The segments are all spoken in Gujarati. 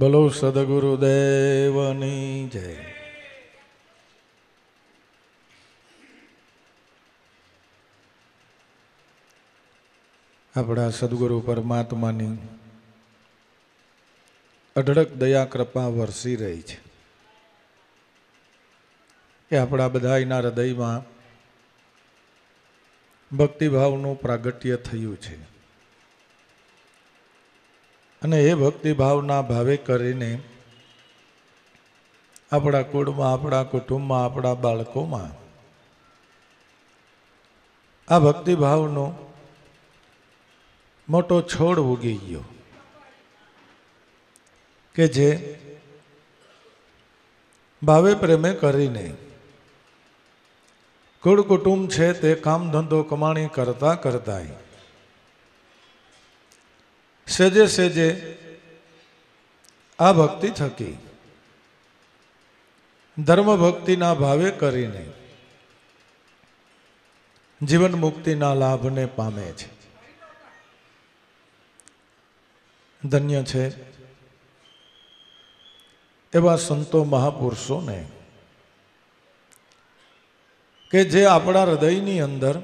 બોલો દેવની જય આપણા સદગુરુ પરમાત્માની અઢળક દયા કૃપા વરસી રહી છે એ આપણા બધાના હૃદયમાં ભક્તિભાવનું પ્રાગટ્ય થયું છે અને એ ભક્તિભાવના ભાવે કરીને આપણા કુળમાં આપણા કુટુંબમાં આપણા બાળકોમાં આ ભક્તિભાવનો મોટો છોડ ઉગી ગયો કે જે ભાવે પ્રેમે કરીને કુળ કુટુંબ છે તે કામ ધંધો કમાણી કરતાં કરતાંય સેજે સેજે આ ભક્તિ થકી ધર્મ ભક્તિના ભાવે કરીને જીવન મુક્તિના લાભને પામે છે ધન્ય છે એવા સંતો મહાપુરુષોને કે જે આપણા હૃદયની અંદર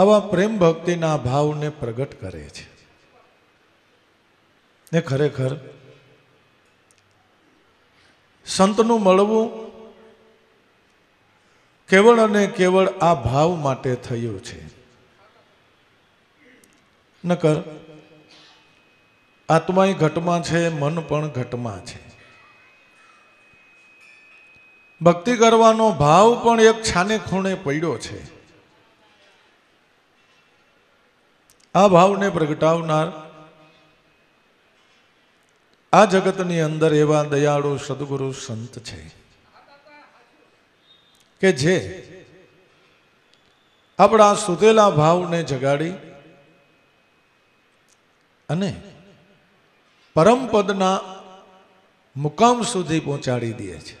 આવા પ્રેમ ભક્તિના ભાવને પ્રગટ કરે છે ને ખરેખર સંતનું મળવું કેવળ અને કેવળ આ ભાવ માટે થયું છે નકર આત્માય ઘટમાં છે મન પણ ઘટમાં છે ભક્તિ કરવાનો ભાવ પણ એક છાને ખૂણે પડ્યો છે આ ભાવને પ્રગટાવનાર આ જગતની અંદર એવા દયાળુ સદગુરુ સંત છે કે જે આપણા સુતેલા ભાવને જગાડી અને પરમપદના મુકામ સુધી પહોંચાડી દે છે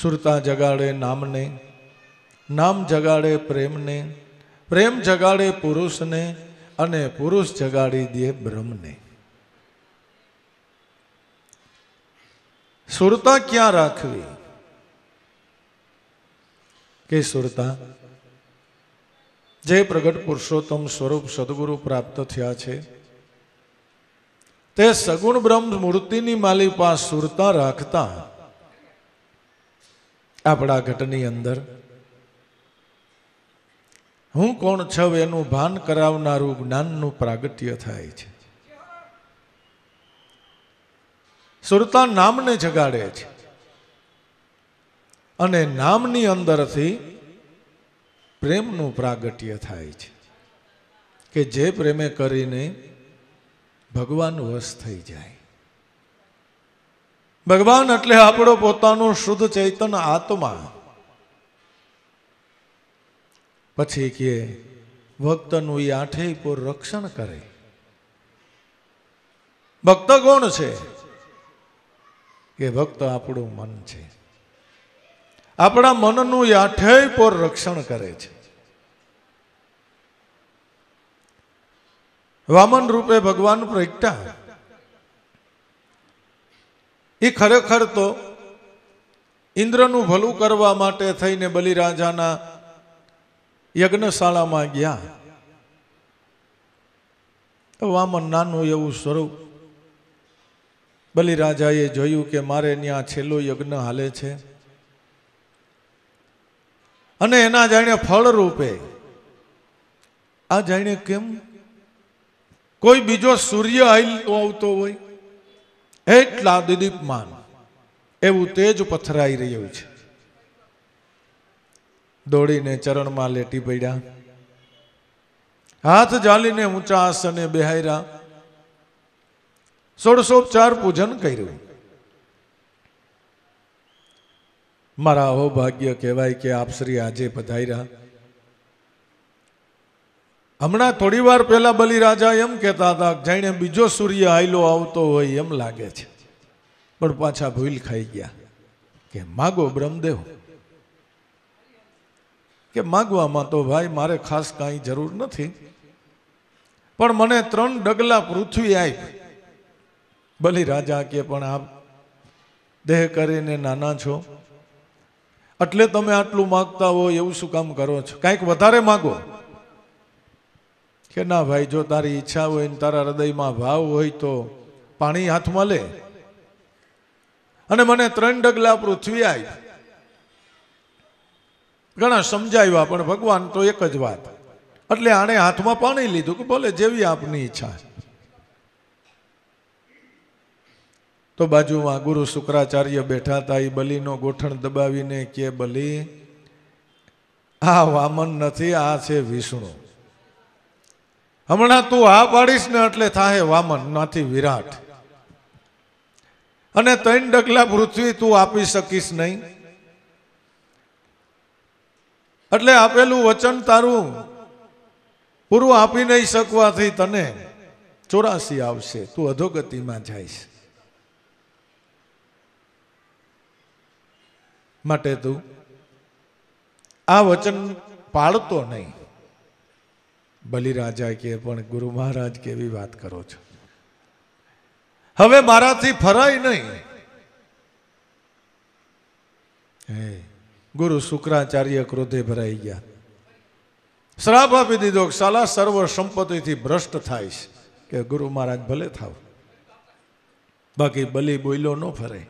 સુરતા જગાડે નામને નામ જગાડે પ્રેમને પ્રેમ જગાડે પુરુષને અને પુરુષ જગાડી દે બ્રહ્મને સુરતા ક્યાં રાખવી કે સુરતા જે પ્રગટ પુરુષોત્તમ સ્વરૂપ સદગુરુ પ્રાપ્ત થયા છે તે સગુણ બ્રહ્મ મૂર્તિની માલી માલિપા સુરતા રાખતા આપણા ઘટની અંદર હું કોણ છવ એનું ભાન કરાવનારું જ્ઞાનનું પ્રાગટ્ય થાય છે સુરતા નામને જગાડે છે અને નામની અંદરથી પ્રેમનું પ્રાગટ્ય થાય છે કે જે પ્રેમે કરીને ભગવાન વશ થઈ જાય ભગવાન એટલે આપણો પોતાનો શુદ્ધ ચૈતન આત્મા પછી કે ભક્તનું એ આઠેય પોર રક્ષણ કરે ભક્ત કોણ છે કે ભક્ત આપણું મન છે આપણા મનનું એ આઠેય પોર રક્ષણ કરે છે વામન રૂપે ભગવાન પ્રગટા એ ખરેખર તો ઇન્દ્રનું ભલું કરવા માટે થઈને બલિરાજાના યજ્ઞશાળામાં ગયા વામન નાનું એવું સ્વરૂપ બલિરાજાએ જોયું કે મારે ત્યાં છેલ્લો યજ્ઞ હાલે છે અને એના જાણે ફળ રૂપે આ જાણે કેમ કોઈ બીજો સૂર્ય આવતો હોય એટલા દિદીપમાન એવું તેજ પથરાઈ રહ્યું છે દોડીને ચરણમાં લેટી પડ્યા હાથ જાલીને ઊંચા આસને બેહાયરા સોળસોપચાર પૂજન કર્યું મારા અહો ભાગ્ય કહેવાય કે આપશ્રી શ્રી આજે પધાર્યા હમણાં થોડી વાર પહેલા બલિરાજા એમ કહેતા હતા જાણે બીજો સૂર્ય આયલો આવતો હોય એમ લાગે છે પણ પાછા ભૂલ ખાઈ ગયા કે માગો બ્રહ્મદેવ કે માગવામાં તો ભાઈ મારે ખાસ કાંઈ જરૂર નથી પણ મને ત્રણ ડગલા પૃથ્વી આપી બલી રાજા કે પણ આપ દેહ કરીને નાના છો એટલે તમે આટલું માગતા હો એવું શું કામ કરો છો કાંઈક વધારે માગો કે ના ભાઈ જો તારી ઈચ્છા હોય ને તારા હૃદયમાં ભાવ હોય તો પાણી હાથમાં લે અને મને ત્રણ ડગલા પૃથ્વી આવી ઘણા સમજાવ્યા પણ ભગવાન તો એક જ વાત એટલે આણે હાથમાં પાણી લીધું કે ભલે જેવી આપની ઈચ્છા તો બાજુમાં ગુરુ શુક્રાચાર્ય બેઠા હતા એ બલીનો ગોઠણ દબાવીને કે બલી આ વામન નથી આ છે વિષ્ણુ હમણાં તું હા પાડીશ ને એટલે થાય વામન નથી વિરાટ અને ત્રણ ડગલા પૃથ્વી તું આપી શકીશ નહીં એટલે આપેલું વચન તારું પૂરું આપી નહીં શકવાથી તને ચોરાસી આવશે તું અધોગતિમાં જઈશ માટે તું આ વચન પાળતો નહીં બલિરાજા કે પણ ગુરુ મહારાજ કેવી વાત કરો છો હવે મારાથી ફરાય નહીં હે ગુરુ શુક્રાચાર્ય ક્રોધે ભરાઈ ગયા શ્રાપ આપી દીધો સાલા સર્વ સંપત્તિથી ભ્રષ્ટ થાય છે કે ગુરુ મહારાજ ભલે થાવ બાકી બલી બોલ્યો ન ફરે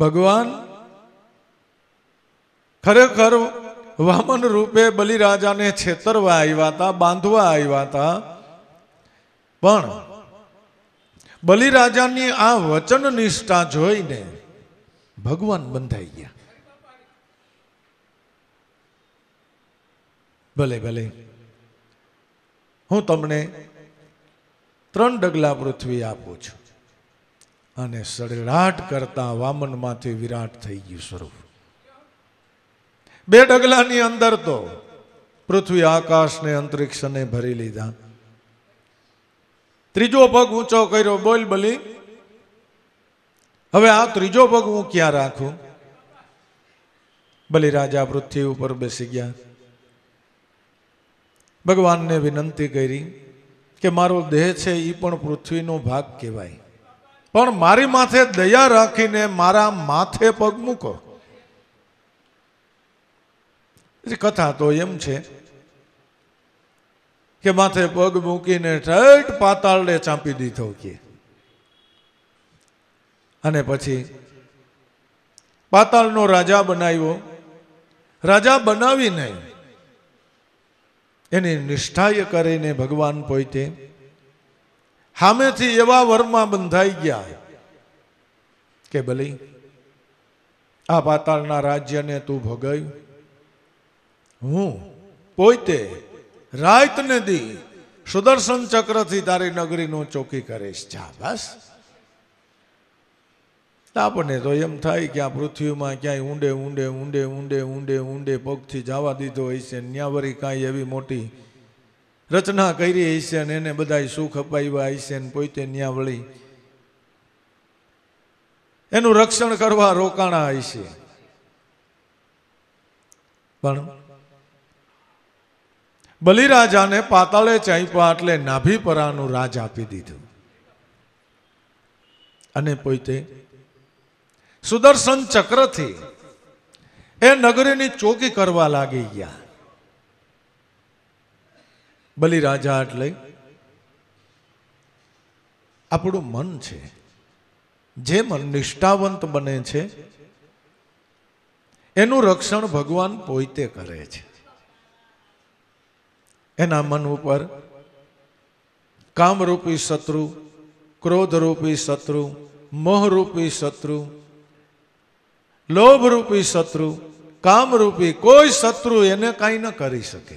ભગવાન ખરેખર વામન રૂપે બલિરાજાને છેતરવા આવ્યા હતા બાંધવા આવ્યા હતા પણ બલિરાજાની આ વચન નિષ્ઠા જોઈને ભગવાન બંધાઈ ગયા ભલે ભલે હું તમને ત્રણ ડગલા પૃથ્વી આપું છું અને સડરાટ કરતા વામનમાંથી વિરાટ થઈ ગયું સ્વરૂપ બે ડગલાની અંદર તો પૃથ્વી આકાશને અંતરિક્ષને ભરી લીધા ત્રીજો પગ ઊંચો કર્યો બોલ બલી હવે આ ત્રીજો પગ હું ક્યાં રાખું બલી રાજા પૃથ્વી ઉપર બેસી ગયા ભગવાનને વિનંતી કરી કે મારો દેહ છે એ પણ પૃથ્વીનો ભાગ કહેવાય પણ મારી માથે દયા રાખીને મારા માથે પગ મૂકો કથા તો એમ છે કે માથે પગ મૂકીને ઠેઠ પાતાળને ચાંપી દીધો કે અને પછી પાતાળનો રાજા બનાવ્યો રાજા બનાવીને એની નિષ્ઠાય કરીને ભગવાન પોતે સામેથી એવા વરમાં બંધાઈ ગયા કે ભલે આ પાતાળના રાજ્યને તું ભોગવ્યું હું પોતે રાતને દી સુદર્શન ચક્રથી તારી નગરી નો ચોકી કરીશ જા બસ આપણને તો એમ થાય કે આ પૃથ્વીમાં ક્યાંય ઊંડે ઊંડે ઊંડે ઊંડે ઊંડે ઊંડે પગથી જવા દીધો હોય છે ન્યાવરી કાંઈ એવી મોટી રચના કરી હશે ને એને બધા સુખ અપાવ્યા હશે ને પોતે ન્યા વળી એનું રક્ષણ કરવા રોકાણા હશે પણ બલિરાજાને પાતાળે ચાંપ્યા એટલે નાભીપરાનું રાજ આપી દીધું અને પોતે સુદર્શન ચક્રથી એ નગરીની ચોકી કરવા લાગી ગયા બલિરાજા એટલે આપણું મન છે જે મન નિષ્ઠાવંત બને છે એનું રક્ષણ ભગવાન પોતે કરે છે એના મન ઉપર કામરૂપી શત્રુ ક્રોધરૂપી શત્રુ મોહરૂપી શત્રુ લોભરૂપી શત્રુ કામરૂપી કોઈ શત્રુ એને કાંઈ ન કરી શકે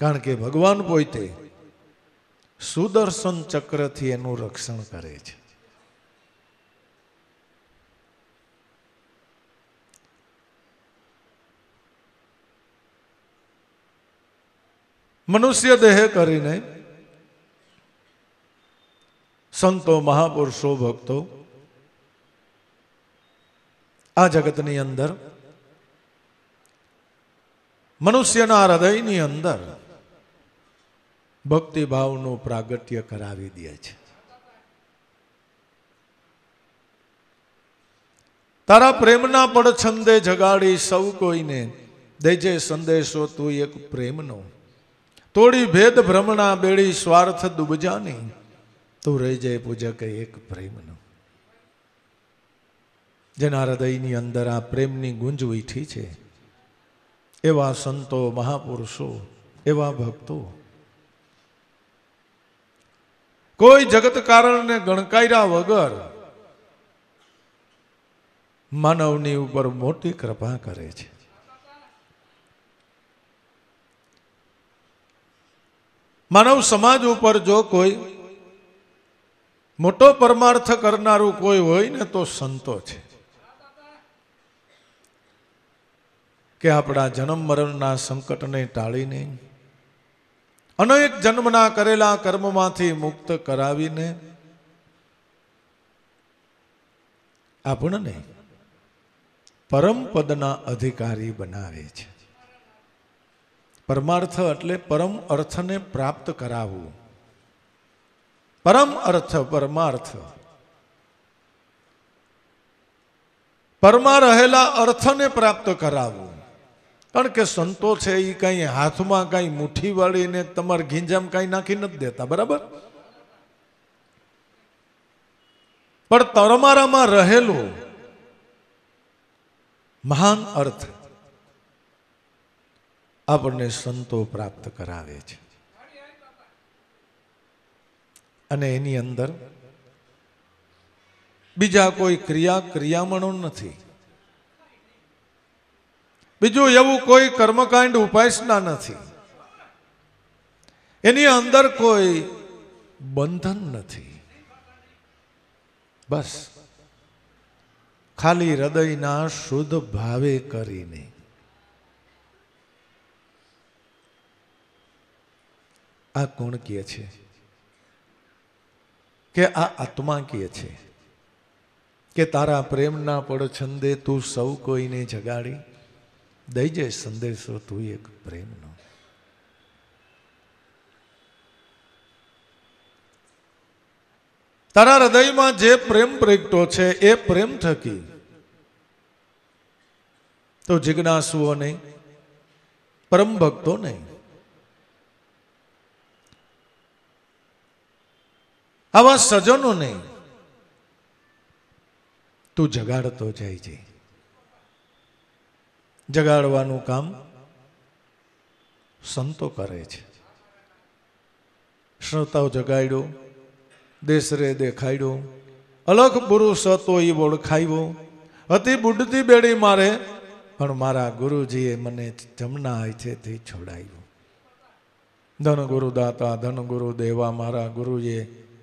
કારણ કે ભગવાન પોતે સુદર્શન ચક્રથી એનું રક્ષણ કરે છે મનુષ્ય દેહ કરીને સંતો મહાપુરુષો ભક્તો આ જગતની અંદર મનુષ્યના હૃદયની અંદર ભક્તિભાવનું પ્રાગટ્ય કરાવી દે છે તારા પ્રેમના પડછંદે જગાડી સૌ કોઈને દેજે સંદેશો તું એક પ્રેમનો તોડી ભેદ ભ્રમણા બેડી સ્વાર્થ દુબજાની તું રહી જાય પૂજા એક પ્રેમનો જેના હૃદયની અંદર આ પ્રેમની ગુંજ ઉઠી છે એવા સંતો મહાપુરુષો એવા ભક્તો કોઈ જગત કારણને ગણકાર્યા વગર માનવની ઉપર મોટી કૃપા કરે છે માનવ સમાજ ઉપર જો કોઈ મોટો પરમાર્થ કરનારું કોઈ હોય ને તો સંતો છે કે આપણા જન્મ મરણના સંકટને ટાળીને અનેક જન્મના કરેલા કર્મમાંથી મુક્ત કરાવીને આપણને પરમપદના અધિકારી બનાવે છે પરમાર્થ એટલે પરમ અર્થને પ્રાપ્ત કરાવવું પરમ અર્થ પરમાર્થ પરમાં રહેલા અર્થને પ્રાપ્ત કરાવવું કારણ કે સંતો છે એ કંઈ હાથમાં કંઈ મુઠ્ઠી વાળીને તમારા ગીંજામ કંઈ નાખી નથી દેતા બરાબર પણ તમારામાં રહેલો મહાન અર્થ આપણને સંતો પ્રાપ્ત કરાવે છે અને એની અંદર બીજા કોઈ ક્રિયા ક્રિયામણો નથી બીજું એવું કોઈ કર્મકાંડ ઉપાસના નથી એની અંદર કોઈ બંધન નથી બસ ખાલી હૃદયના શુદ્ધ ભાવે કરીને આ કોણ કહે છે કે આ આત્મા કહે છે કે તારા પ્રેમના છંદે તું સૌ કોઈને જગાડી દઈ જાય સંદેશો તું એક પ્રેમનો તારા હૃદયમાં જે પ્રેમ પ્રગટો છે એ પ્રેમ થકી તો જિજ્ઞાસુઓ નહીં પરમ ભક્તો નહીં આવા સજનો નહીં તું જગાડતો જાય છે જગાડવાનું કામ સંતો કરે છે શ્રોતાઓ જગાડ્યો દેશરે દેખાડ્યો અલગ પુરુષ હતો એ ઓળખાયો હતી બુડતી બેડી મારે પણ મારા ગુરુજીએ મને જમના હાથેથી છોડાયું ધન ગુરુ દાતા ધન ગુરુ દેવા મારા ગુરુજીએ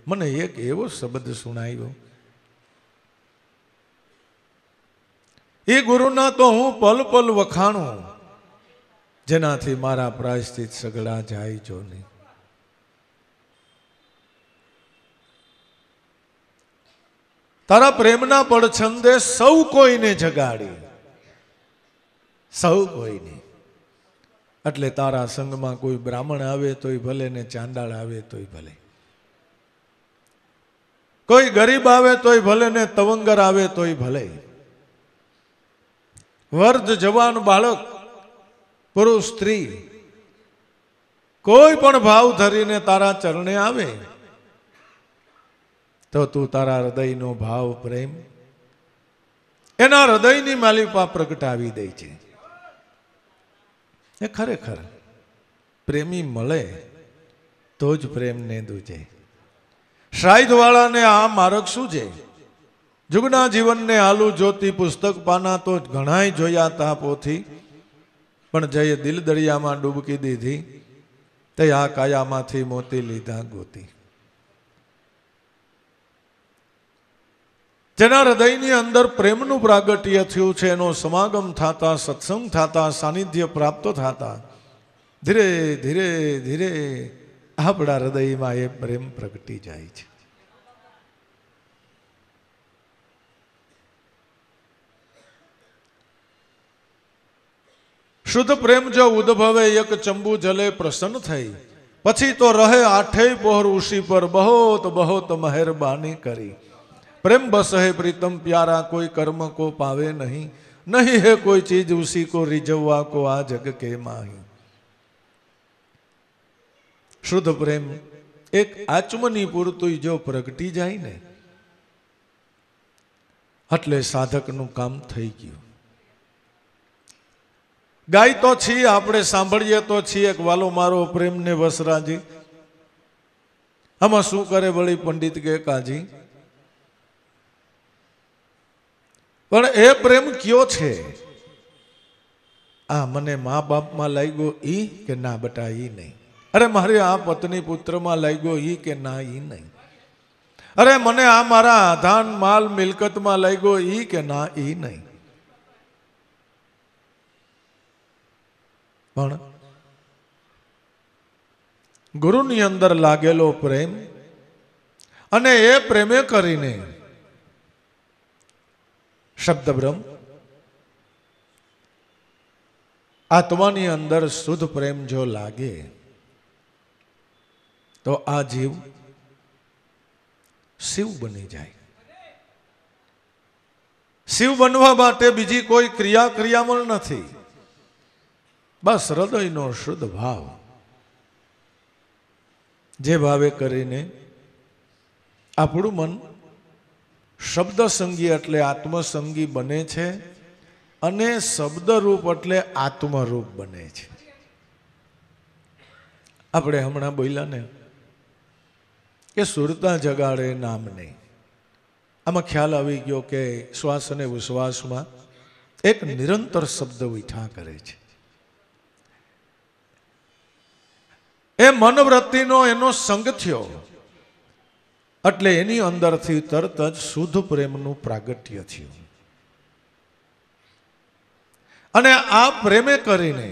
મને એક એવો શબ્દ સુણાયો એ ગુરુના તો હું પલ પલ વખાણું જેનાથી મારા પ્રાયશ્ચિત સગડા જાય જો નહીં તારા પ્રેમના પડછંદે સૌ કોઈને જગાડી સૌ કોઈને એટલે તારા સંગમાં કોઈ બ્રાહ્મણ આવે તોય ભલે ને ચાંદાળ આવે તોય ભલે કોઈ ગરીબ આવે તોય ભલે ને તવંગર આવે તોય ભલે વર્ધ જવાન બાળક પુરુષ સ્ત્રી કોઈ પણ ભાવ ધરીને તારા ચરણે આવે તો તું તારા હૃદયનો ભાવ પ્રેમ એના હૃદયની માલિપા પ્રગટાવી દે છે એ ખરેખર પ્રેમી મળે તો જ પ્રેમને દૂજે શાહિદવાળાને આ માર્ગ શું છે જુગના જીવનને આલુ જોતી પુસ્તક પાના તો ઘણાય જોયા તા પોથી પણ જયે દિલ દરિયામાં ડૂબકી દીધી તે આ કાયામાંથી મોતી લીધા ગોતી જેના હૃદયની અંદર પ્રેમનું પ્રાગટ્ય થયું છે એનો સમાગમ થતા સત્સંગ થતા સાનિધ્ય પ્રાપ્ત થતા ધીરે ધીરે ધીરે अपड़ा हृदय में एक प्रेम प्रगटी जाए शुद्ध प्रेम जो उद्भवे एक चंबू जले प्रसन्न થઈ પછી તો રહે આઠેય બહોર ઉસી પર બહોત બહોત મહેરબાની કરી પ્રેમ બસહે પ્રીતમ પ્યારા કોઈ કર્મ કો પાવે નહીં નહીં હે કોઈ ચીજ ઉસી કો રિજવા કો આ જગ કે માહી શુદ્ધ પ્રેમ એક આચમની પૂરતું જો પ્રગટી જાય ને એટલે સાધકનું કામ થઈ ગયું ગાય તો છીએ આપણે સાંભળીએ તો છીએ એક વાલો મારો પ્રેમને વસરાજી આમાં શું કરે વળી પંડિત કે કાજી પણ એ પ્રેમ કયો છે આ મને મા બાપમાં લાગ્યો ઈ કે ના બટા ઈ નહીં અરે મારે આ પત્ની પુત્રમાં લઈ ગયો એ કે ના એ નહીં અરે મને આ મારા ધન માલ મિલકતમાં લઈ ગયો એ કે ના એ નહીં પણ ગુરુની અંદર લાગેલો પ્રેમ અને એ પ્રેમે કરીને શબ્દ બ્રહ્મ આત્માની અંદર શુદ્ધ પ્રેમ જો લાગે તો આ જીવ શિવ બની જાય શિવ બનવા માટે બીજી કોઈ ક્રિયા ક્રિયામણ નથી બસ હૃદયનો શુદ્ધ ભાવ જે ભાવે કરીને આપણું મન શબ્દસંગી એટલે આત્મસંગી બને છે અને શબ્દરૂપ એટલે આત્મરૂપ બને છે આપણે હમણાં બોલ્યા ને કે સુરતા જગાડે નામ નહીં આમાં ખ્યાલ આવી ગયો કે શ્વાસ અને વિશ્વાસમાં એક નિરંતર શબ્દ ઉઠા કરે છે એ મનવૃત્તિનો એનો સંગ થયો એટલે એની અંદરથી તરત જ શુદ્ધ પ્રેમનું પ્રાગટ્ય થયું અને આ પ્રેમે કરીને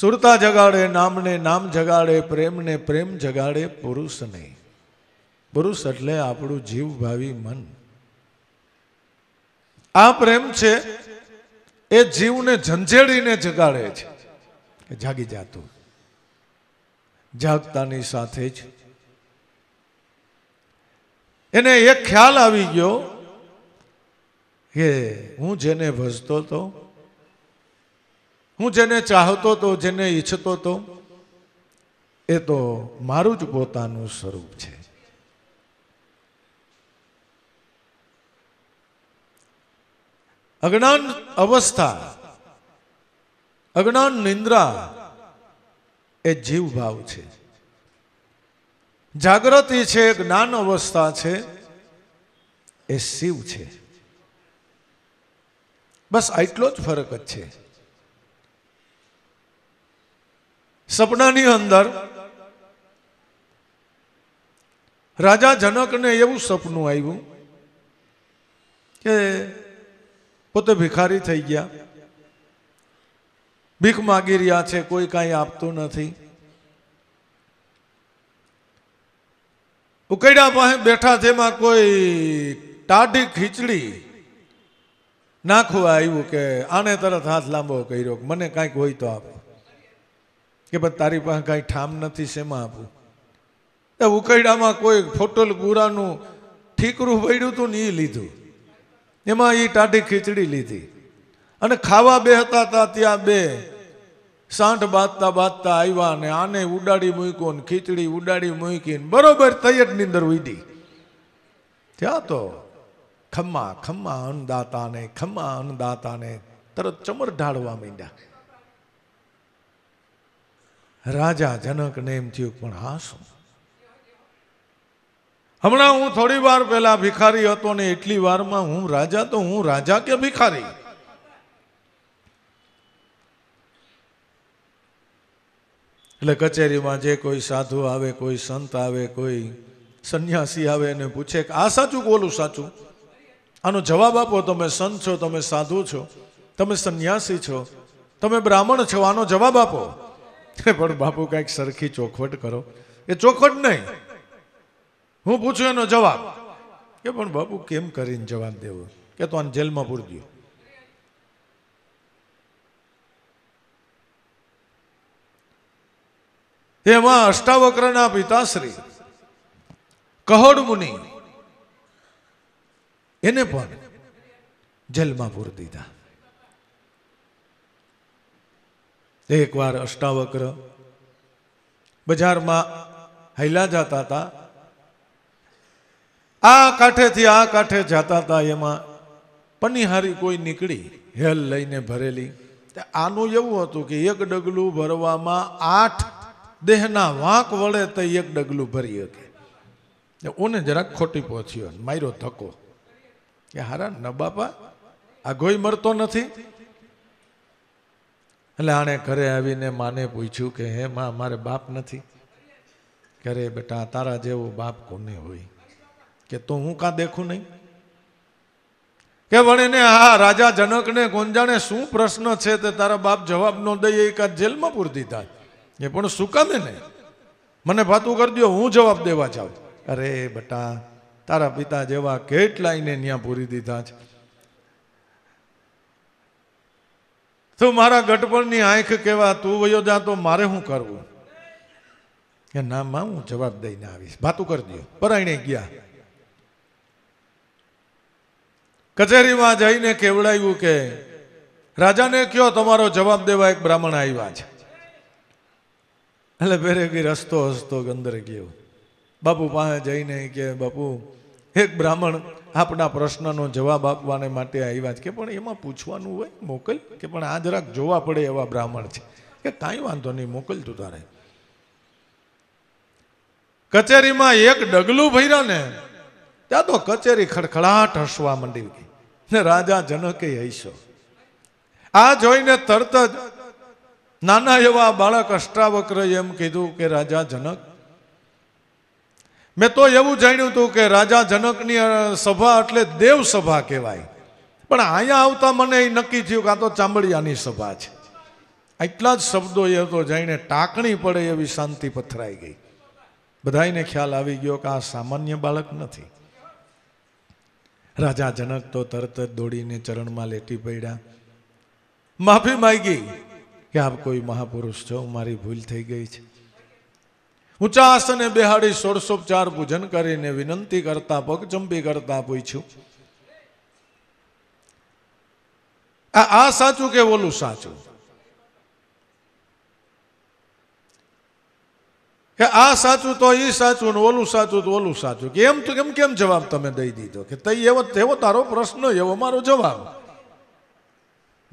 સુરતા જગાડે નામને નામ જગાડે પ્રેમને પ્રેમ જગાડે પુરુષને પુરુષ એટલે આપણું જીવભાવી મન આ પ્રેમ છે એ જીવને ઝંઝેડીને જગાડે છે જાગી જાતું જાગતાની સાથે જ એને એક ખ્યાલ આવી ગયો કે હું જેને ભજતો હતો હું જેને ચાહતો હતો જેને ઈચ્છતો હતો એ તો મારું જ પોતાનું સ્વરૂપ છે અજ્ઞાન અવસ્થા અજ્ઞાન નિંદ્રા એ જીવભાવ ભાવ છે જાગૃતિ છે જ્ઞાન અવસ્થા છે એ શિવ છે બસ આટલો જ ફરક જ છે સપનાની અંદર રાજા જનકને એવું સપનું આવ્યું કે પોતે ભિખારી થઈ ગયા ભીખ માગી રહ્યા છે કોઈ કાંઈ આપતું નથી ઉકેડા પાસે બેઠા તેમાં કોઈ ટાઢી ખીચડી નાખવા આવ્યું કે આને તરત હાથ લાંબો કર્યો મને કાંઈક હોય તો આપ કે ભાઈ તારી પાસે કાંઈ ઠામ નથી શેમાં આપું એ ઉકૈડામાં કોઈ ફોટલ ગુરાનું ઠીકરું પડ્યું હતું ને એ લીધું એમાં એ ટાઢી ખીચડી લીધી અને ખાવા બે હતા હતા ત્યાં બે સાંઠ બાંધતા બાંધતા આવ્યા ને આને ઉડાડી મૂક્યો ને ખીચડી ઉડાડી મૂકીને બરોબર તૈયર અંદર ઉડી ત્યાં તો ખમ્મા ખમ્મા અન્નદાતાને ખમ્મા અન્નદાતાને તરત ચમર ઢાળવા માંડ્યા રાજા જનકને એમ થયું પણ હા શું હમણાં હું થોડી વાર પહેલા ભિખારી હતો ને એટલી વારમાં હું રાજા તો હું રાજા કે ભિખારી એટલે કચેરીમાં જે કોઈ સાધુ આવે કોઈ સંત આવે કોઈ સંન્યાસી આવે અને પૂછે કે આ સાચું બોલું સાચું આનો જવાબ આપો તમે સંત છો તમે સાધુ છો તમે સંન્યાસી છો તમે બ્રાહ્મણ છો આનો જવાબ આપો પણ બાપુ કાંઈક સરખી ચોખવટ કરો એ ચોખવટ નહીં હું પૂછું એનો જવાબ કે પણ બાપુ કેમ કરીને જવાબ દેવો કે તો આને જેલમાં પૂરી દો એમાં અષ્ટાવક્રના પિતાશ્રી કહોડ મુનિ એને પણ જેલમાં પૂરી દીધા એકવાર અષ્ટાવક્ર બજારમાં હૈલા જતા હતા આ કાંઠેથી આ કાંઠે જતા હતા એમાં પનિહારી કોઈ નીકળી હેલ લઈને ભરેલી આનું એવું હતું કે એક ડગલું ભરવામાં આઠ દેહના વાંક વળે તે એક ડગલું ભરી હતી ઓને જરાક ખોટી પહોંચ્યો માર્યો ધક્કો કે હારા ન બાપા આ ગોઈ મરતો નથી એટલે આણે ઘરે આવીને માને પૂછ્યું કે હે માં મારે બાપ નથી કરે બેટા તારા જેવો બાપ કોને હોય કે તો હું કાં દેખું નહીં કે વણીને હા રાજા જનકને ગોંજાણે શું પ્રશ્ન છે તે તારા બાપ જવાબ ન દઈએ એ કાં જેલમાં પૂરતી થાય એ પણ શું કામે નહીં મને ભાતું કરી દો હું જવાબ દેવા જાઉં અરે બટા તારા પિતા જેવા કેટલાયને ત્યાં પૂરી દીધા છે તો મારા ગટપણની આંખ કેવા તું વયો જા તો મારે શું કરવું કે ના માં હું જવાબ દઈને આવીશ ભાતું કરી દો પરાયણે ગયા કચેરીમાં જઈને કેવડાયું કે રાજાને કયો તમારો જવાબ દેવા એક બ્રાહ્મણ આવ્યા છે એટલે બેરે કઈ રસ્તો હસતો અંદર ગયો બાપુ પાસે જઈને કે બાપુ એક બ્રાહ્મણ આપણા પ્રશ્નનો જવાબ આપવાને માટે આવ્યા છે કે પણ એમાં પૂછવાનું હોય મોકલ કે પણ આ જરાક જોવા પડે એવા બ્રાહ્મણ છે કે કાંઈ વાંધો નહીં મોકલ તું તારે કચેરીમાં એક ડગલું ભર્યા ને ત્યાં તો કચેરી ખડખડાટ હસવા માંડી ગઈ ને રાજા જનકે હૈશો આ જોઈને તરત જ નાના એવા બાળક અષ્ટાવક્ર એમ કીધું કે રાજા જનક મેં તો એવું જાણ્યું હતું કે રાજા જનકની સભા એટલે દેવ સભા કહેવાય પણ અહીંયા આવતા મને એ નક્કી થયું કે આ તો ચામડિયાની સભા છે એટલા જ શબ્દો એ તો જાણીને ટાંકણી પડે એવી શાંતિ પથરાઈ ગઈ બધાને ખ્યાલ આવી ગયો કે આ સામાન્ય બાળક નથી રાજા જનક તો તરત જ દોડીને ચરણમાં લેટી પડ્યા માફી માગી કે આપ કોઈ મહાપુરુષ છો મારી ભૂલ થઈ ગઈ છે ઊંચા આસને બેહાડી સોળસોપચાર પૂજન કરીને વિનંતી કરતા પગચંપી કરતા પૂછ્યું આ સાચું કે ઓલું સાચું કે આ સાચું તો એ સાચું ને ઓલું સાચું તો ઓલું સાચું કે એમ તો કેમ કેમ જવાબ તમે દઈ દીધો કે તઈ એવો એવો તારો પ્રશ્ન એવો મારો જવાબ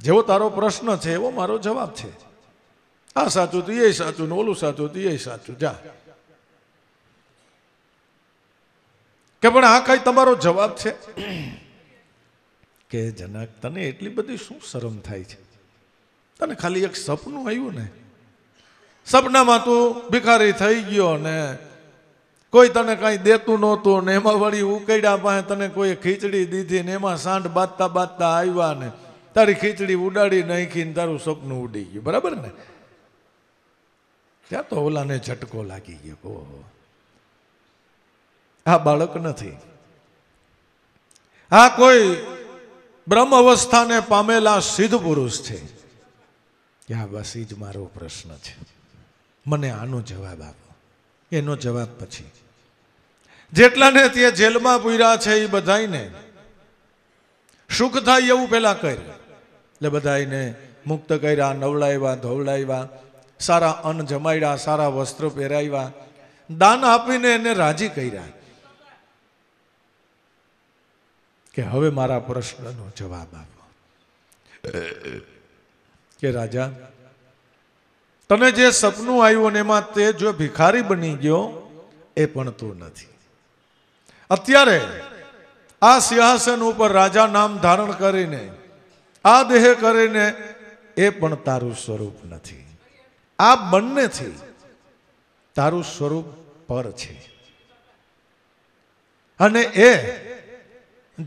જેવો તારો પ્રશ્ન છે એવો મારો જવાબ છે આ સાચું તો એ સાચું ને ઓલું સાચું તો એ સાચું જા કે પણ આ કઈ તમારો જવાબ છે કે જનક તને એટલી બધી શું શરમ થાય છે તને ખાલી એક સપનું આવ્યું ને સપનામાં તું ભિખારી થઈ ગયો ને કોઈ તને કાંઈ દેતું નહોતું ને એમાં વળી ઉકેડ્યા પાસે તને કોઈ ખીચડી દીધી ને એમાં સાંઠ બાંધતા બાંધતા આવ્યા ને તારી ખીચડી ઉડાડી નાખીને તારું સપનું ઉડી ગયું બરાબર ને ત્યાં તો ઓલાને ઝટકો લાગી ગયો ઓહો આ બાળક નથી આ કોઈ બ્રહ્મ અવસ્થાને પામેલા સિદ્ધ પુરુષ છે આ બસ એ જ મારો પ્રશ્ન છે મને આનો જવાબ આપો એનો જવાબ પછી જેટલાને તે જેલમાં પૂર્યા છે એ બધાને સુખ થાય એવું પહેલાં કર્યું એટલે બધાને મુક્ત કર્યા નવડાવ્યા ધવડાવ્યા સારા અન્ન જમાડ્યા સારા વસ્ત્ર પહેરાવ્યા દાન આપીને એને રાજી કર્યા કે હવે મારા પ્રશ્નનો જવાબ આપો કે રાજા તને જે સપનું આવ્યું ને એમાં તે જો ભિખારી બની ગયો એ પણ તું નથી અત્યારે આ સિંહાસન ઉપર રાજા નામ ધારણ કરીને આ દેહ કરીને એ પણ તારું સ્વરૂપ નથી આ બંનેથી તારું સ્વરૂપ પર છે અને એ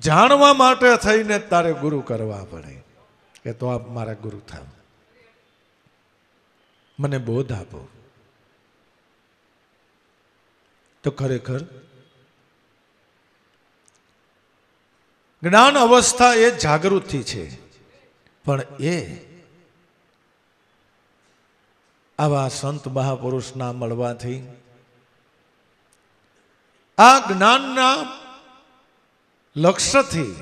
જાણવા માટે થઈને તારે ગુરુ કરવા પડે કે તો આપ મારા ગુરુ થાવ મને બોધ આપો તો ખરેખર જ્ઞાન અવસ્થા એ જાગૃતિ છે પણ એ આવા સંત મહાપુરુષના મળવાથી આ જ્ઞાનના લક્ષ્યથી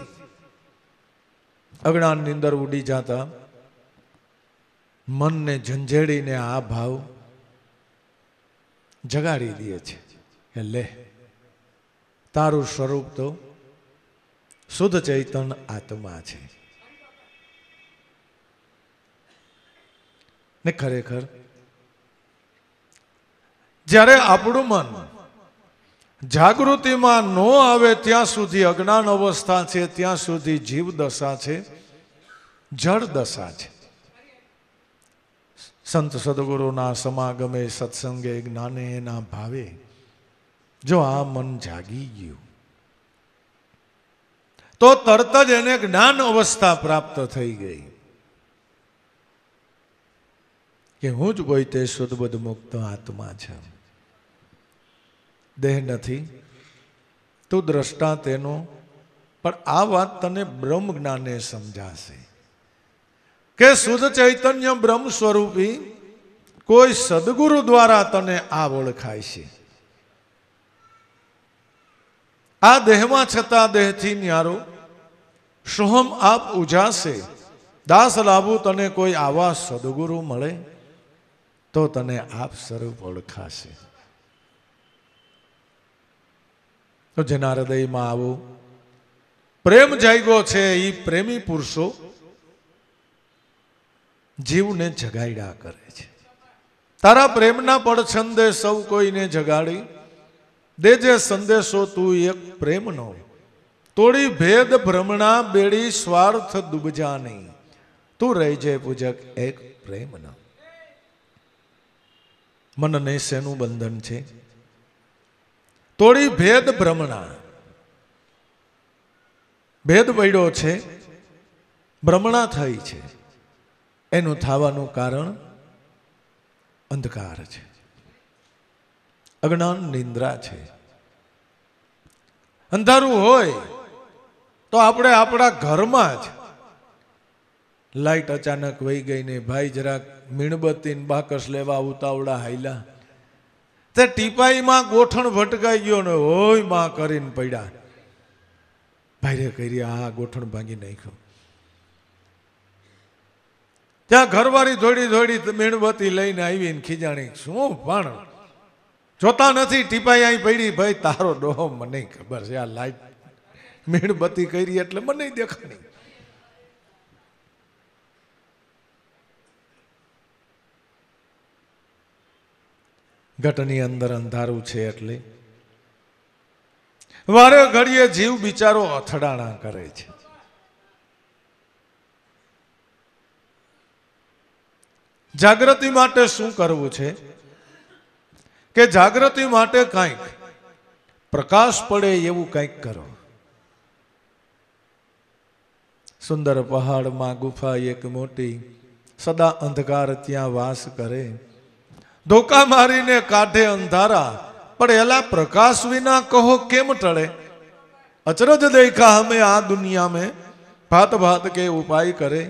અજ્ઞાનની અંદર ઉડી જતા મનને ઝંઝેડીને આ ભાવ જગાડી દે છે એટલે તારું સ્વરૂપ તો શુદ્ધ ચૈતન આત્મા છે ને ખરેખર જ્યારે આપણું મન જાગૃતિમાં ન આવે ત્યાં સુધી અજ્ઞાન અવસ્થા છે ત્યાં સુધી જીવ દશા છે જળ દશા છે સંત સદગુરુના સમાગમે સત્સંગે જ્ઞાને એના ભાવે જો આ મન જાગી ગયું તો તરત જ એને જ્ઞાન અવસ્થા પ્રાપ્ત થઈ ગઈ કે હું જ કોઈ તે શુદ્ધ મુક્ત આત્મા છું દેહ નથી તું દ્રષ્ટા તેનો પણ આ વાત તને બ્રહ્મ જ્ઞાને સમજાશે કે શુદ્ધ ચૈતન્ય બ્રહ્મ સ્વરૂપી કોઈ સદગુરુ દ્વારા તને આ ઓળખાય છે આ દેહમાં છતાં દેહથી ન્યારો સોહમ આપ ઉજાશે દાસ લાભુ તને કોઈ આવા સદગુરુ મળે તો તને આપ સ્વરૂપ ઓળખાશે તો જેના હૃદયમાં આવો પ્રેમ જાગ્યો છે એ પ્રેમી પુરુષો જીવને જગાડ્યા કરે છે તારા પ્રેમના પડછંદે સૌ કોઈને જગાડી દેજે સંદેશો તું એક પ્રેમનો તોડી ભેદ ભ્રમણા બેડી સ્વાર્થ દુબજા નહીં તું રહેજે પૂજક એક પ્રેમના મનને શેનું બંધન છે તોડી ભેદ ભ્રમણા ભેદ પડ્યો છે ભ્રમણા થઈ છે એનું થવાનું કારણ અંધકાર છે અજ્ઞાન નિંદ્રા છે અંધારું હોય તો આપણે આપણા ઘરમાં જ લાઈટ અચાનક વહી ગઈ ને ભાઈ જરાક મીણબત્તીને બાકસ લેવા ઉતાવળા હાયલા તે ટીપાઈમાં ગોઠણ ભટકાઈ ગયો ને ઓય માં કરીને પડ્યા ભાઈરે કરી આ ગોઠણ ભાંગી નાખ્યો ત્યાં ઘરવાળી થોડી થોડી મીણબત્તી લઈને આવી ને ખીજાણી શું પણ જોતા નથી ટીપાઈ અહીં પડી ભાઈ તારો ડોહો મને ખબર છે આ લાઈટ મીણબત્તી કરી એટલે મને દેખાણી ઘટની અંદર અંધારું છે એટલે વારે ઘડીએ જીવ બિચારો અથડાણા કરે છે જાગૃતિ માટે શું કરવું છે કે જાગૃતિ માટે કંઈક પ્રકાશ પડે એવું કંઈક કરો સુંદર પહાડમાં ગુફા એક મોટી સદા અંધકાર ત્યાં વાસ કરે ધોકા મારીને કાઢે અંધારા પણ એલા પ્રકાશ વિના કહો કેમ ટળે અચરજ દેખા અમે આ દુનિયા મે ભાત ભાત કે ઉપાય કરે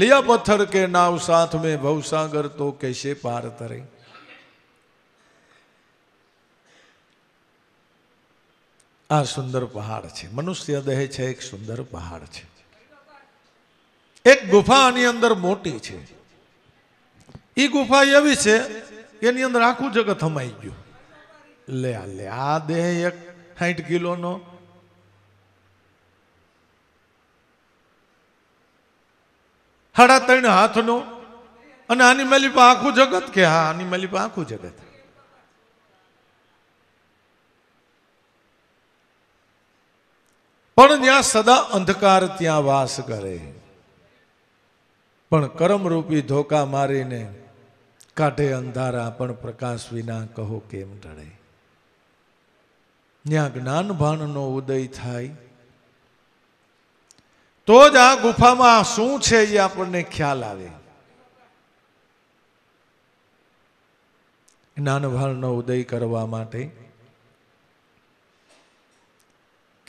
લિયા પથ્થર કે નાવ સાથ મેં ભવસાગર તો કેશે પાર તરે આ સુંદર પહાડ છે મનુષ્ય દેહ છે એક સુંદર પહાડ છે એક ગુફા આની અંદર મોટી છે એ ગુફા એવી છે એની અંદર આખું જગત હમાઈ ગયું લે આ લે આ દેહ એક સાઠ કિલોનો હાડા ત્રણ હાથ નો અને આની મેલી પા આખું જગત કે હા આની મેલી પા આખું જગત પણ જ્યાં સદા અંધકાર ત્યાં વાસ કરે પણ કર્મરૂપી ધોકા મારીને કાઢે અંધારા પણ પ્રકાશ વિના કહો કેમ ટળે જ્યાં જ્ઞાન ભાનનો ઉદય થાય તો જ આ ગુફામાં શું છે એ આપણને ખ્યાલ આવે જ્ઞાનભાનનો ઉદય કરવા માટે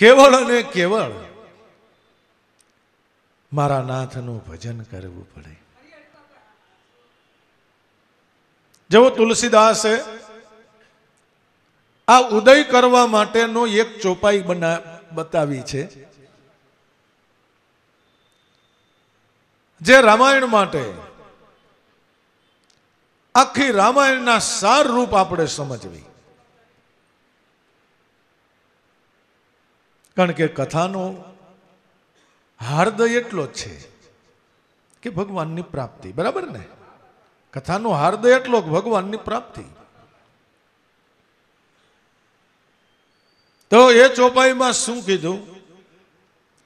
કેવળ અને કેવળ મારા નાથનું ભજન કરવું પડે જેવો તુલસીદાસે આ ઉદય કરવા માટેનો એક ચોપાઈ બના બતાવી છે જે રામાયણ માટે આખી રામાયણના સાર રૂપ આપણે સમજવી કારણ કે કથાનો હાર્દય એટલો જ છે કે ભગવાનની પ્રાપ્તિ બરાબર ને કથાનો હાર્દય એટલો ભગવાનની પ્રાપ્તિ તો એ ચોપાઈમાં શું કીધું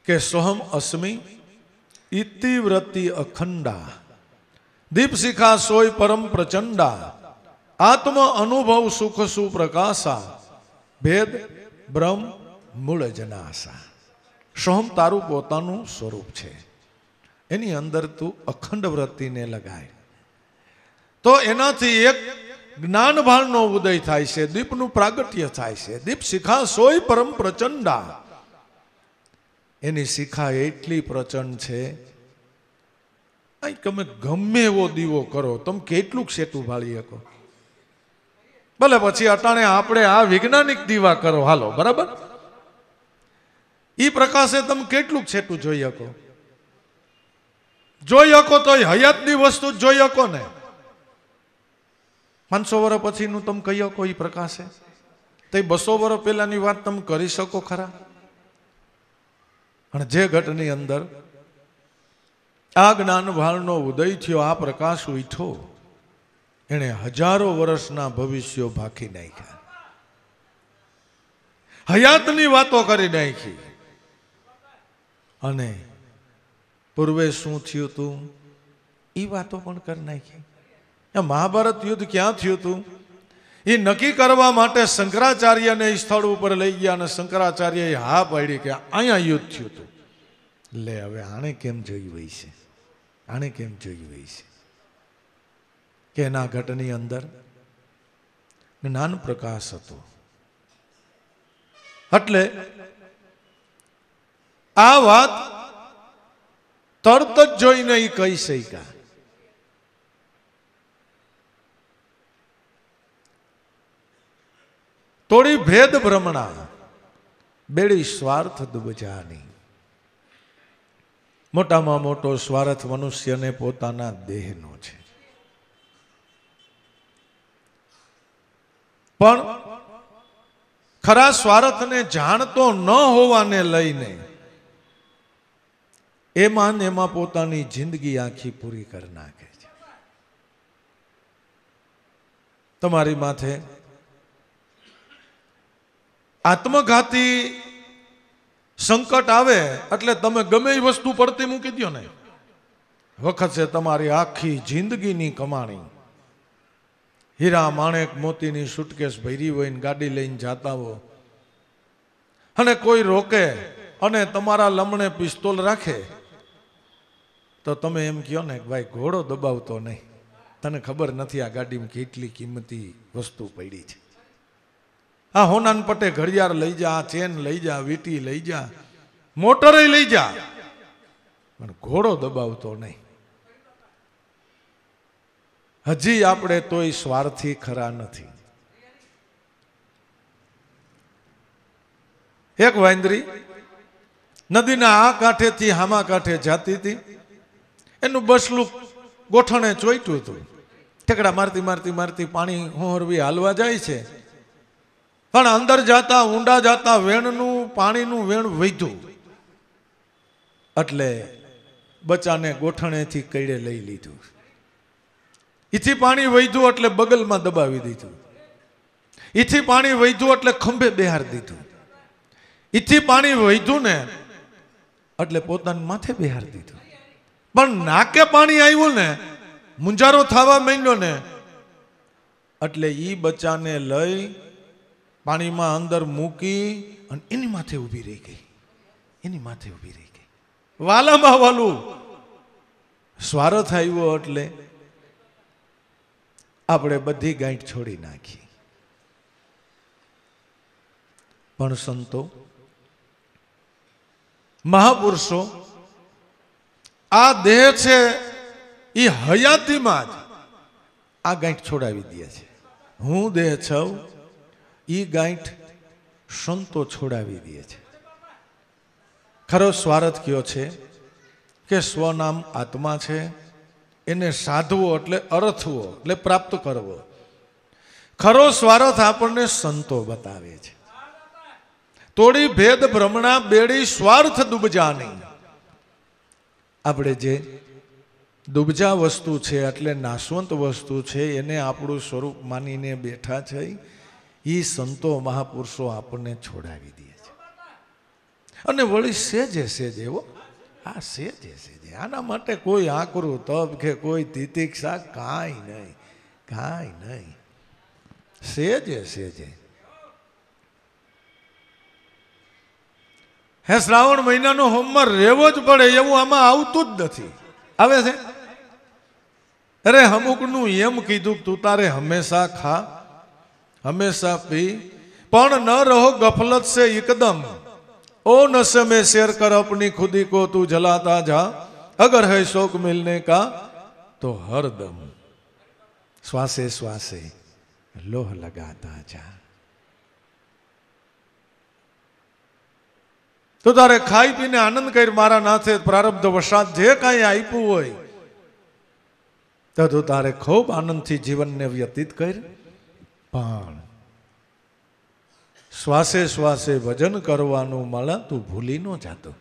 કે સોહમ અસ્મી ઇતિવ્રતિ અખંડા દીપશિખા સોય પરમ પ્રચંડા આત્મ અનુભવ સુખ સુપ્રકાશા ભેદ બ્રહ્મ મૂળ જનાશા સોહમ તારું પોતાનું સ્વરૂપ છે એની અંદર તું અખંડ વ્રતિને લગાય તો એનાથી એક જ્ઞાન ભાણનો ઉદય થાય છે દીપનું પ્રાગટ્ય થાય છે દીપ શિખા સોય પરમ પ્રચંડા એની શિખા એટલી પ્રચંડ છે અહીં તમે ગમે એવો દીવો કરો તમે કેટલું સેતું ભાળી શકો ભલે પછી અટાણે આપણે આ વૈજ્ઞાનિક દીવા કરો હાલો બરાબર એ પ્રકાશે તમે કેટલું છેટું જોઈ શકો જોઈ શકો તો હયાતની વસ્તુ જોઈ શકો ને પાંચસો વર્ષ પછીનું તમે કહી કોઈ પ્રકાશે તો બસો વર્ષ પહેલાંની વાત તમે કરી શકો ખરા અને જે ઘટની અંદર આ જ્ઞાન જ્ઞાનભાળનો ઉદય થયો આ પ્રકાશ ઉઠો એણે હજારો વર્ષના ભવિષ્યો ભાખી નાખ્યા હયાતની વાતો કરી નાખી અને પૂર્વે શું થયું હતું એ વાતો પણ કરી નાખી એ મહાભારત યુદ્ધ ક્યાં થયું હતું એ નક્કી કરવા માટે શંકરાચાર્યને એ સ્થળ ઉપર લઈ ગયા અને શંકરાચાર્યએ હા પાડી કે અહીંયા યુદ્ધ થયું હતું લે હવે આણે કેમ જોઈ વહી છે આણે કેમ જોઈ વહી છે કે એના ઘટની અંદર જ્ઞાન પ્રકાશ હતો એટલે આ વાત તરત જ જોઈને એ કહી શક્યા તોડી ભેદ ભ્રમણા બેડી સ્વાર્થ દુબજાની મોટામાં મોટો સ્વાર્થ મનુષ્યને પોતાના દેહનો છે પણ ખરા સ્વાર્થને જાણતો ન હોવાને લઈને એમાં ને એમાં પોતાની જિંદગી આખી પૂરી કરી નાખે છે તમારી માથે આત્મઘાતી સંકટ આવે એટલે તમે ગમે એ વસ્તુ પડતી મૂકી દો ને વખત છે તમારી આખી જિંદગીની કમાણી હીરા માણેક મોતીની સુટકેસ ભરી હોય ને ગાડી લઈને જાતા હો અને કોઈ રોકે અને તમારા લમણે પિસ્તોલ રાખે તો તમે એમ કહો ને કે ભાઈ ઘોડો દબાવતો નહીં તને ખબર નથી આ ગાડીમાં કેટલી કિંમતી વસ્તુ પડી છે આ હોનાન પટે ઘડિયાળ લઈ જા ચેન લઈ જા વીટી લઈ જા મોટરે લઈ જા પણ ઘોડો દબાવતો નહીં હજી આપણે તોય સ્વાર્થી ખરા નથી એક વાંદરી નદીના આ કાંઠેથી હામા કાંઠે જાતી હતી એનું બસલું ગોઠણે ચોઈટું હતું ઠેકડા મારતી મારતી મારતી પાણી હોરવી હાલવા જાય છે પણ અંદર જતા ઊંડા જતા વેણનું પાણીનું વેણ વધ્યું એટલે બચ્ચાને ગોઠણેથી કઈડે લઈ લીધું ઈથી પાણી વધ્યું એટલે બગલમાં દબાવી દીધું ઈથી પાણી વધ્યું એટલે ખંભે બેહાર દીધું ઈથી પાણી વધ્યું ને એટલે પોતાના માથે બિહાર દીધું પણ નાકે પાણી આવ્યું ને મુંજારો થવા માંડ્યો ને એટલે ઈ બચ્ચાને લઈ પાણીમાં અંદર મૂકી અને એની માથે ઊભી રહી ગઈ એની માથે ઊભી રહી ગઈ વાલામાં વાલું સ્વાર્થ આવ્યો એટલે આપણે બધી ગાંઠ છોડી નાખી પણ સંતો મહાપુરુષો આ દેહ છે એ હયાતીમાં જ આ ગાંઠ છોડાવી દે છે હું દેહ છું એ ગાંઠ સંતો છોડાવી દે છે ખરો સ્વાર્થ કયો છે કે સ્વનામ આત્મા છે એને સાધવો એટલે અર્થવો એટલે પ્રાપ્ત કરવો ખરો સ્વાર્થ આપણને સંતો બતાવે છે તોડી ભેદ ભ્રમણા બેડી સ્વાર્થ દુબજાની આપણે જે દુબજા વસ્તુ છે એટલે નાશવંત વસ્તુ છે એને આપણું સ્વરૂપ માનીને બેઠા છે એ સંતો મહાપુરુષો આપણને છોડાવી દે છે અને વળી સેજે સેજ એવો આ સેજે સેજે આના માટે કોઈ આકરું તપ કે કોઈ તિતિક્ષા કાંઈ નહીં કાંઈ નહીં સેજે સેજે હે શ્રાવણ મહિનાનો હોમમાં રહેવો જ પડે એવું આમાં આવતું જ નથી આવે છે અરે અમુકનું એમ કીધું તું તારે હંમેશા ખા हमेशा पी પણ ન રહો ગફલત સે એકદમ ओ न समय शेर कर अपनी खुदी को तू जलाता जा अगर है शोक मिलने का तो हर दम श्वासे श्वासे लोह लगाता जा તો તારે ખાઈ પીને આનંદ કરી મારા નાથે પ્રારબ્ધ વસાત જે કાંઈ આપ્યું હોય તો તારે ખૂબ આનંદથી જીવનને વ્યતીત કર્યું પણ શ્વાસે શ્વાસે ભજન કરવાનું મળે તું ભૂલી ન જાતો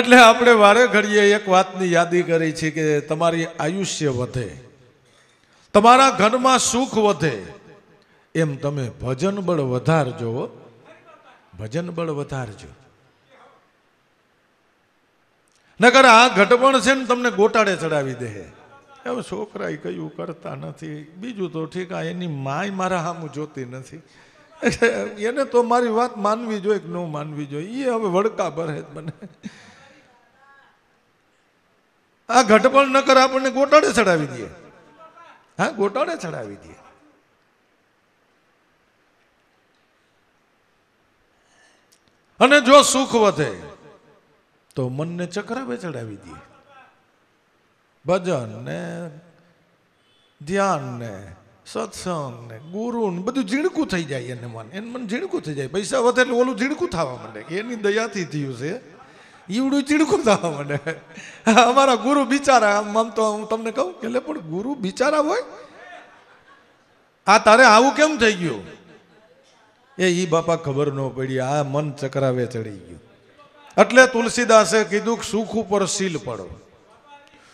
એટલે આપણે વારે ઘડીએ એક વાતની યાદી કરી છે કે તમારી આયુષ્ય વધે તમારા ઘરમાં સુખ વધે એમ તમે ભજન બળ વધારજો ભજન બળ વધારજો નકર આ ઘટપણ છે ને તમને ગોટાળે ચડાવી દે હવે છોકરાએ કહ્યું કરતા નથી બીજું તો ઠીક આ એની માય મારા હામું જોતી નથી એને તો મારી વાત માનવી જોઈએ કે ન માનવી જોઈએ એ હવે વડકા ભરે મને આ ઘટપણ ન કર આપણને ગોટાળે ચડાવી દઈએ હા ગોટાળે ચડાવી દઈએ અને જો સુખ વધે તો મનને ચક્રાવે ચડાવી દઈએ ભજન ને ધ્યાન ને સત્સંગ ને ગુરુ ને બધું ઝીણકું થઈ જાય એને મન એને મન ઝીણકું થઈ જાય પૈસા વધે એટલે ઓલું ઝીણકું થવા માંડે એની દયાથી થયું છે ઈવડું ચીડકું થવા માંડે અમારા ગુરુ બિચારા આમ તો હું તમને કહું એટલે પણ ગુરુ બિચારા હોય આ તારે આવું કેમ થઈ ગયું એ ઈ બાપા ખબર ન પડી આ મન ચક્રાવે ચડી ગયું એટલે તુલસીદાસે કીધું સુખ ઉપર સીલ પડો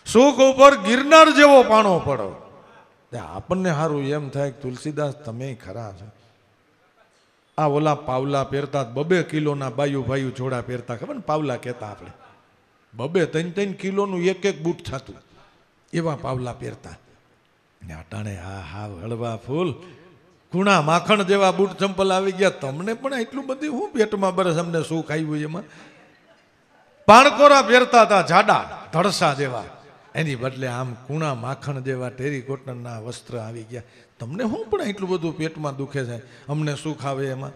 સુખ ઉપર ગિરનાર જેવો પાણો પડો આપણને સારું એમ થાય કે તુલસીદાસ તમે ખરા છો આ ઓલા પાવલા પહેરતા બબે કિલોના બાયુ ભાયુ જોડા પહેરતા ખબર ને પાવલા કહેતા આપણે બબે ત્રણ ત્રણ કિલોનું એક એક બૂટ થતું એવા પાવલા પહેરતા ને અટાણે હા હા હળવા ફૂલ કુણા માખણ જેવા બૂટ ચંપલ આવી ગયા તમને પણ એટલું બધું હું પેટમાં બરસ અમને સુખ આવ્યું એમાં પાણકોરા પહેરતા હતા જાડા ધડસા જેવા એની બદલે આમ કૂણા માખણ જેવા ટેરીકોટનના વસ્ત્ર આવી ગયા તમને શું પણ એટલું બધું પેટમાં દુખે છે અમને સુખ આવે એમાં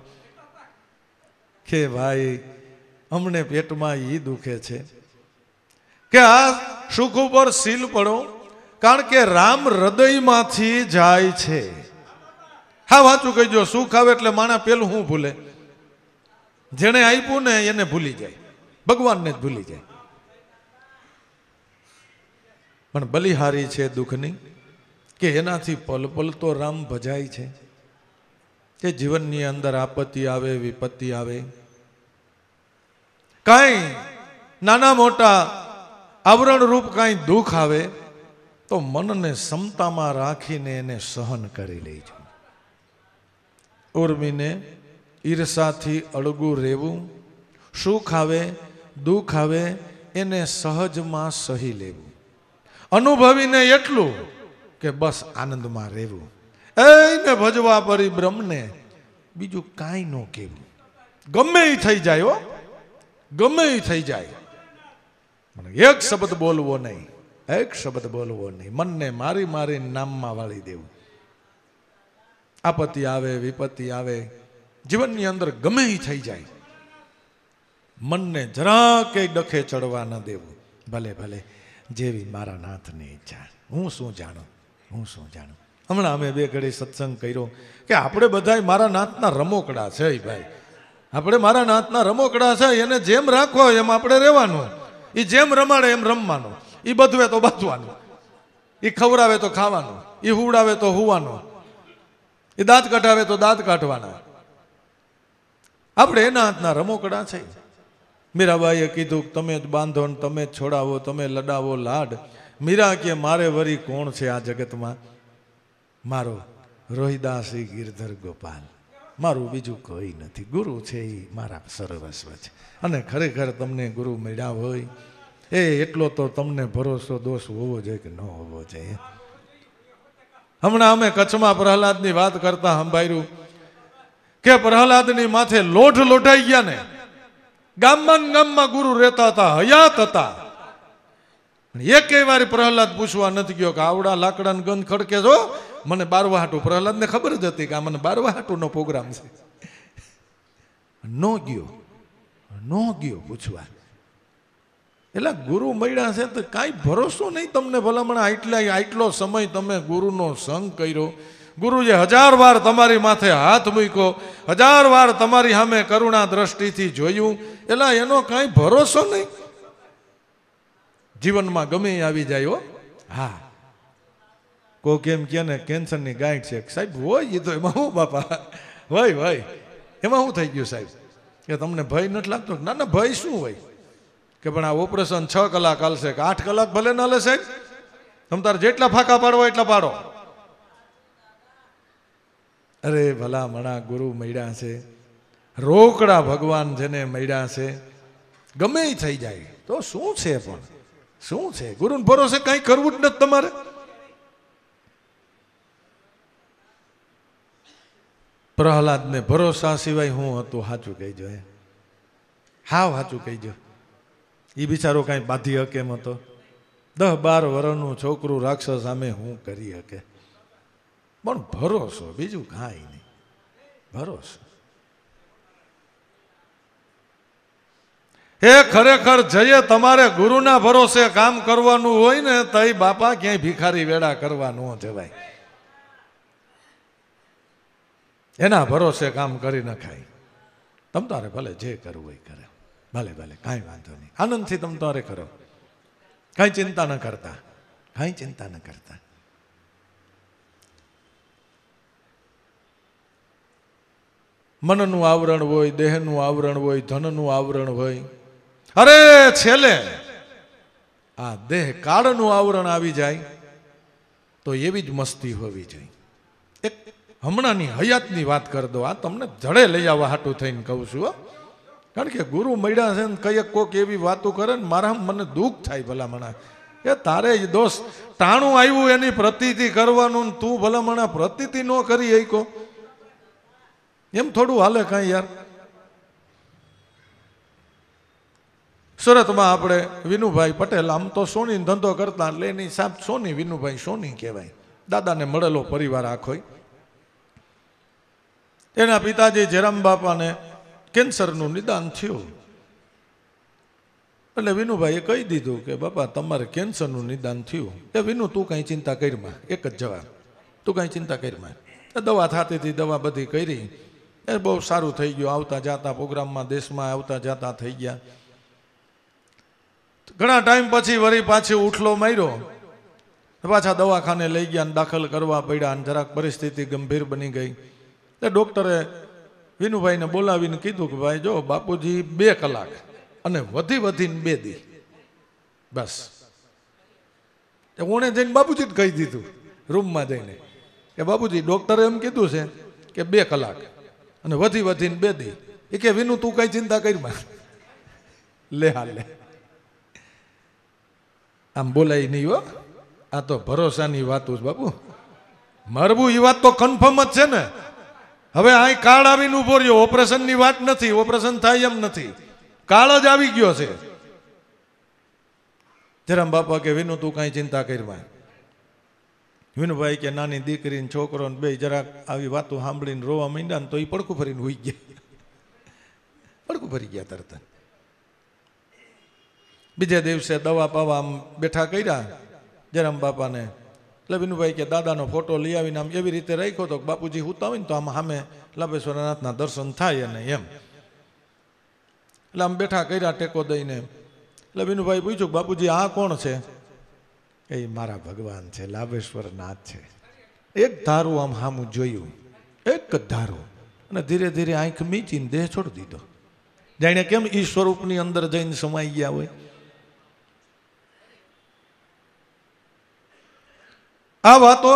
કે ભાઈ અમને પેટમાં એ દુખે છે કે આ સુખ ઉપર સીલ પડો કારણ કે રામ હૃદયમાંથી જાય છે હા વાંચું કહી દો સુખ આવે એટલે માણા પેલું શું ભૂલે જેણે આપ્યું ને એને ભૂલી જાય ભગવાનને જ ભૂલી જાય પણ બલિહારી છે દુઃખની કે એનાથી પલ પલ તો રામ ભજાય છે કે જીવનની અંદર આપત્તિ આવે વિપત્તિ આવે કાંઈ નાના મોટા આવરણ રૂપ કાંઈ દુઃખ આવે તો મનને ક્ષમતામાં રાખીને એને સહન કરી લેજો ઉર્મીને ઈર્ષાથી અળગું રહેવું સુખ આવે દુઃખ આવે એને સહજમાં સહી લેવું અનુભવીને એટલું કે બસ આનંદમાં રહેવું એને ભજવા પરી બ્રહ્મને બીજું કાંઈ ન કહેવું ગમે એ થઈ જાય હો ગમે એ થઈ જાય એક શબ્દ બોલવો નહીં એક શબ્દ બોલવો નહીં મનને મારી મારી નામમાં વાળી દેવું આપત્તિ આવે વિપત્તિ આવે જીવનની અંદર ગમે એ થઈ જાય મનને જરા કંઈ ડખે ચડવા ન દેવું ભલે ભલે જેવી મારા નાથની ઈચ્છા હું શું જાણું હું શું જાણું હમણાં અમે બે ઘડી સત્સંગ કર્યો કે આપણે બધાય મારા નાથના રમોકડા છે ભાઈ આપણે મારા નાથના રમોકડા છે એને જેમ રાખો એમ આપણે રહેવાનું એ જેમ રમાડે એમ રમવાનું એ બધવે તો બાંધવાનું એ ખવડાવે તો ખાવાનું એ હુવડાવે તો હુવાનું એ દાંત કાઢાવે તો દાંત કાઢવાના આપણે એના હાથના રમોકડા છે મીરાબાઈએ કીધું તમે જ બાંધો ને તમે જ છોડાવો તમે લડાવો લાડ મીરા કે મારે વરી કોણ છે આ જગતમાં મારો રોહિદાસી ગિરધર ગોપાલ મારું બીજું કોઈ નથી ગુરુ છે એ મારા સર્વસ્વ છે અને ખરેખર તમને ગુરુ મળ્યા હોય એ એટલો તો તમને ભરોસો દોષ હોવો જોઈએ કે ન હોવો જોઈએ હમણાં અમે કચ્છમાં પ્રહલાદની વાત કરતા સંભાળ્યું કે પ્રહલાદની માથે લોઢ લોઢાઈ ગયા ને ગામમાં ગામમાં ગુરુ રહેતા હતા હયાત હતા એક વાર પ્રહલાદ પૂછવા નથી ગયો કે આવડા લાકડાને ગંધ ખડકે જો મને બારવાહાટું પ્રહલાદને ખબર જ હતી કે આ મને બારવાહાટુનો પ્રોગ્રામ છે ન ગયો ન ગયો પૂછવા એટલે ગુરુ મળ્યા છે તો કાંઈ ભરોસો નહીં તમને ભલામણ આટલા આટલો સમય તમે ગુરુનો સંગ કર્યો ગુરુજે હજાર વાર તમારી માથે હાથ મૂક્યો હજાર વાર તમારી સામે કરુણા દ્રષ્ટિથી જોયું એટલે એનો કાંઈ ભરોસો નહીં જીવનમાં ગમે આવી જાય હો હા કો કેમ કે ને કેન્સરની ગાંઠ છે સાહેબ હોય એ તો એમાં હું બાપા હોય હોય એમાં શું થઈ ગયું સાહેબ કે તમને ભય નથી લાગતો ના ના ભય શું હોય કે પણ આ ઓપરેશન છ કલાક હાલશે કે આઠ કલાક ભલે ન હાલે સાહેબ તમ તારે જેટલા ફાંકા પાડો એટલા પાડો અરે ભલા મણા ગુરુ મળ્યા છે રોકડા ભગવાન જેને મળ્યા છે ગમે થઈ જાય તો શું છે પણ શું છે ગુરુને ભરોસે કાંઈ કરવું જ નથી તમારે પ્રહલાદને ભરોસા સિવાય હું હતું સાચું કહીજો એ હાવ સાચું કહીજો એ બિચારો કાંઈ બાંધી હકેમ હતો દહ બાર વર્ષનું છોકરું રાક્ષસ સામે હું કરી શકે પણ ભરોસો બીજું કાંઈ નહીં ભરોસો એ ખરેખર જઈએ તમારે ગુરુના ભરોસે કામ કરવાનું હોય ને તઈ બાપા ક્યાંય ભિખારી વેળા કરવા ન જવાય એના ભરોસે કામ કરી નખાય તમ તારે ભલે જે કરવું હોય કરે ભલે ભલે કાંઈ વાંધો નહીં આનંદથી તમ તારે કરો કાંઈ ચિંતા ન કરતા કાંઈ ચિંતા ન કરતા મનનું આવરણ હોય દેહનું આવરણ હોય ધનનું આવરણ હોય અરે છેલ્લે આ દેહ કાળનું આવરણ આવી જાય તો એવી જ મસ્તી હોવી જોઈએ એક હમણાંની હયાતની વાત કર દો આ તમને જડે લઈ આવવા હાટું થઈને કહું છું કારણ કે ગુરુ મળ્યા છે ને કઈ કોક એવી વાતો કરે ને મારા મને દુઃખ થાય ભલામણા એ તારે દોસ્ત ટાણું આવ્યું એની પ્રતીતિ કરવાનું તું ભલામણા પ્રતીતિ ન કરી શકો એમ થોડું હાલે કાંઈ યાર સુરતમાં આપણે વિનુભાઈ પટેલ આમ તો સોની ધંધો કરતા એટલે એની સાપ સોની વિનુભાઈ સોની કહેવાય દાદાને મળેલો પરિવાર આખોય એના પિતાજી જેરામ બાપાને કેન્સરનું નિદાન થયું એટલે વિનુભાઈએ કહી દીધું કે બાપા તમારે કેન્સરનું નિદાન થયું એ વિનુ તું કાંઈ ચિંતા કરીમાં એક જ જવાબ તું કાંઈ ચિંતા કરીમાં દવા થતી દવા બધી કરી એ બહુ સારું થઈ ગયું આવતા જાતા પ્રોગ્રામમાં દેશમાં આવતા જાતા થઈ ગયા ઘણા ટાઈમ પછી વળી પાછી ઉઠલો માર્યો પાછા દવાખાને લઈ ગયા અને દાખલ કરવા પડ્યા અને જરાક પરિસ્થિતિ ગંભીર બની ગઈ એટલે ડૉક્ટરે વિનુભાઈને બોલાવીને કીધું કે ભાઈ જો બાપુજી બે કલાક અને વધી વધીને બે દી બસ ઉણે જઈને બાપુજી કહી દીધું રૂમમાં જઈને કે બાપુજી ડૉક્ટરે એમ કીધું છે કે બે કલાક અને વધી વધીને બે દી એ કે વિનુ તું કઈ ચિંતા કરી લે હા લે આમ બોલાય નહીં હો આ તો ભરોસાની વાતું છે બાપુ મરવું એ વાત તો કન્ફર્મ જ છે ને હવે અહીં કાળ આવીને ઉભો રહ્યો ઓપરેશનની વાત નથી ઓપરેશન થાય એમ નથી કાળ જ આવી ગયો છે જરામ બાપા કે વિનુ તું કાંઈ ચિંતા કરવા વિનુભાઈ કે નાની દીકરીને છોકરોને બે જરાક આવી વાતો સાંભળીને રોવા માંડ્યા ને તો એ પડખું ફરીને હોઈ ગયા પડખું ફરી ગયા તરત બીજા દિવસે દવા પાવા આમ બેઠા કર્યા જરામ બાપાને એટલે વિનુભાઈ કે દાદાનો ફોટો લઈ આવીને આમ એવી રીતે રાખ્યો તો બાપુજી હુતા હોય ને તો આમ સામે લાભેશ્વરનાથના દર્શન થાય અને એમ એટલે આમ બેઠા કર્યા ટેકો દઈને એટલે વિનુભાઈ પૂછ્યું બાપુજી આ કોણ છે એ મારા ભગવાન છે લાભેશ્વર નાથ છે એક ધારું આમ હામું જોયું એક જ ધારું અને ધીરે ધીરે આંખ મીચીને દેહ છોડી દીધો જાણે કેમ ઈ સ્વરૂપની અંદર જઈને સમાઈ ગયા હોય આ વાતો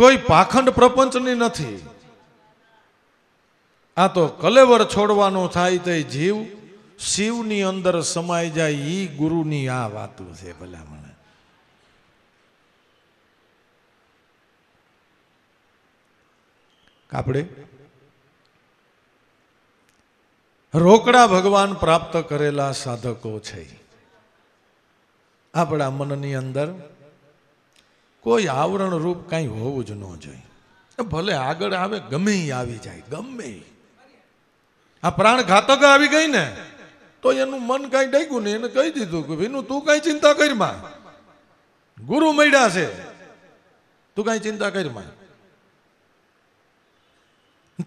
કોઈ પાખંડ પ્રપંચની નથી આ તો કલેવર છોડવાનો થાય તે જીવ શિવની અંદર સમાય જાય એ ગુરુની આ વાતો છે ભલામણ આપણે રોકડા ભગવાન પ્રાપ્ત કરેલા સાધકો છે આપણા મનની અંદર કોઈ આવરણ રૂપ કાંઈ હોવું જ ન જોઈએ ભલે આગળ આવે ગમે આવી જાય ગમે આ પ્રાણ ઘાતક આવી ગઈ ને તો એનું મન કાંઈ ડાગ્યું નહીં એને કહી દીધું કે વિનુ તું કાંઈ ચિંતા કર માં ગુરુ મળ્યા છે તું કાંઈ ચિંતા કર માં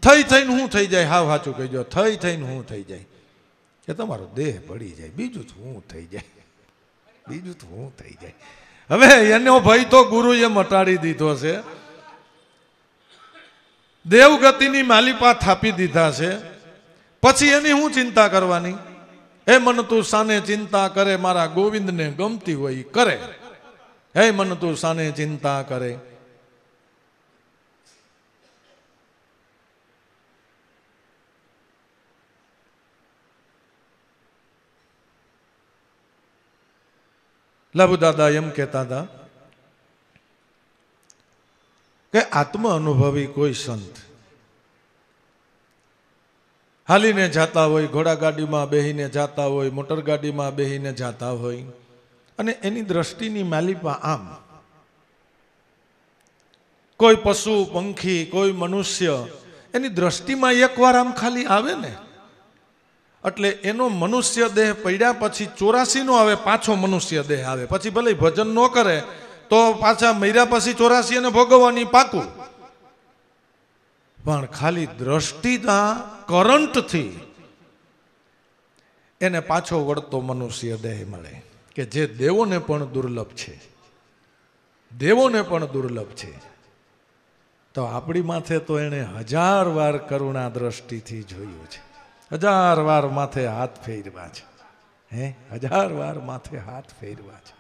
થઈ થઈને હું થઈ જાય હાવ સાચું કહી કહેજો થઈ થઈને હું થઈ જાય કે તમારો દેહ પડી જાય બીજું હું થઈ જાય બીજું હું થઈ જાય હવે એનો ભય તો ગુરુએ મટાડી દીધો છે દેવગતિની માલિપા થાપી દીધા છે પછી એની હું ચિંતા કરવાની હે મન તું સાને ચિંતા કરે મારા ગોવિંદને ગમતી હોય કરે હે મન તું સાને ચિંતા કરે દાદા એમ કહેતા હતા કે આત્મ અનુભવી કોઈ સંત હાલીને જતા હોય ઘોડાગાડીમાં બેહીને જતા હોય મોટરગાડીમાં બેહીને જતા હોય અને એની દ્રષ્ટિની માલિપા આમ કોઈ પશુ પંખી કોઈ મનુષ્ય એની દ્રષ્ટિમાં એકવાર આમ ખાલી આવે ને એટલે એનો મનુષ્ય દેહ પડ્યા પછી ચોરાસીનો આવે પાછો મનુષ્ય દેહ આવે પછી ભલે ભજન ન કરે તો પાછા મર્યા પછી ચોરાસી ભોગવવાની પાકું પણ ખાલી દ્રષ્ટિના કરંટથી એને પાછો વળતો મનુષ્ય દેહ મળે કે જે દેવોને પણ દુર્લભ છે દેવોને પણ દુર્લભ છે તો આપણી માથે તો એણે હજાર વાર કરુણા દ્રષ્ટિથી જોયું છે હજાર વાર માથે હાથ ફેરવા છે હે હજાર વાર માથે હાથ ફેરવા છે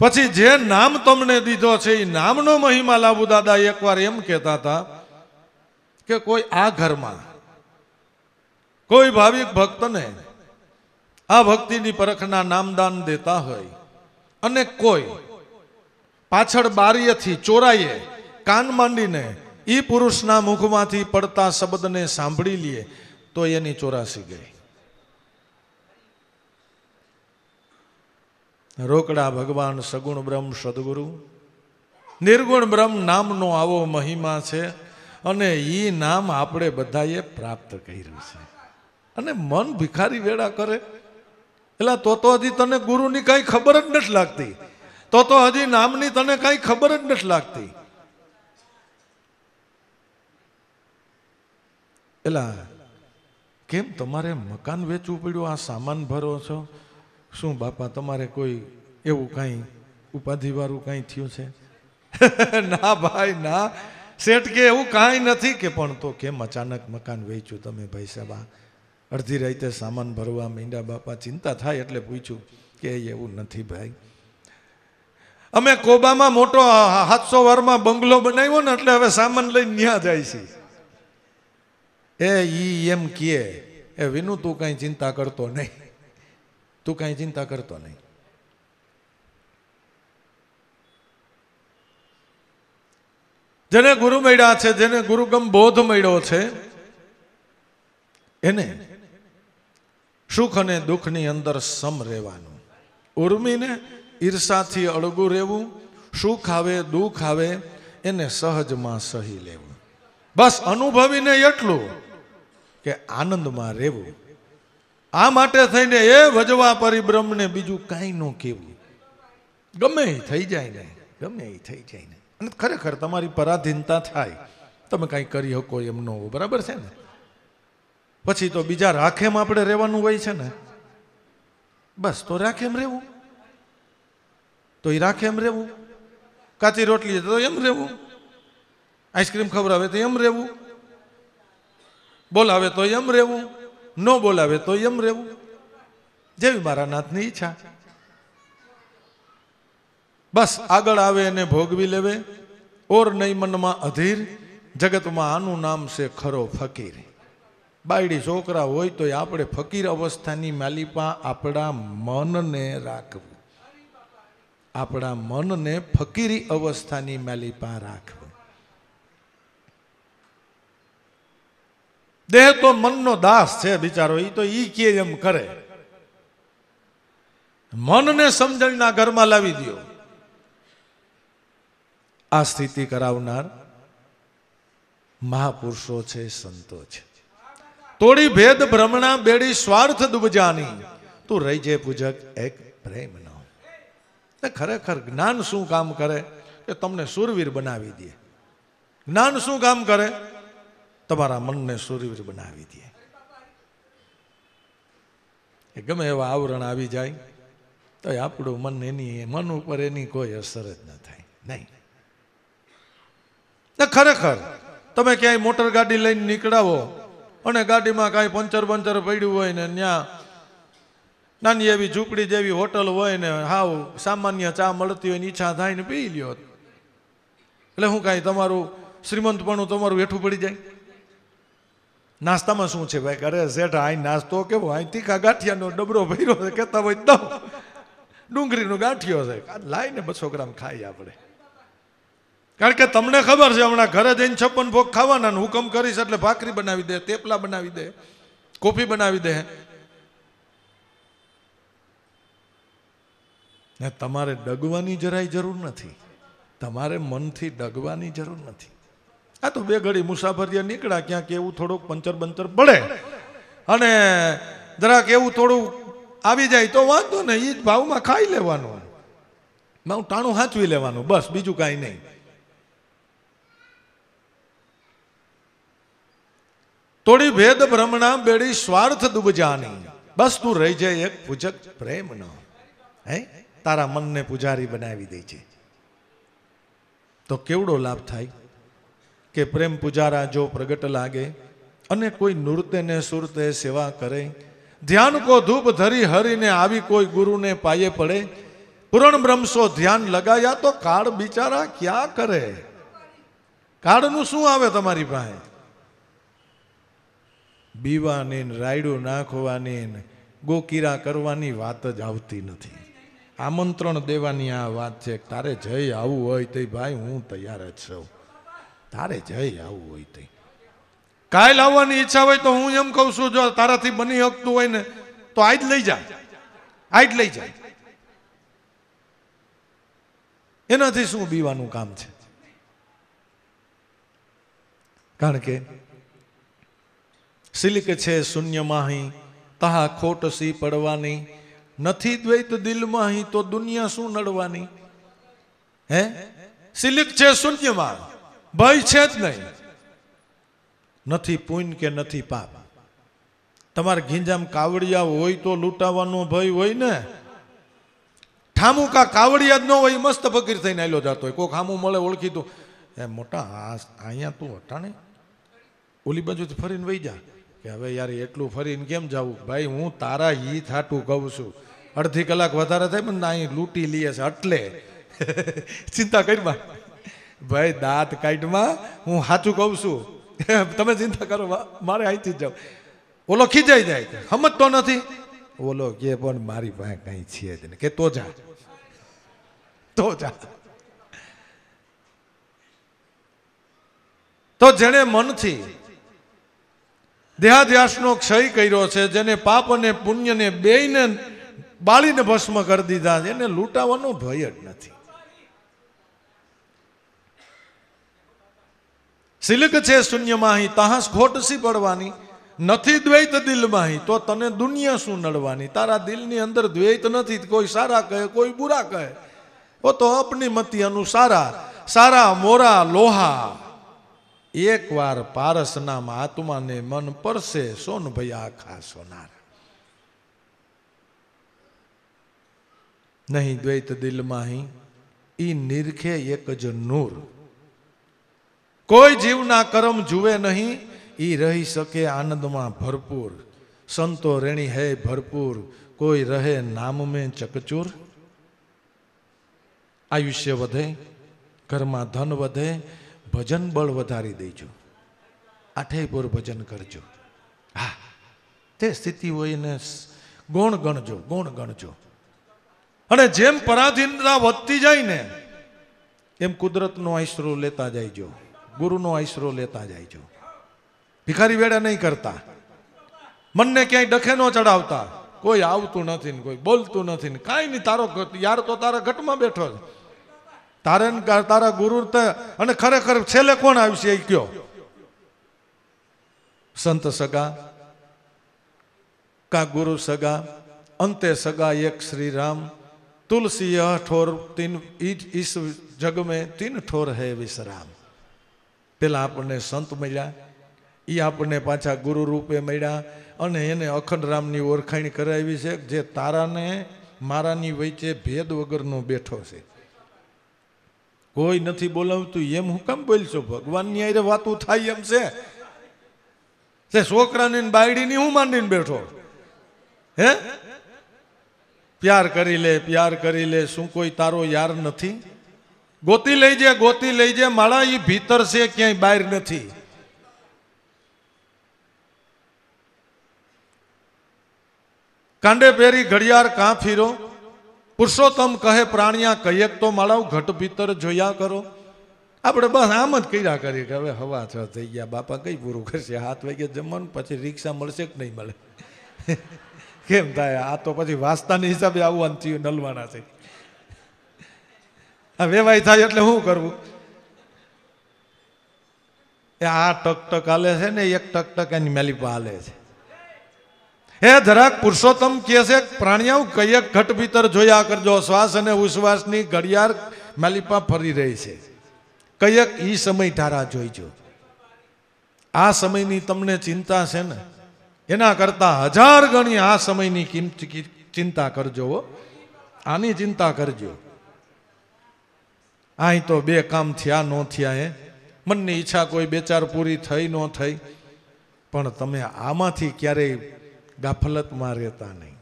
પછી જે નામ તમને દીધો છે એ નામનો મહિમા લાવું દાદા એકવાર એમ કહેતા હતા કે કોઈ આ ઘરમાં કોઈ ભાવિક ભક્તને આ ભક્તિની પરખના નામદાન દેતા હોય અને કોઈ પાછળ બારીએથી ચોરાઈએ કાન માંડીને ઈ પુરુષના મુખમાંથી પડતા શબ્દને સાંભળી લઈએ તો એની ચોરાસી ગઈ રોકડા ભગવાન સગુણ બ્રહ્મ સદગુરુ નિર્ગુણ બ્રહ્મ નામનો આવો મહિમા છે અને એ નામ આપણે બધાએ પ્રાપ્ત કર્યું છે અને મન ભિખારી વેળા કરે એટલે તો તો હજી તને ગુરુની કાંઈ ખબર જ નથી લાગતી તો તો હજી નામની તને કાંઈ ખબર જ નથી લાગતી એટલે કેમ તમારે મકાન વેચવું પડ્યું આ સામાન ભરો છો શું બાપા તમારે કોઈ એવું કાંઈ ઉપાધિવાળું કાંઈ થયું છે ના ભાઈ ના શેઠ કે એવું કાંઈ નથી કે પણ તો કેમ અચાનક મકાન વેચ્યું તમે ભાઈ સાહેબ અડધી રાતે સામાન ભરવા મીંડા બાપા ચિંતા થાય એટલે પૂછ્યું કે એવું નથી ભાઈ અમે કોબામાં મોટો સાતસો વારમાં બંગલો બનાવ્યો ને એટલે હવે સામાન લઈને ન્યા જાય છે એ ઈ એમ કહે એ વિનુ તું કાંઈ ચિંતા કરતો નહીં તું કાંઈ ચિંતા કરતો નહીં જેને ગુરુ મળ્યા છે જેને ગુરુગમ બોધ મળ્યો છે એને સુખ અને દુઃખની અંદર સમ રહેવાનું ઉર્મીને ઈર્ષાથી અળગું રહેવું સુખ આવે દુઃખ આવે એને સહજમાં સહી લેવું બસ અનુભવીને એટલું કે આનંદમાં રહેવું આ માટે થઈને એ વજવા પરિબ્રહ્મને બીજું કાંઈ ન કહેવું ગમે એ થઈ જાય ને ગમે એ થઈ જાય ને અને ખરેખર તમારી પરાધીનતા થાય તમે કાંઈ કરી શકો એમ ન હો બરાબર છે ને પછી તો બીજા રાખેમ આપણે રહેવાનું હોય છે ને બસ તો રાખેમ રહેવું તો એ રાખેમ રહેવું કાચી રોટલી તો એમ રહેવું આઈસ્ક્રીમ આવે તો એમ રહેવું બોલાવે તો એમ રહેવું ન બોલાવે તો એમ રહેવું જેવી મારા નાથની ઈચ્છા બસ આગળ આવે એને ભોગવી લેવે ઓર નહીં મનમાં અધીર જગતમાં આનું નામ છે ખરો ફકીર બાયડી છોકરા હોય તો આપણે ફકીર અવસ્થાની માલિપા આપણા મનને રાખવું આપણા મનને ફકીરી અવસ્થાની માલિપા રાખવું દેહ તો મનનો દાસ છે બિચારો એ તો ઈ કે એમ કરે મનને સમજણના ઘરમાં લાવી દો આ સ્થિતિ કરાવનાર મહાપુરુષો છે સંતો છે તોડી ભેદ ભ્રમણા બેડી સ્વાર્થ દુબજાની તું રહી જે પૂજક એક પ્રેમ ને ખરેખર જ્ઞાન શું કામ કરે કે તમને સુરવીર બનાવી દે જ્ઞાન શું કામ કરે તમારા મનને સુરવીર બનાવી દે એ ગમે એવા આવરણ આવી જાય તો આપણું મન એની મન ઉપર એની કોઈ અસર જ ન થાય નહીં ખરેખર તમે ક્યાંય મોટર ગાડી લઈને નીકળાવો અને ગાડીમાં કાંઈ પંચર બંચર પડ્યું હોય ને ત્યાં નાની એવી ઝૂંપડી જેવી હોટલ હોય ને હાવ સામાન્ય ચા મળતી હોય ને ઈચ્છા થાય ને પી લ્યો એટલે હું કાંઈ તમારું શ્રીમંતપણું તમારું હેઠું પડી જાય નાસ્તામાં શું છે ભાઈ અરે શેઠ અહીં નાસ્તો કેવો અહીં તીખા ગાંઠિયાનો ડબરો ભર્યો છે કહેતા હોય તો ડુંગળીનો ગાંઠિયો છે લાઈને બસો ગ્રામ ખાઈએ આપણે કારણ કે તમને ખબર છે હમણાં ઘરે જઈને છપ્પન ભોગ ખાવાના હુકમ કરીશ એટલે ભાખરી બનાવી દે તેપલા બનાવી દે કોફી બનાવી દે ને તમારે ડગવાની જરાય જરૂર નથી તમારે મનથી ડગવાની જરૂર નથી આ તો બે ઘડી મુસાફરીએ નીકળ્યા ક્યાંક એવું થોડુંક પંચર બંચર પડે અને જરાક એવું થોડું આવી જાય તો વાંધો ને એ જ ભાવમાં ખાઈ લેવાનું મારું ટાણું હાંચવી લેવાનું બસ બીજું કાંઈ નહીં થોડી ભેદ ભ્રમણા બેડી સ્વાર્થ દુબજાની બસ તું રહી જાય એક પૂજક પ્રેમનો હે તારા મનને પૂજારી બનાવી દે છે તો કેવડો લાભ થાય કે પ્રેમ પૂજારા જો પ્રગટ લાગે અને કોઈ નૃત્યને સુરતે સેવા કરે ધ્યાન કો ધૂપ ધરી હરીને આવી કોઈ ગુરુને પાયે પડે પૂરણ બ્રહ્મસો ધ્યાન લગાયા તો કાળ બિચારા ક્યાં કરે કાળનું શું આવે તમારી પાસે બીવાની રાયડું નાખવાની ગોકીરા કરવાની વાત જ આવતી નથી આમંત્રણ દેવાની આ વાત છે તારે જય આવું હોય તે ભાઈ હું તૈયાર જ છું તારે જઈ આવું હોય તે કાલ આવવાની ઈચ્છા હોય તો હું એમ કહું છું જો તારાથી બની શકતું હોય ને તો આજ લઈ જા આજ લઈ જાય એનાથી શું બીવાનું કામ છે કારણ કે સિલિક છે શૂન્યમાં તહા ખોટ સી પડવાની નથી દ્વૈત દિલમાં તો દુનિયા શું નડવાની હે સિલિક છે શૂન્ય શૂન્યમાં ભય છે જ નહીં નથી પુણ્ય કે નથી પાપ તમારે ઘીંજામ કાવડિયા હોય તો લૂંટાવાનો ભય હોય ને ઠામું કા કાવડિયા જ ન હોય મસ્ત ફકીર થઈને આવેલો જતો હોય કોઈક હામું મળે ઓળખીતું એ મોટા અહીંયા તું હટાણે ઓલી બાજુથી ફરીને વહી જા કે હવે યાર એટલું ફરીને કેમ જવું ભાઈ હું તારા હી થાટું કહું છું અડધી કલાક વધારે થાય પણ અહીં લૂંટી લઈએ છે એટલે ચિંતા કરવા ભાઈ દાંત કાઢમાં હું સાચું કહું છું તમે ચિંતા કરો મારે અહીંથી જ જાઓ ઓલો ખીજાઈ જાય સમજતો નથી ઓલો કે પણ મારી પાસે કંઈ છે જ કે તો જા તો જા તો જેણે મનથી દેહાધ્યાસનો ક્ષય કર્યો છે જેને પાપ અને પુણ્યને બેયને બાળીને ભસ્મ કરી દીધા એને લૂંટાવાનો ભય જ નથી સિલક છે શૂન્યમાંહી તાહાસ ખોટસી પડવાની નથી દ્વૈત દિલમાંહી તો તને દુનિયા શું નડવાની તારા દિલની અંદર દ્વૈત નથી કોઈ સારા કહે કોઈ બુરા કહે ઓ તો અપની મતી અનુસારા સારા મોરા લોહા એકવાર પારસના આત્માને મન પરસે સોન ભયા આખા સોનાર નહીં દ્વૈત દિલમાંહી ઈ નિરખે એક જ નૂર કોઈ જીવના કર્મ જુએ નહીં એ રહી શકે આનંદમાં ભરપૂર સંતો રેણી હે ભરપૂર કોઈ રહે નામ મેં ચકચૂર આયુષ્ય વધે ઘરમાં ધન વધે ભજન બળ વધારી દેજો આઠેય ભજન કરજો હા તે સ્થિતિ હોય ને ગુણ ગણજો ગુણ ગણજો અને જેમ પરાધીનતા વધતી જાય ને એમ કુદરતનો આશરો લેતા જાયજો ગુરુનો આશરો લેતા જાય છો ભિખારી વેડા નહીં કરતા મનને ક્યાંય ડખે ન ચડાવતા કોઈ આવતું નથી ને કોઈ બોલતું નથી ને કાંઈ નહીં તારો યાર તો તારા ઘટમાં બેઠો છે તારે તારા ગુરુ અને ખરેખર છેલ્લે કોણ આવશે એ કયો સંત સગા કા ગુરુ સગા અંતે સગા એક શ્રી રામ તુલસી ઠોર તીન ઈશ જગમે મેં તીન ઠોર હે વિશ્રામ પહેલાં આપણને સંત મળ્યા એ આપણને પાછા ગુરુ રૂપે મળ્યા અને એને અખંડ રામની ઓળખાણી કરાવી છે જે તારાને મારાની વચ્ચે ભેદ વગરનો બેઠો છે કોઈ નથી બોલાવતું એમ હું કેમ બોલશો ભગવાનની આરે વાતું થાય એમ છે તે છોકરાને બાયડીની હું માંડીને બેઠો હે પ્યાર કરી લે પ્યાર કરી લે શું કોઈ તારો યાર નથી ગોતી લઈ જે ગોતી લઈ જે માળા એ ભીતર છે ક્યાંય બહાર નથી કાંડે પહેરી ઘડિયાળ કાં ફીરો પુરુષોત્તમ કહે પ્રાણિયા કહીએ તો માળાઓ ઘટ ભીતર જોયા કરો આપણે બસ આમ જ કર્યા કરીએ કે હવે હવા છ થઈ ગયા બાપા કઈ પૂરું કરશે હાથ વાગે જમવાનું પછી રિક્ષા મળશે કે નહીં મળે કેમ થાય આ તો પછી વાસ્તાની હિસાબે આવું અંત્યું નલવાના છે આ વેવાય થાય એટલે શું કરવું એ આ ટક ટક હાલે છે ને એક ટક ટક એની મેલીપા હાલે છે હે જરાક પુરુષોત્તમ કહે છે પ્રાણિયાઓ કયક ઘટ ભીતર જોયા કરજો શ્વાસ અને ઉશ્વાસની ઘડિયાળ મેલીપા ફરી રહી છે કયક ઈ સમય ઠારા જોઈજો આ સમયની તમને ચિંતા છે ને એના કરતાં હજાર ગણી આ સમયની ચિંતા કરજો આની ચિંતા કરજો અહીં તો બે કામ થયા ન થયા હે મનની ઈચ્છા કોઈ બે ચાર પૂરી થઈ ન થઈ પણ તમે આમાંથી ક્યારેય ગાફલતમાં રહેતા નહીં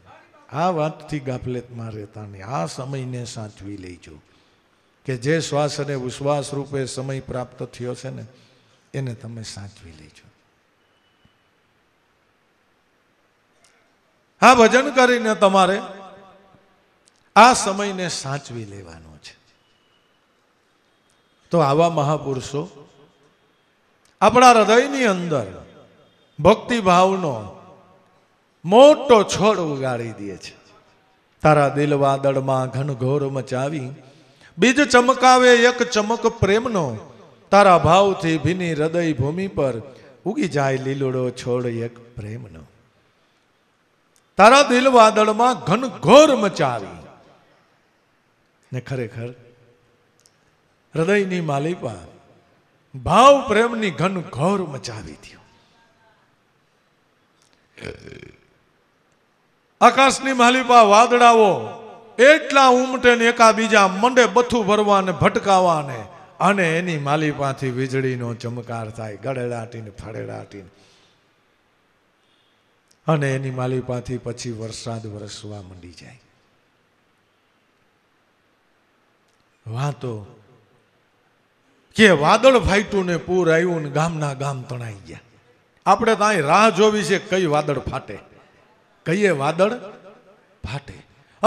આ વાતથી ગાફલતમાં રહેતા નહીં આ સમયને સાચવી લેજો કે જે શ્વાસને વિશ્વાસ રૂપે સમય પ્રાપ્ત થયો છે ને એને તમે સાચવી લેજો હા ભજન કરીને તમારે આ સમયને સાચવી લેવાનું તો આવા મહાપુરુષો આપણા હૃદયની અંદર ભક્તિભાવનો મોટો છોડ ઉગાડી દે છે તારા દિલ વાદળમાં ઘનઘોર મચાવી બીજ ચમકાવે એક ચમક પ્રેમનો તારા ભાવથી ભીની હૃદય ભૂમિ પર ઉગી જાય લીલુડો છોડ એક પ્રેમનો તારા દિલ વાદળમાં ઘનઘોર મચાવી ને ખરેખર હૃદયની માલિપા ભાવ પ્રેમની ઘન ઘોર મચાવી દીધું આકાશની માલિપા વાદળાઓ એટલા ઉમટે ને એકાબીજા મંડે બથું ભરવાને ને અને એની માલિપાથી વીજળીનો ચમકાર થાય ગળેડાટીને ફળેડાટીને અને એની માલિપાથી પછી વરસાદ વરસવા માંડી જાય વાતો કે વાદળ ફાટ્યું ને પૂર આવ્યું ને ગામના ગામ તણાઈ ગયા આપણે તો અહીં રાહ જોવી છે કઈ વાદળ ફાટે કઈએ વાદળ ફાટે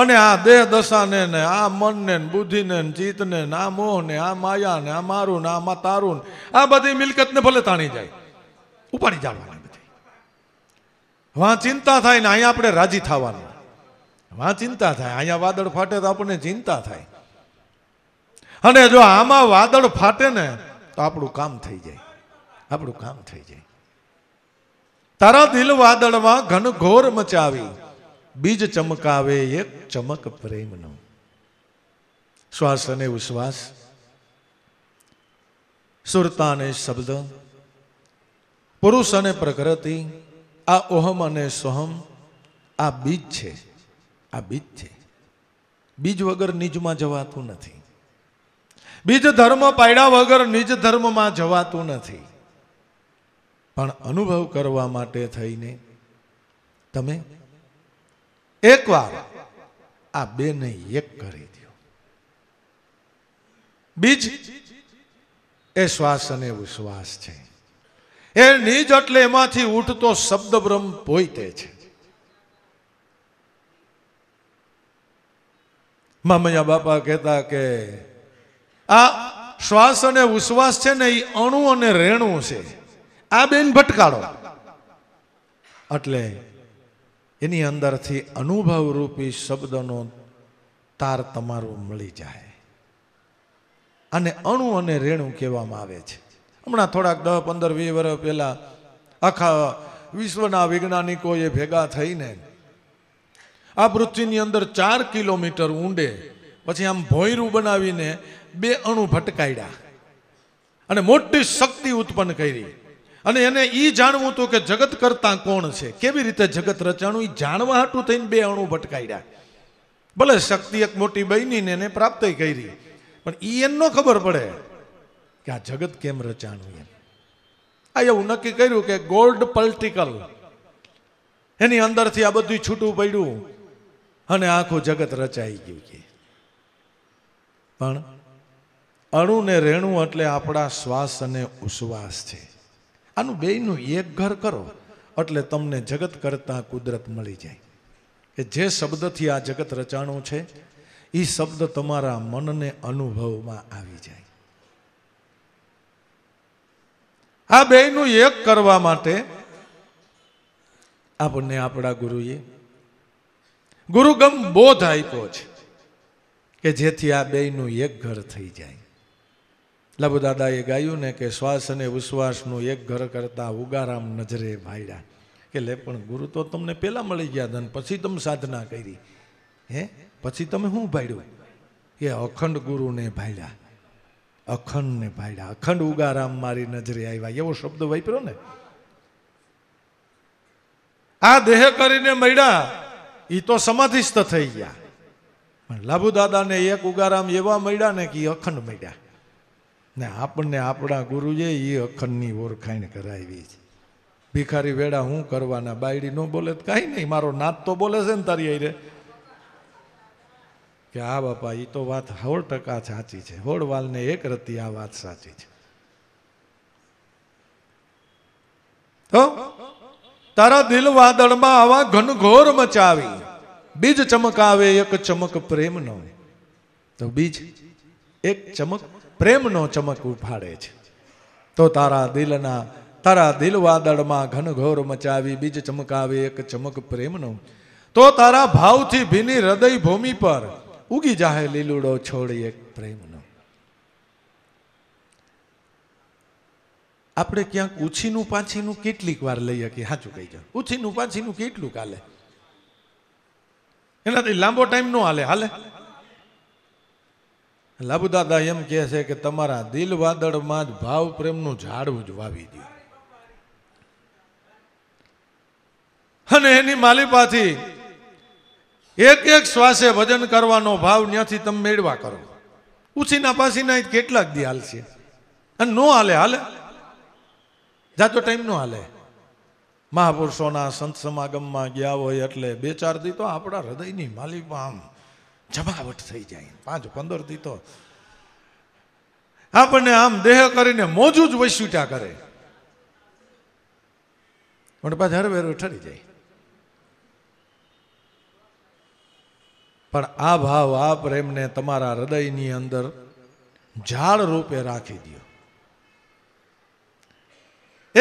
અને આ દેહ દશાને ને આ મનને ને બુદ્ધિને ને ચિત્તને ને આ મોહને આ માયાને આ મારું ને આમાં તારું ને આ બધી મિલકતને ભલે તાણી જાય ઉપાડી જવાની બધી વાં ચિંતા થાય ને અહીંયા આપણે રાજી થવાનું વા ચિંતા થાય અહીંયા વાદળ ફાટે તો આપણને ચિંતા થાય અને જો આમાં વાદળ ફાટે ને તો આપણું કામ થઈ જાય આપણું કામ થઈ જાય તારા દિલ વાદળમાં ઘનઘોર મચાવી બીજ ચમકાવે એક ચમક પ્રેમનો શ્વાસ અને ઉશ્વાસ સુરતા અને શબ્દ પુરુષ અને પ્રકૃતિ આ ઓહમ અને સોહમ આ બીજ છે આ બીજ છે બીજ વગર નીજમાં જવાતું નથી બીજ ધર્મ પાડ્યા વગર નિજ ધર્મમાં જવાતું નથી પણ અનુભવ કરવા માટે થઈને તમે એકવાર આ બેને એક કરી દો બીજ એ શ્વાસ અને વિશ્વાસ છે એ નિજ એટલે એમાંથી ઉઠતો શબ્દ બ્રહ્મ પોઈતે છે મામૈયા બાપા કહેતા કે આ શ્વાસ અને ઉશ્વાસ છે ને એ અણુ અને રેણુ છે આ બેન ભટકાળો એટલે એની અંદરથી અનુભવરૂપી શબ્દનો તાર તમારું મળી જાય અને અણુ અને રેણુ કહેવામાં આવે છે હમણાં થોડાક દસ પંદર વીસ વર્ષ પહેલાં આખા વિશ્વના વૈજ્ઞાનિકોએ ભેગા થઈને આ પૃથ્વીની અંદર ચાર કિલોમીટર ઊંડે પછી આમ ભોયરું બનાવીને બે અણુ ભટકાયડા અને મોટી શક્તિ ઉત્પન્ન કરી અને એને એ જાણવું હતું કે જગત કરતા કોણ છે કેવી રીતે જગત રચાણું એ જાણવા હાટું થઈને બે અણુ ભટકાયડા ભલે શક્તિ એક મોટી બની એને પ્રાપ્ત કરી પણ એ એમનો ખબર પડે કે આ જગત કેમ રચાણું એમ આ એવું નક્કી કર્યું કે ગોલ્ડ પોલિટિકલ એની અંદરથી આ બધું છૂટું પડ્યું અને આખું જગત રચાઈ ગયું કે પણ અણુ ને રેણું એટલે આપણા શ્વાસ અને ઉશ્વાસ છે આનું બેયનું એક ઘર કરો એટલે તમને જગત કરતા કુદરત મળી જાય કે જે શબ્દથી આ જગત રચાણું છે એ શબ્દ તમારા મનને અનુભવમાં આવી જાય આ બેયનું એક કરવા માટે આપણને આપણા ગુરુએ ગુરુગમ બોધ આપ્યો છે કે જેથી આ બેયનું એક ઘર થઈ જાય લભુદાદાએ ગાયું ને કે શ્વાસ અને ઉશ્વાસનું એક ઘર કરતા ઉગારામ નજરે ભાડ્યા કે લે પણ ગુરુ તો તમને પહેલાં મળી ગયા ધન પછી તમે સાધના કરી હે પછી તમે શું ભાડ્યું કે અખંડ ગુરુને અખંડ ને ભાડ્યા અખંડ ઉગારામ મારી નજરે આવ્યા એવો શબ્દ વાપર્યો ને આ દેહ કરીને મળ્યા એ તો સમાધિસ્થ થઈ ગયા પણ લાભુ દાદાને એક ઉગારામ એવા મળ્યા ને કે અખંડ મળ્યા ને આપણને આપણા ગુરુજે એ અખંડની ઓળખાણ કરાવી છે ભિખારી વેડા હું કરવાના બાયડી ન બોલે કાંઈ નહીં મારો નાત તો બોલે છે ને તારી અરે કે આ બાપા એ તો વાત હોળ ટકા સાચી છે હોળવાલને એક રતી આ વાત સાચી છે તારા દિલ વાદળમાં આવા ઘનઘોર મચાવી બીજ ચમકાવે એક ચમક પ્રેમ પ્રેમનો તો બીજ એક ચમક પ્રેમનો ચમક ઉફાડે છે તો તારા દિલના તારા દિલ વાદળમાં ઘનઘોર મચાવી બીજ ચમકાવે એક ચમક પ્રેમનો તો તારા ભાવથી ભીની હૃદય ભૂમિ પર ઉગી જાહે લીલુડો છોડી એક પ્રેમનો આપણે ક્યાંક ઉછીનું પાછીનું કેટલીક વાર લઈએ કે સાચું કહી જાઓ ઉછીનું પાછીનું કેટલું કાલે એનાથી લાંબો ટાઈમ નો હાલે હાલે લાભુદાદા એમ કહે છે કે તમારા દિલ વાદળમાં જ ભાવ પ્રેમનું ઝાડવું જ વાવી દે અને એની માલિપાથી એક એક શ્વાસે ભજન કરવાનો ભાવ ત્યાંથી તમે મેળવા કરો ઉછીના પાસીના કેટલાક દી હાલશે અને નો હાલે હાલે જાતો ટાઈમ નો હાલે મહાપુરુષોના સંત સમાગમમાં ગયા હોય એટલે બે ચાર દી તો આપણા હૃદયની માલિપા આમ જમાવટ થઈ જાય પાંચ પંદર દી તો આપણને આમ દેહ કરીને મોજું જ વૈશ્યુટા કરે પણ પાછા હરવેરો ઠરી જાય પણ આ ભાવ આ પ્રેમને તમારા હૃદયની અંદર ઝાડ રૂપે રાખી દો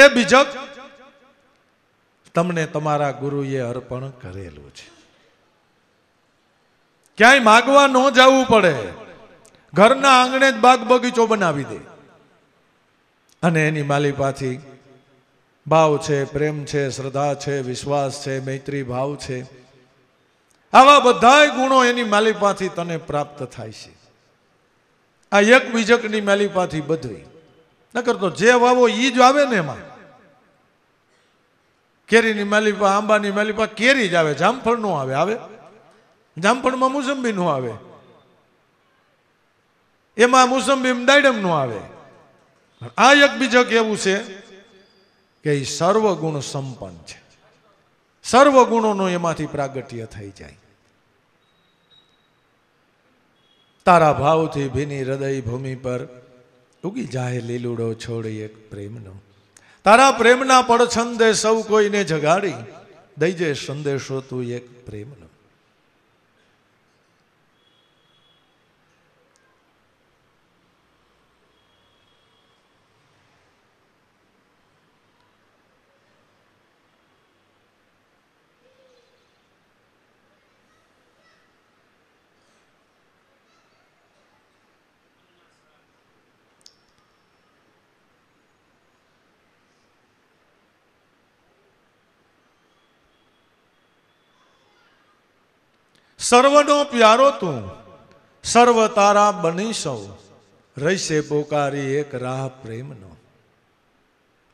એ બીજક તમને તમારા ગુરુએ અર્પણ કરેલું છે ક્યાંય માગવા ન જવું પડે ઘરના આંગણે જ બાગ બગીચો બનાવી દે અને એની માલી પાછી ભાવ છે પ્રેમ છે શ્રદ્ધા છે વિશ્વાસ છે મૈત્રી ભાવ છે આવા બધાય ગુણો એની માલિપાથી તને પ્રાપ્ત થાય છે આ એક બીજકની માલિપાથી બધી નકર તો જે વાવો એ જ આવે ને એમાં કેરીની માલિપા આંબાની માલિપા કેરી જ આવે જામફળ નો આવે આવે જામફળમાં મોસંબી નું આવે એમાં મોસંબી દાયડમ નું આવે આ એક બીજક એવું છે કે એ સર્વગુણ સંપન્ન છે સર્વ ગુણોનું એમાંથી પ્રાગટ્ય થઈ જાય તારા ભાવથી ભીની હૃદય ભૂમિ પર ઉગી જાય લીલુડો છોડી એક પ્રેમનો તારા પ્રેમના પડછંદે સૌ કોઈને જગાડી દઈ જે સંદેશો તું એક પ્રેમનો સર્વનો પ્યારો તું સર્વ તારા બની સૌ રહેશે પોકારી એક રાહ પ્રેમનો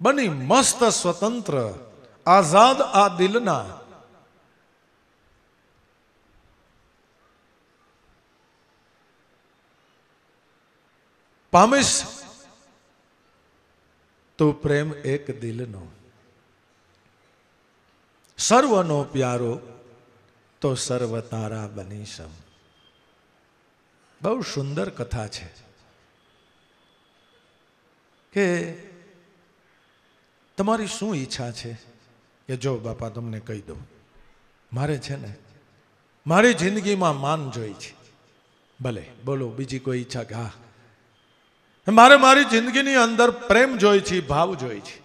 બની મસ્ત સ્વતંત્ર આઝાદ આ દિલના પામીશ તું પ્રેમ એક દિલનો સર્વનો પ્યારો તો સર્વ તારા બનીશમ બહુ સુંદર કથા છે કે તમારી શું ઈચ્છા છે કે જો બાપા તમને કહી દઉં મારે છે ને મારી જિંદગીમાં માન જોઈ છે ભલે બોલો બીજી કોઈ ઈચ્છા કે હા મારે મારી જિંદગીની અંદર પ્રેમ જોઈ છે ભાવ જોઈ છે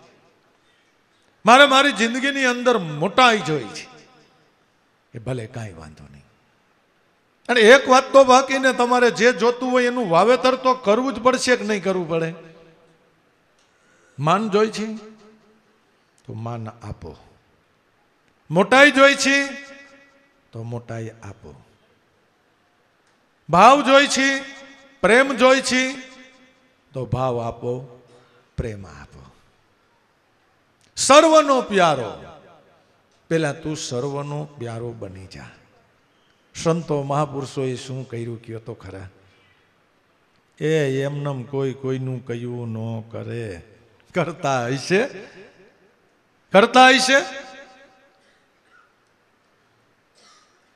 મારે મારી જિંદગીની અંદર મોટાઈ જોઈ છે એ ભલે કાંઈ વાંધો નહીં અને એક વાત તો બાકીને તમારે જે જોતું હોય એનું વાવેતર તો કરવું જ પડશે કે નહીં કરવું પડે માન જોઈ છે તો માન આપો મોટાઈ જોઈ છે તો મોટાઈ આપો ભાવ જોઈ છે પ્રેમ જોઈ છે તો ભાવ આપો પ્રેમ આપો સર્વનો પ્યારો પહેલાં તું સર્વનો પ્યારો બની જા સંતો મહાપુરુષોએ શું કર્યું કયો તો ખરા એ એમનેમ કોઈ કોઈનું કયું ન કરે કરતા હશે કરતા હશે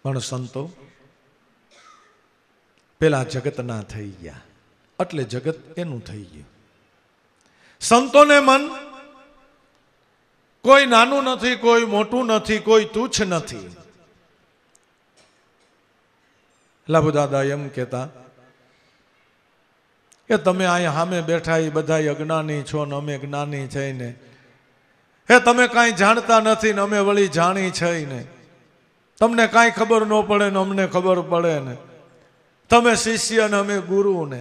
પણ સંતો પેલા જગતના થઈ ગયા એટલે જગત એનું થઈ ગયું સંતોને મન કોઈ નાનું નથી કોઈ મોટું નથી કોઈ તુચ્છ નથી લાભુ દાદા એમ કહેતા કે તમે અહીંયા સામે બેઠા એ બધા અજ્ઞાની છો ને અમે જ્ઞાની છે ને હે તમે કાંઈ જાણતા નથી ને અમે વળી જાણી છે ને તમને કાંઈ ખબર ન પડે ને અમને ખબર પડે ને તમે શિષ્ય ને અમે ગુરુ ને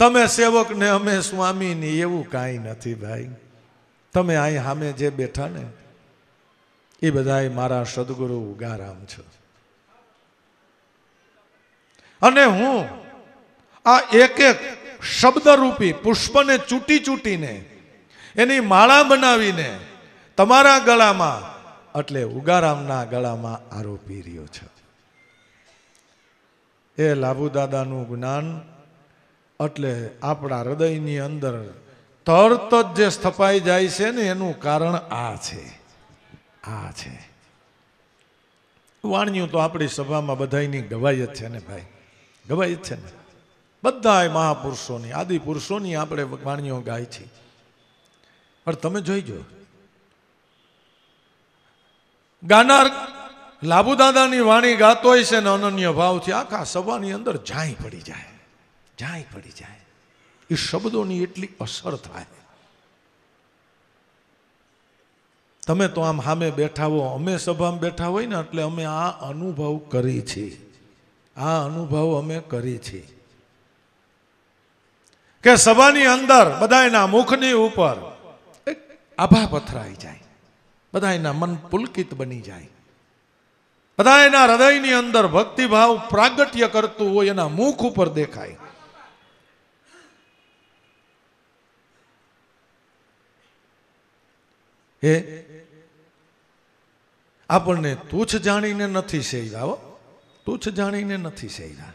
તમે સેવક ને અમે સ્વામી ને એવું કાંઈ નથી ભાઈ તમે અહીં સામે જે બેઠા ને એ બધા મારા સદગુરુ ઉગારામ છો અને હું આ એક એક શબ્દરૂપી પુષ્પને ચૂંટી ચૂંટીને એની માળા બનાવીને તમારા ગળામાં એટલે ઉગારામના ગળામાં આરોપી રહ્યો છે એ લાભુ દાદાનું જ્ઞાન એટલે આપણા હૃદયની અંદર તરત જ જે સ્થપાઈ જાય છે ને એનું કારણ આ છે આ છે વાણિયું તો આપણી સભામાં બધાની ગવાયત છે ને ભાઈ ગવાયત છે ને બધાય મહાપુરુષોની આદિ પુરુષોની આપણે વાણીઓ ગાય છે પણ તમે જોઈજો ગાનાર લાભુદાદાની વાણી ગાતો હોય છે ને અનન્ય ભાવથી આખા સભાની અંદર ઝાંઈ પડી જાય ઝાંઈ પડી જાય એ શબ્દોની એટલી અસર થાય તમે તો આમ સામે બેઠા હો અમે સભામાં બેઠા હોય ને એટલે અમે આ અનુભવ કરી છે આ અનુભવ અમે કરી છે કે સભાની અંદર બધાના મુખની ઉપર એક આભા પથરાઈ જાય બધાના મન પુલકિત બની જાય બધા એના હૃદયની અંદર ભક્તિભાવ પ્રાગટ્ય કરતું હોય એના મુખ ઉપર દેખાય એ આપણને તુચ્છ જાણીને નથી સેવ્યા હો તુચ્છ જાણીને નથી સેવ્યા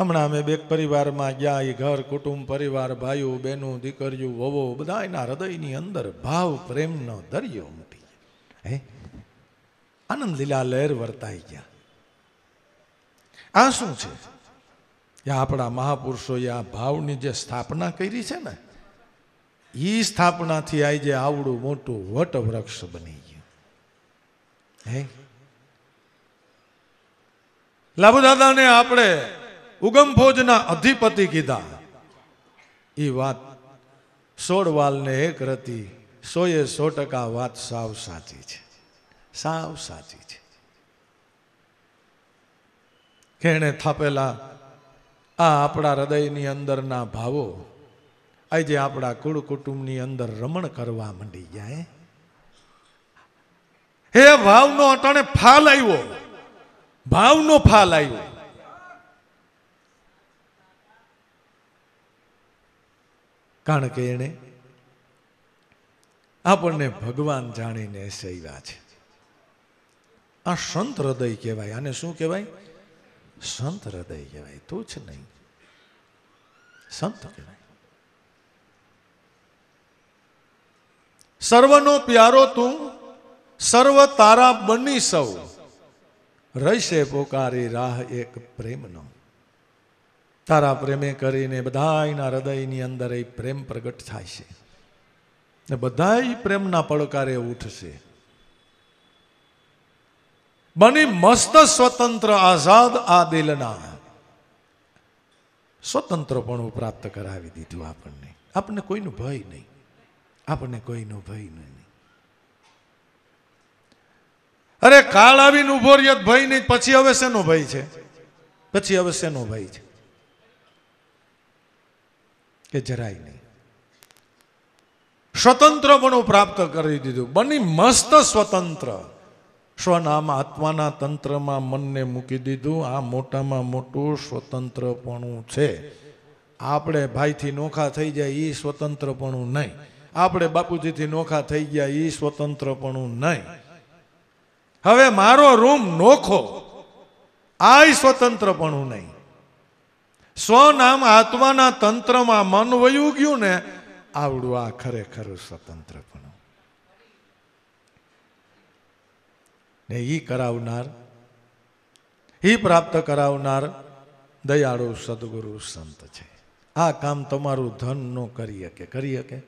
હમણાં અમે બે પરિવારમાં ગયા એ ઘર કુટુંબ પરિવાર ભાઈઓ બહેનો દીકરીઓ વવો બધા એના હૃદયની અંદર ભાવ પ્રેમનો દરિયો મૂકી હે આનંદ લીલા લહેર વર્તાઈ ગયા આ શું છે આપણા મહાપુરુષોએ આ ભાવની જે સ્થાપના કરી છે ને એ સ્થાપનાથી આજે આવડું મોટું વટ વૃક્ષ બની ગયું હે લાભુદાદાને આપણે ઉગમ ઉગમફોજના અધિપતિ કીધા એ વાત સોળવાલને એક રતી સોએ સો ટકા વાત સાવ સાચી છે સાવ સાચી છે કે એણે થાપેલા આ આપણા હૃદયની અંદરના ભાવો આજે આપણા કુળ કુટુંબની અંદર રમણ કરવા માંડી જાય હે ભાવનો અટાણે ફાલ આવ્યો ભાવનો ફાલ આવ્યો કારણ કે એને આપણને ભગવાન જાણીને સેવ્યા છે આ સંત હૃદય કહેવાય આને શું કહેવાય સંત હૃદય કહેવાય તું જ નહીં સંત કહેવાય સર્વનો પ્યારો તું સર્વ તારા બની સૌ રહેશે પોકારી રાહ એક પ્રેમનો તારા પ્રેમે કરીને બધાના હૃદયની અંદર એ પ્રેમ પ્રગટ થાય છે ને બધાય પ્રેમના પડકારે ઉઠશે બની મસ્ત સ્વતંત્ર આઝાદ આ દિલના સ્વતંત્ર સ્વતંત્રપણું પ્રાપ્ત કરાવી દીધું આપણને આપણને કોઈનું ભય નહીં આપણને કોઈનો ભય નહીં અરે કાળ આવીને ઉભો રહ્યો ભય નહીં પછી હવે શેનો ભય છે પછી હવે શેનો ભય છે કે જરાય નહીં સ્વતંત્ર પણ પ્રાપ્ત કરી દીધું બની મસ્ત સ્વતંત્ર સ્વનામ આત્માના તંત્રમાં મનને મૂકી દીધું આ મોટામાં મોટું સ્વતંત્રપણું છે આપણે ભાઈથી નોખા થઈ જાય એ સ્વતંત્રપણું નહીં આપણે બાપુજીથી નોખા થઈ ગયા એ સ્વતંત્રપણું નહીં હવે મારો રૂમ નોખો આ સ્વતંત્રપણું નહીં સ્વનામ આત્માના તંત્રમાં મન વયું ગયું ને આવડું આ ખરેખર સ્વતંત્રપણું ને એ કરાવનાર ઈ પ્રાપ્ત કરાવનાર દયાળુ સદગુરુ સંત છે આ કામ તમારું ધન ન કરી શકે કરી શકે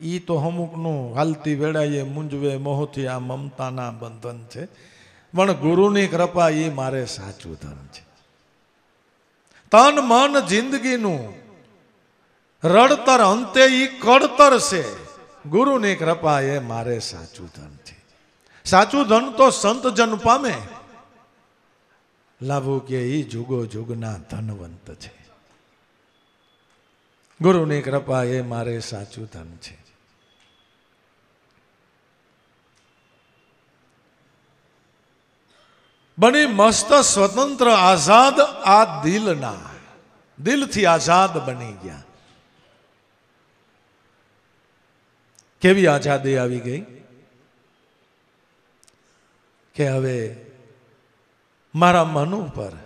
એ તો અમુકનું હાલતી વેળાએ મૂંઝવે મોહથી આ મમતાના બંધન છે પણ ગુરુની કૃપા એ મારે સાચું ધન છે તન મન જિંદગીનું રડતર અંતે એ કડતર છે ગુરુની કૃપા એ મારે સાચું ધન છે સાચું ધન તો સંત જન પામે લાભુ કે એ જુગો જુગના ધનવંત છે ગુરુની કૃપા એ મારે સાચું ધન છે बने मस्त स्वतंत्र आजाद आ दिल ना दिल थी आजाद बनी गया के भी आजादी आ गई के हवे मारा मन पर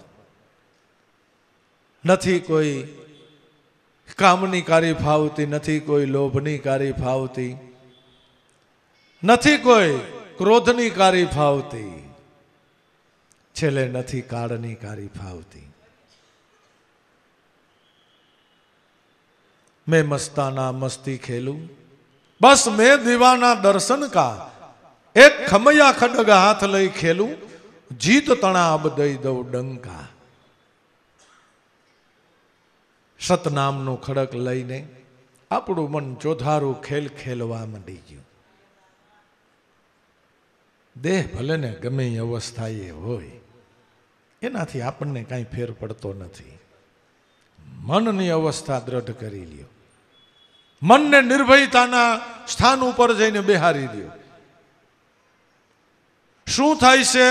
नथी कोई कामनी कारी फावती नथी कोई लोभनी कारी फावती नथी कोई क्रोधनी कारी फावती છેલ્લે નથી કાળની કારી ફાવતી મેં મસ્તાના મસ્તી ખેલું બસ મેં દીવાના દર્શન કા એક ખમૈયા ખડગ હાથ લઈ ખેલું જીત તણાબ દઈ દઉં ડંકા સતનામનું ખડક લઈને આપણું મન ચોધારું ખેલ ખેલવા માંડી ગયું દેહ ભલે ને ગમે અવસ્થા એ હોય એનાથી આપણને કાંઈ ફેર પડતો નથી મનની અવસ્થા દ્રઢ કરી લ્યો મનને નિર્ભયતાના સ્થાન ઉપર જઈને બેહારી લ્યો શું થાય છે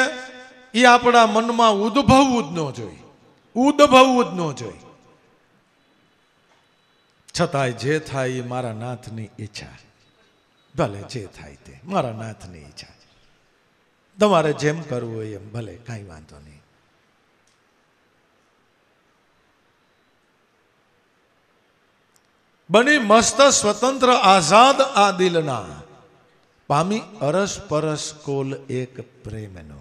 એ આપણા મનમાં ઉદ્ભવવું જ ન જોઈ ઉદ્ભવવું જ ન જોઈ છતાંય જે થાય એ મારા નાથની ઈચ્છા ભલે જે થાય તે મારા નાથની ઈચ્છા તમારે જેમ કરવું હોય એમ ભલે કાંઈ વાંધો નહીં બની મસ્ત સ્વતંત્ર આઝાદ આ દિલના પામી અરસ પરસ કોલ એક પ્રેમનો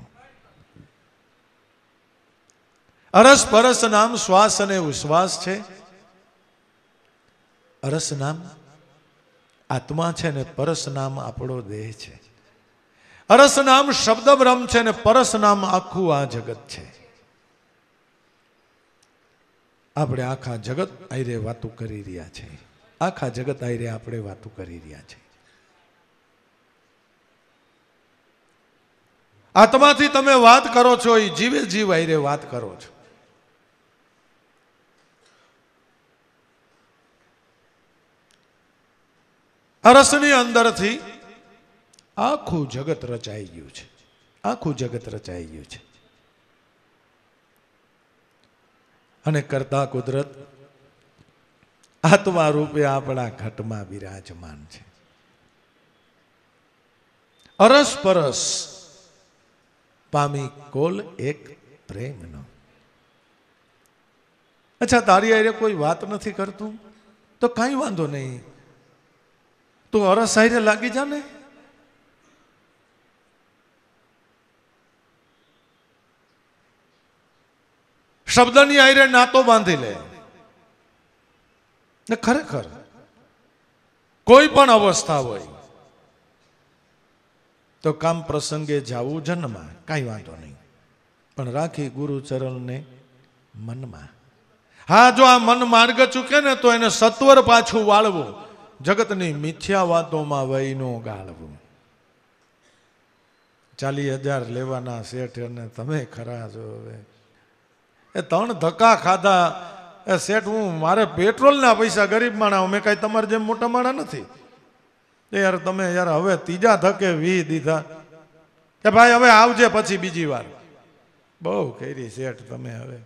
અરસ પરસ નામ શ્વાસ અને ઉશ્વાસ છે અરસ નામ આત્મા છે ને પરસ નામ આપણો દેહ છે અરસ નામ શબ્દ બ્રહ્મ છે ને પરસ નામ આખું આ જગત છે આપણે આખા જગત આયરે વાતો કરી રહ્યા છીએ આખા જગત આઈ રહ્યા આપણે વાતો કરી રહ્યા છે આત્માથી તમે વાત કરો છો એ જીવે જીવ આઈ વાત કરો છો અરસની અંદરથી આખું જગત રચાઈ ગયું છે આખું જગત રચાઈ ગયું છે અને કરતા કુદરત આત્મા રૂપે આપણા ઘટમાં બિરાજમાન છે અરસ પરસ પામી કોલ એક પ્રેમનો અચ્છા તારી આરે કોઈ વાત નથી કરતું તો કાંઈ વાંધો નહીં તું અરસ આરે લાગી જા ને શબ્દની આરે નાતો બાંધી લે ને ખરેખર કોઈ પણ અવસ્થા હોય તો કામ પ્રસંગે જવું જન્મમાં કાંઈ વાંધો નહીં પણ રાખી ગુરુચરણને મનમાં હા જો આ મન માર્ગ ચૂકે ને તો એને સત્વર પાછું વાળવું જગતની મિથ્યા વાતોમાં વયનું ગાળવું ચાલી હજાર લેવાના શેઠ અને તમે ખરા છો હવે એ ત્રણ ધક્કા ખાધા એ શેઠ હું મારે પેટ્રોલના પૈસા ગરીબ માણા અમે કાંઈ તમારે જેમ મોટા માણા નથી યાર તમે યાર હવે ત્રીજા ધકે વી દીધા કે ભાઈ હવે આવજે પછી બીજી વાર બહુ કરી શેઠ તમે હવે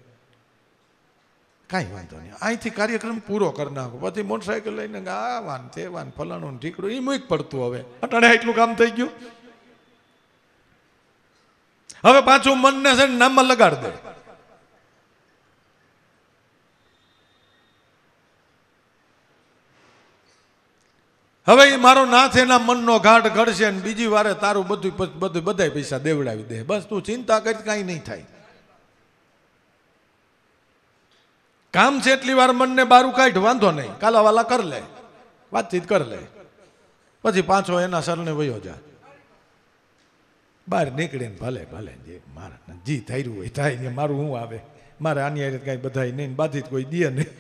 કાંઈ વાંધો નહીં અહીંથી કાર્યક્રમ પૂરો કરી નાખો પછી મોટરસાઇકલ લઈને આ વાન તે વાન ફલાણું ઠીકડું એ મૂક પડતું હવે અટાણે એટલું કામ થઈ ગયું હવે પાછું મનને છે નામમાં લગાડ દે હવે એ મારો નાથ એના મનનો ઘાટ ઘડશે ને બીજી વારે તારું બધું બધું બધા પૈસા દેવડાવી દે બસ તું ચિંતા કરી કાંઈ નહીં થાય કામ છે એટલી વાર મનને બારું કાઢ વાંધો નહીં કાલાવાલા કર લે વાતચીત કર લે પછી પાછો એના સરને વયો જા બહાર નીકળે ને ભલે ભલે જે મારા જી થયું હોય થાય ને મારું હું આવે મારે આની કાંઈ બધાય નહીં બાધિત કોઈ દે નહીં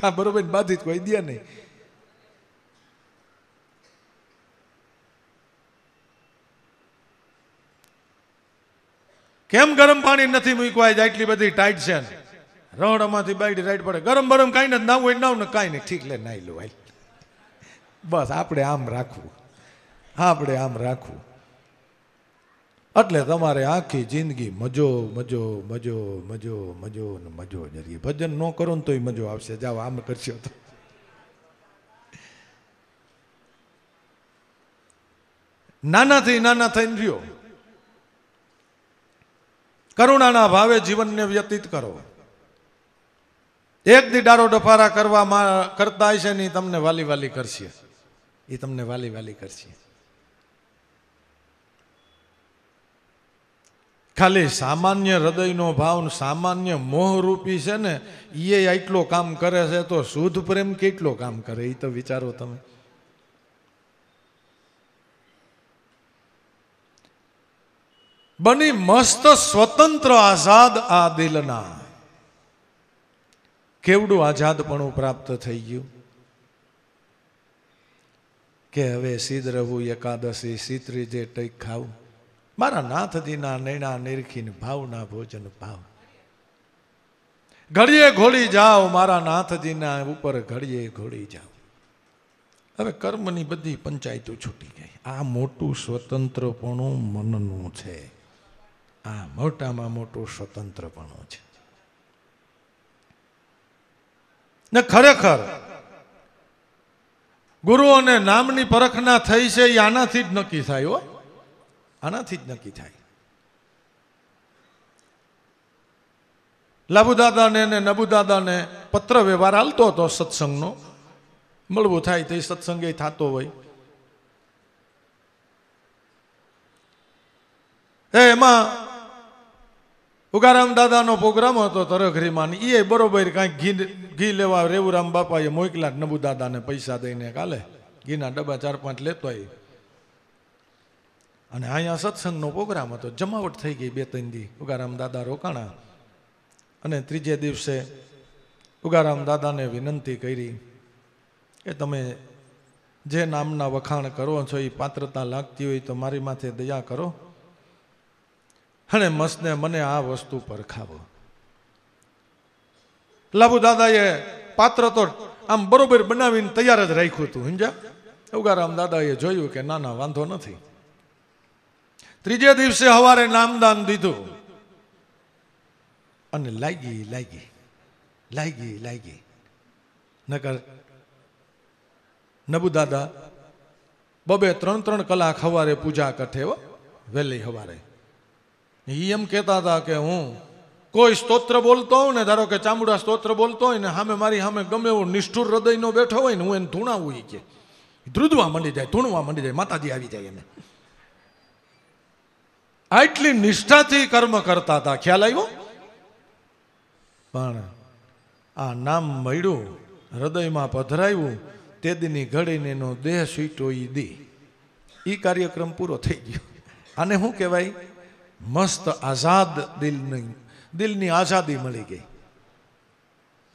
કાં બરોબર બાધિત કોઈ દે નહીં કેમ ગરમ પાણી નથી મૂકવાય એટલી બધી ટાઈટ છે રવડામાંથી બાઈડી રાઈટ પડે ગરમ ગરમ કાંઈ નથી નાવું હોય નાવું ને કાંઈ નહીં ઠીક લે નાઈ લો ભાઈ બસ આપણે આમ રાખવું આપણે આમ રાખવું એટલે તમારે આખી જિંદગી મજો મજો મજો મજો મજો ને મજો જરીએ ભજન ન કરો ને તોય મજો આવશે જાઓ આમ કરશો તો નાનાથી નાના થઈને રહ્યો કરુણાના ભાવે જીવનને વ્યતીત કરો એક દીડારો ડફારા કરવામાં કરતા હશે ને એ તમને વાલી વાલી કરશે એ તમને વાલી વાલી કરશે ખાલી સામાન્ય હૃદયનો ભાવ સામાન્ય મોહરૂપી છે ને એ આટલો કામ કરે છે તો શુદ્ધ પ્રેમ કેટલો કામ કરે એ તો વિચારો તમે બની મસ્ત સ્વતંત્ર આઝાદ આ દિલના કેવડું આઝાદપણું પ્રાપ્ત થઈ ગયું કે હવે સિદ્ધ રહેવું એકાદશી સી ત્રીજે ટઈ ખાવું મારા નાથજીના નૈણા નિરખીને ભાવના ભોજન ભાવ ઘડીએ ઘોડી જાઓ મારા નાથજીના ઉપર ઘડીએ ઘોડી જાઓ હવે કર્મની બધી પંચાયતો છૂટી ગઈ આ મોટું સ્વતંત્રપણું મનનું છે આ મોટામાં મોટું સ્વતંત્રપણું છે ને ખરેખર ગુરુ અને નામની પરખના થઈ છે એ આનાથી જ નક્કી થાય હો આનાથી જ નક્કી થાય લાભુદાદાને ને નબુદાદાને પત્ર વ્યવહાર હાલતો હતો સત્સંગનો મળવું થાય તો એ સત્સંગે થતો હોય એમાં ઉગારામ દાદાનો પ્રોગ્રામ હતો તરખરીમાં એ બરોબર કાંઈક ઘી ઘી લેવા રેવુરામ બાપાએ મોકલા નબુ દાદાને પૈસા દઈને કાલે ઘીના ડબ્બા ચાર પાંચ લેતો અને અહીંયા સત્સંગનો પ્રોગ્રામ હતો જમાવટ થઈ ગઈ બે ત્રણ દી ઉગારામ દાદા રોકાણા અને ત્રીજે દિવસે ઉગારામ દાદાને વિનંતી કરી કે તમે જે નામના વખાણ કરો છો એ પાત્રતા લાગતી હોય તો મારી માથે દયા કરો અને મસને મને આ વસ્તુ પરખાવો લાભુ દાદાએ પાત્ર તો આમ બરોબર બનાવીને તૈયાર જ રાખ્યું હતું સમજ્યા ઉગારામ દાદાએ જોયું કે ના ના વાંધો નથી ત્રીજે દિવસે સવારે નામદાન દીધું અને લાગી લાગી લાગી લાગી નકર નબુ દાદા બબે ત્રણ ત્રણ કલાક સવારે પૂજા કઠે વહેલી સવારે એ એમ કહેતા હતા કે હું કોઈ સ્તોત્ર બોલતો હોઉં ને ધારો કે ચામડા સ્તોત્ર બોલતો હોય ને સામે મારી સામે ગમે એવું નિષ્ઠુર હૃદયનો બેઠો હોય ને હું એને ધૂણાવું એ કે ધ્રુજવા મંડી જાય ધૂણવા મંડી જાય માતાજી આવી જાય એને આટલી નિષ્ઠાથી કર્મ કરતા હતા ખ્યાલ આવ્યો પણ આ નામ મળ્યું હૃદયમાં પધરાયું તે દીની ઘડીને એનો દેહ સ્વીટો ઈ દી એ કાર્યક્રમ પૂરો થઈ ગયો આને શું કહેવાય મસ્ત આઝાદ દિલની દિલની આઝાદી મળી ગઈ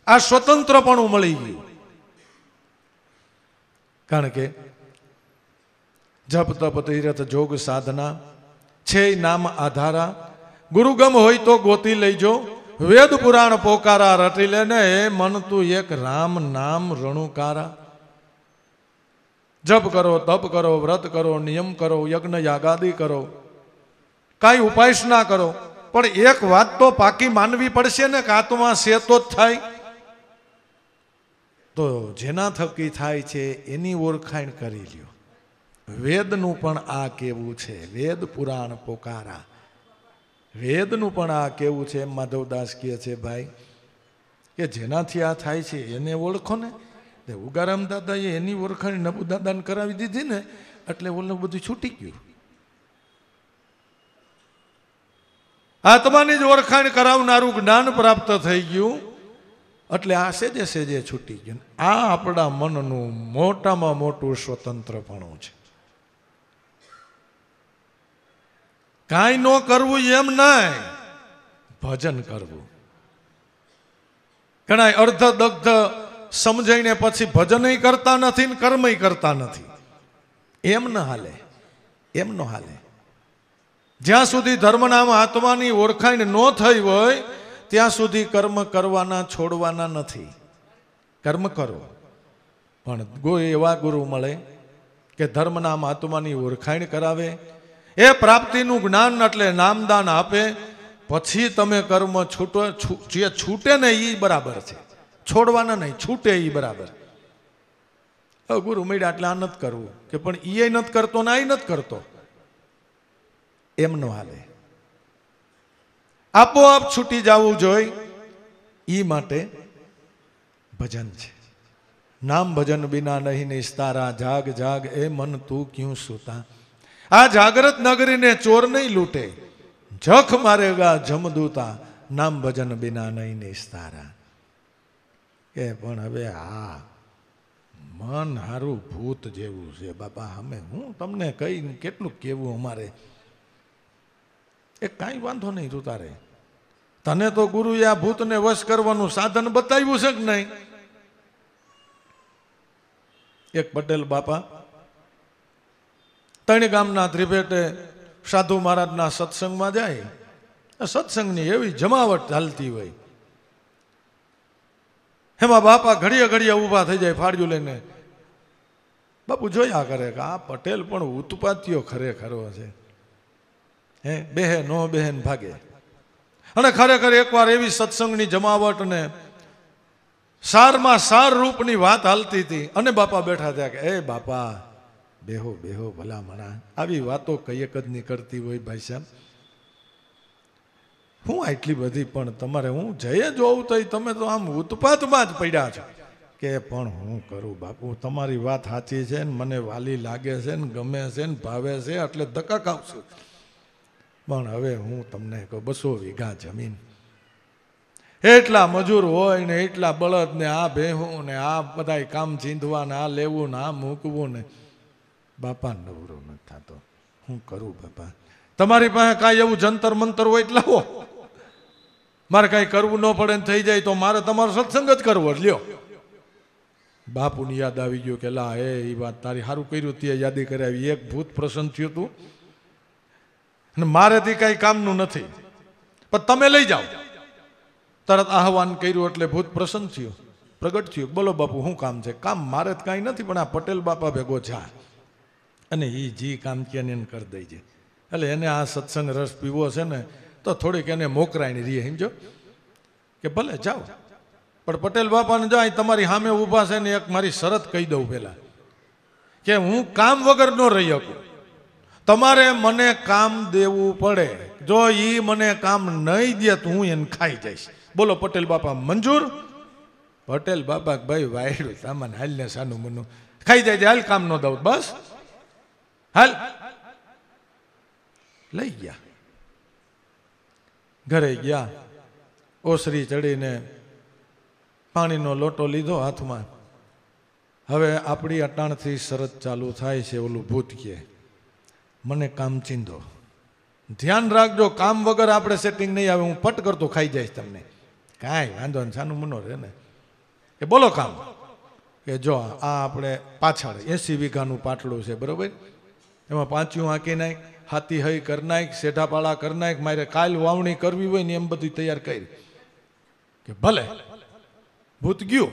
આ સ્વતંત્રપણું મળી ગયું કારણ કે જપ તપ તીરથ જોગ સાધના છે નામ આધારા ગુરુગમ હોય તો ગોતી લઈજો વેદ પુરાણ પોકારા રટી લેને એ મન તું એક રામ નામ રણુકારા જપ કરો તપ કરો વ્રત કરો નિયમ કરો યજ્ઞ યાગાદી કરો કાંઈ ઉપાયશ ના કરો પણ એક વાત તો પાકી માનવી પડશે ને કે આત્મા છે તો જ થાય તો જેના થકી થાય છે એની ઓળખાણ કરી લ્યો વેદનું પણ આ કેવું છે વેદ પુરાણ પોકારા વેદનું પણ આ કેવું છે એમ માધવદાસ કહે છે ભાઈ કે જેનાથી આ થાય છે એને ઓળખો ને તે ઉગારામ દાદાએ એની ઓળખાણ નબુ કરાવી દીધી ને એટલે ઓલું બધું છૂટી ગયું આત્માની જ ઓળખાણ કરાવનારું જ્ઞાન પ્રાપ્ત થઈ ગયું એટલે આ સેજે સેજે છૂટી ગયું આ આપણા મનનું મોટામાં મોટું સ્વતંત્રપણું છે કાંઈ ન કરવું એમ નહીં ભજન કરવું ઘણા અર્ધ દગ્ધ સમજાઈને પછી ભજનય કરતા નથી ને કર્મય કરતા નથી એમ ન હાલે એમ ન હાલે જ્યાં સુધી ધર્મના આત્માની ઓળખાણ ન થઈ હોય ત્યાં સુધી કર્મ કરવાના છોડવાના નથી કર્મ કરો પણ કોઈ એવા ગુરુ મળે કે ધર્મના આત્માની ઓળખાણ કરાવે એ પ્રાપ્તિનું જ્ઞાન એટલે નામદાન આપે પછી તમે કર્મ છૂટો જે છૂટે ને એ બરાબર છે છોડવાના નહીં છૂટે એ બરાબર ગુરુ મેળ્યા એટલે આ નથી કરવું કે પણ એ નથી કરતો ને આ નથી કરતો એમ ન હાલે આપોઆપ છૂટી જવું જોઈ એ માટે ભજન છે નામ ભજન બિના નહીં નિસ્તારા જાગ જાગ એ મન તું ક્યું સુતા આ જાગ્રત નગરીને ચોર નહીં લૂંટે જખ મારે મારેગા જમદૂતા નામ ભજન બિના નહીં નિસ્તારા કે પણ હવે હા મન હારું ભૂત જેવું છે બાપા અમે હું તમને કહીને કેટલું કેવું અમારે એ કાંઈ વાંધો નહીં તું તારે તને તો ગુરુએ આ ભૂતને વશ કરવાનું સાધન બતાવ્યું છે કે નહીં એક પટેલ બાપા તણી ગામના ત્રિભેટે સાધુ મહારાજના સત્સંગમાં જાય સત્સંગની એવી જમાવટ ચાલતી હોય એમાં બાપા ઘડીએ ઘડીએ ઊભા થઈ જાય ફાળ્યું લઈને બાપુ જોયા કરે કે આ પટેલ પણ ઉત્પાત્યો ખરેખરો છે હે બેહે નો બેહેન ભાગે અને ખરેખર એકવાર એવી સત્સંગની જમાવટ અને સારમાં સાર રૂપની વાત હાલતી હતી અને બાપા બેઠા થયા કે એ બાપા બેહો બેહો ભલા મણા આવી વાતો કઈ એક જ નહીં કરતી હોય ભાઈ સાહેબ હું આટલી બધી પણ તમારે હું જઈએ જોવું તો તમે તો આમ ઉત્પાતમાં જ પડ્યા છો કે પણ હું કરું બાપુ તમારી વાત સાચી છે ને મને વાલી લાગે છે ને ગમે છે ને ભાવે છે એટલે ધક્કા ખાવશું પણ હવે હું તમને કહું બસો વીઘા જમીન એટલા મજૂર હોય ને એટલા બળદ ને આ ભેહું ને આ બધા કામ ચીંધવા ને આ લેવું ને આ મૂકવું ને બાપા નવરો નથી થતો હું કરું બાપા તમારી પાસે કાંઈ એવું જંતર મંતર હોય એટલા હો મારે કાંઈ કરવું ન પડે ને થઈ જાય તો મારે તમારો સત્સંગ જ કરવો લ્યો બાપુની યાદ આવી ગયો કે લા એ વાત તારી સારું કર્યું તે યાદી કરાવી એક ભૂત પ્રસન્ન થયું હતું અને મારેથી કાંઈ કામનું નથી પણ તમે લઈ જાઓ તરત આહવાન કર્યું એટલે ભૂત પ્રસન્ન થયો પ્રગટ થયો બોલો બાપુ શું કામ છે કામ મારે જ કાંઈ નથી પણ આ પટેલ બાપા ભેગો છા અને એ જી કામ કે એને કરી દઈ છે એટલે એને આ સત્સંગ રસ પીવો છે ને તો થોડીક એને મોકરાણી રહીએ સમજો કે ભલે જાઓ પણ પટેલ બાપાને જો તમારી સામે ઊભા છે ને એક મારી શરત કહી દઉં પહેલાં કે હું કામ વગર ન રહી શકું તમારે મને કામ દેવું પડે જો એ મને કામ નહીં દે તો હું એને ખાઈ જઈશ બોલો પટેલ બાપા મંજૂર પટેલ બાપા ભાઈ વાયડું સામાન હાલને સાનું મનું ખાઈ જાય હાલ કામ ન દઉં બસ હાલ લઈ ગયા ઘરે ગયા ઓસરી ચડીને પાણીનો લોટો લીધો હાથમાં હવે આપણી અટાણથી શરત ચાલુ થાય છે ઓલું ભૂત કહે મને કામ ચીંધો ધ્યાન રાખજો કામ વગર આપણે સેટિંગ નહીં આવે હું ફટ કરતો ખાઈ જઈશ તમને કાંઈ વાંધો ને સાનું મનો રહે ને એ બોલો કામ કે જો આ આપણે પાછળ એસી વીઘાનું પાટલું છે બરાબર એમાં પાંચ્યું આંકી નાખ હાથી હઈ કર નાખ શેઢાપાળા કર નાખ મારે કાલ વાવણી કરવી હોય ને એમ બધી તૈયાર કરી કે ભલે ભૂત ગયું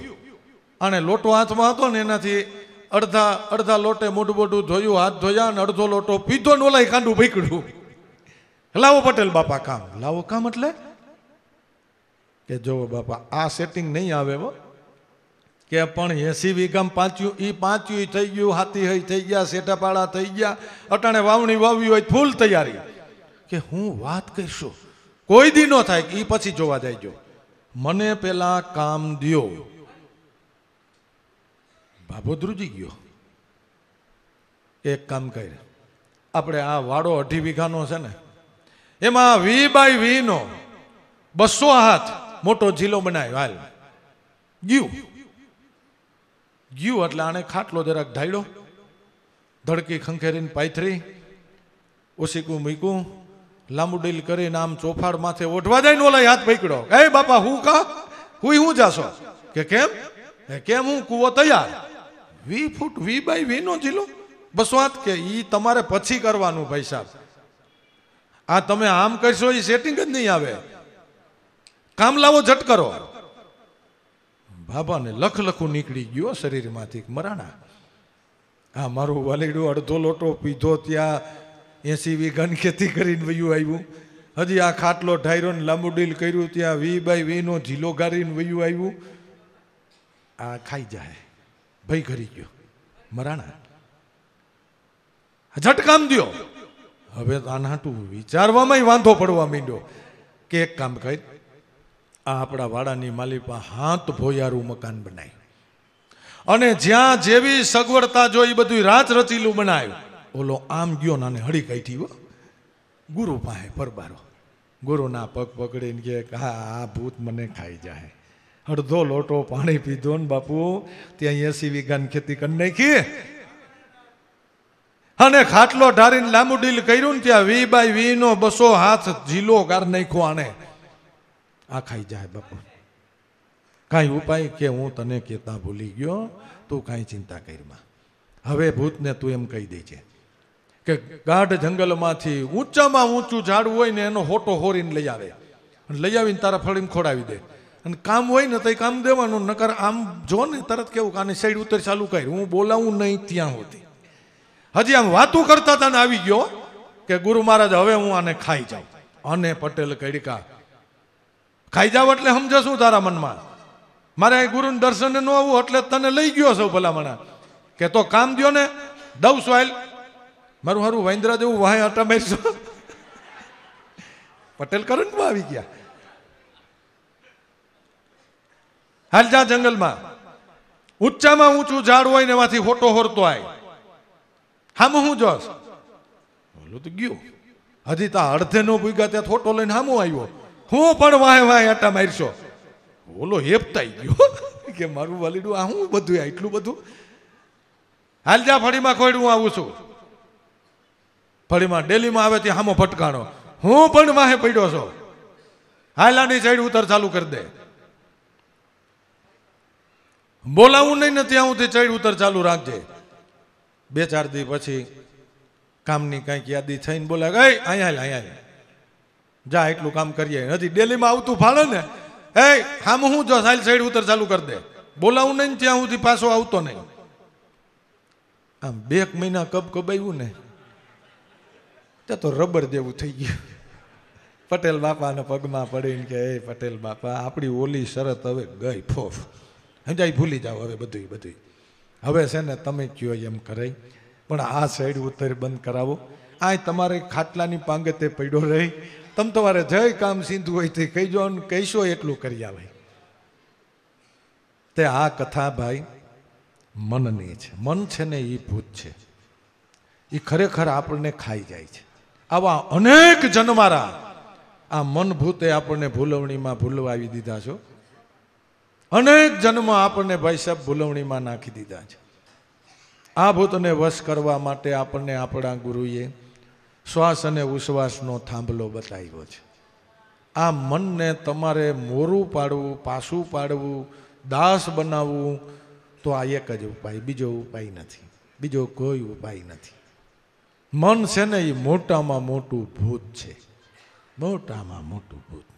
અને લોટો હાથમાં હતો ને એનાથી અડધા અડધા લોટે મોઢું મોઢું ધોયું હાથ ધોયા ને અડધો લોટો પીધો ને ઓલાય કાંડું ભીકડ્યું લાવો પટેલ બાપા કામ લાવો કામ એટલે કે જોવો બાપા આ સેટિંગ નહીં આવે હો કે પણ એસી વીઘામ પાંચ્યું એ પાંચ્યું થઈ ગયું હાથી હઈ થઈ ગયા શેઠાપાળા થઈ ગયા અટાણે વાવણી વાવી હોય ફૂલ તૈયારી કે હું વાત કરીશું કોઈ દી ન થાય એ પછી જોવા જાય મને પેલા કામ દિયો ભાભો ધ્રુજી ગયો એક કામ કરી આપણે આ વાડો અઢી વીઘાનો છે ને એમાં વી બાય વીનો બસો હાથ મોટો ઝીલો બનાવ્યો હાલ ગયું ગયું એટલે આને ખાટલો જરાક ધાડ્યો ધડકી ખંખેરીને પાથરી ઓસીકું મૂક્યું લાંબુ ડીલ કરીને આમ ચોફાડ માથે ઓઢવા જાય ને ઓલા હાથ પકડ્યો એ બાપા હું કા હું હું જાશો કે કેમ કેમ હું કૂવો તૈયાર વી ફૂટ વી બાય વી નો જીલો બસ વાત કે એ તમારે પછી કરવાનું ભાઈ સાહેબ આ તમે આમ કરશો એ સેટિંગ જ નહીં આવે કામ લાવો ઝટ કરો બાબાને લખ લખું નીકળી ગયો શરીરમાંથી મરાણા આ મારું વાલીડું અડધો લોટો પીધો ત્યાં એસી વીઘન ખેતી કરીને વયું આવ્યું હજી આ ખાટલો ઢાયરો ને લાંબુ ડીલ કર્યું ત્યાં વી બાય વીનો ઝીલો ગારીને વયું આવ્યું આ ખાઈ જાય ભય કરી ગયો મરાણા ઝટ કામ દો હવે આનાટું વિચારવામાં વાંધો પડવા માંડ્યો કે એક કામ કરી આ આપણા વાડાની માલિપા હાથ ભોયારું મકાન બનાવ્યું અને જ્યાં જેવી સગવડતા જોઈ એ બધું રાત રચીલું બનાવ્યું ઓલો આમ ગયો નાને હળી કાઢી હો ગુરુ પાસે પરબારો ગુરુના પગ પકડીને કે હા આ ભૂત મને ખાઈ જાય અડધો લોટો પાણી પીધો ને બાપુ ત્યાં એસી વીઘાની ખેતી કરી નાખી અને ખાટલો ઢારીને લાંબુ ડીલ કર્યું ને ત્યાં વી બાય વી નો બસો હાથ ઝીલો કાર નાખ્યો આને આ ખાઈ જાય બાપુ કાંઈ ઉપાય કે હું તને કેતા ભૂલી ગયો તું કાંઈ ચિંતા કરમાં હવે ભૂતને તું એમ કહી દેજે કે ગાઢ જંગલમાંથી ઊંચામાં ઊંચું ઝાડ હોય ને એનો હોટો હોરીને લઈ આવે લઈ આવીને તારા ફળીને ખોડાવી દે અને કામ હોય ને તો કામ દેવાનું નકર આમ જો ને તરત કેવું કાની સાઈડ ઉતર ચાલુ કરી હું બોલાવું નહીં ત્યાં હોતી હજી આમ વાતું કરતા તને આવી ગયો કે ગુરુ મહારાજ હવે હું આને ખાઈ જાઉં અને પટેલ કડકા ખાઈ જાવ એટલે સમજે શું તારા મનમાં મારે ગુરુને દર્શન ન આવવું એટલે તને લઈ ગયો છો ભલામણા કે તો કામ દો ને દઉં સોયલ મારું હારું વાઇન્દ્રા જેવું વાય આટા મારશો પટેલ કરંટમાં આવી ગયા હાલ જા જંગલમાં ઊંચામાં ઊંચું ઝાડ હોય ને એમાંથી હોટો હોરતો આય હામ હું જોશ ઓલું તો ગયો હજી તા અડધે નો ભૂગા ત્યાં થોટો લઈને હામો આવ્યો હું પણ વાહે વાહે આટા મારશો ઓલો હેપતાઈ ગયો કે મારું વાલીડું આ હું બધું એટલું બધું હાલ જા ફળીમાં ખોઈડ હું આવું છું ફળીમાં ડેલીમાં આવે ત્યાં હામો ફટકાણો હું પણ વાહે પડ્યો છો હાલાની સાઈડ ઉતર ચાલુ કરી દે બોલાવું નહીં ને ત્યાં હું ચડ ઉતર ચાલુ રાખજે બે ચાર દી પછી કામની કંઈક યાદી થઈને બોલા ગઈ અહીંયા અહીંયા જા એટલું કામ કરીએ નથી ડેલીમાં આવતું ફાળે ને એ આમ હું જો સાઈડ સાઈડ ઉતર ચાલુ કરી દે બોલાવું નહીં ત્યાં સુધી પાછો આવતો નહીં આમ બે એક મહિના કબ કબાયું ને ત્યાં તો રબર દેવું થઈ ગયું પટેલ બાપાના પગમાં પડીને કે એ પટેલ બાપા આપણી ઓલી શરત હવે ગઈ ફોફ સમજાય ભૂલી જાઓ હવે બધું બધું હવે છે ને તમે કયો એમ કરાય પણ આ સાઈડ ઉત્તર બંધ કરાવો આ તમારે ખાટલાની પાંગે તે પડ્યો રહે તમ તમારે જય કામ સીધું હોય તે કહીજો અને કહીશો એટલું કરી આવે તે આ કથા ભાઈ મનની છે મન છે ને એ ભૂત છે એ ખરેખર આપણને ખાઈ જાય છે આવા અનેક જન્મારા આ મન ભૂતે આપણને ભૂલવણીમાં ભૂલવાવી દીધા છો અનેક જન્મ આપણને ભાઈ સાહેબ ભૂલવણીમાં નાખી દીધા છે આ ભૂતને વશ કરવા માટે આપણને આપણા ગુરુએ શ્વાસ અને ઉશ્વાસનો થાંભલો બતાવ્યો છે આ મનને તમારે મોરું પાડવું પાસું પાડવું દાસ બનાવવું તો આ એક જ ઉપાય બીજો ઉપાય નથી બીજો કોઈ ઉપાય નથી મન છે ને એ મોટામાં મોટું ભૂત છે મોટામાં મોટું ભૂત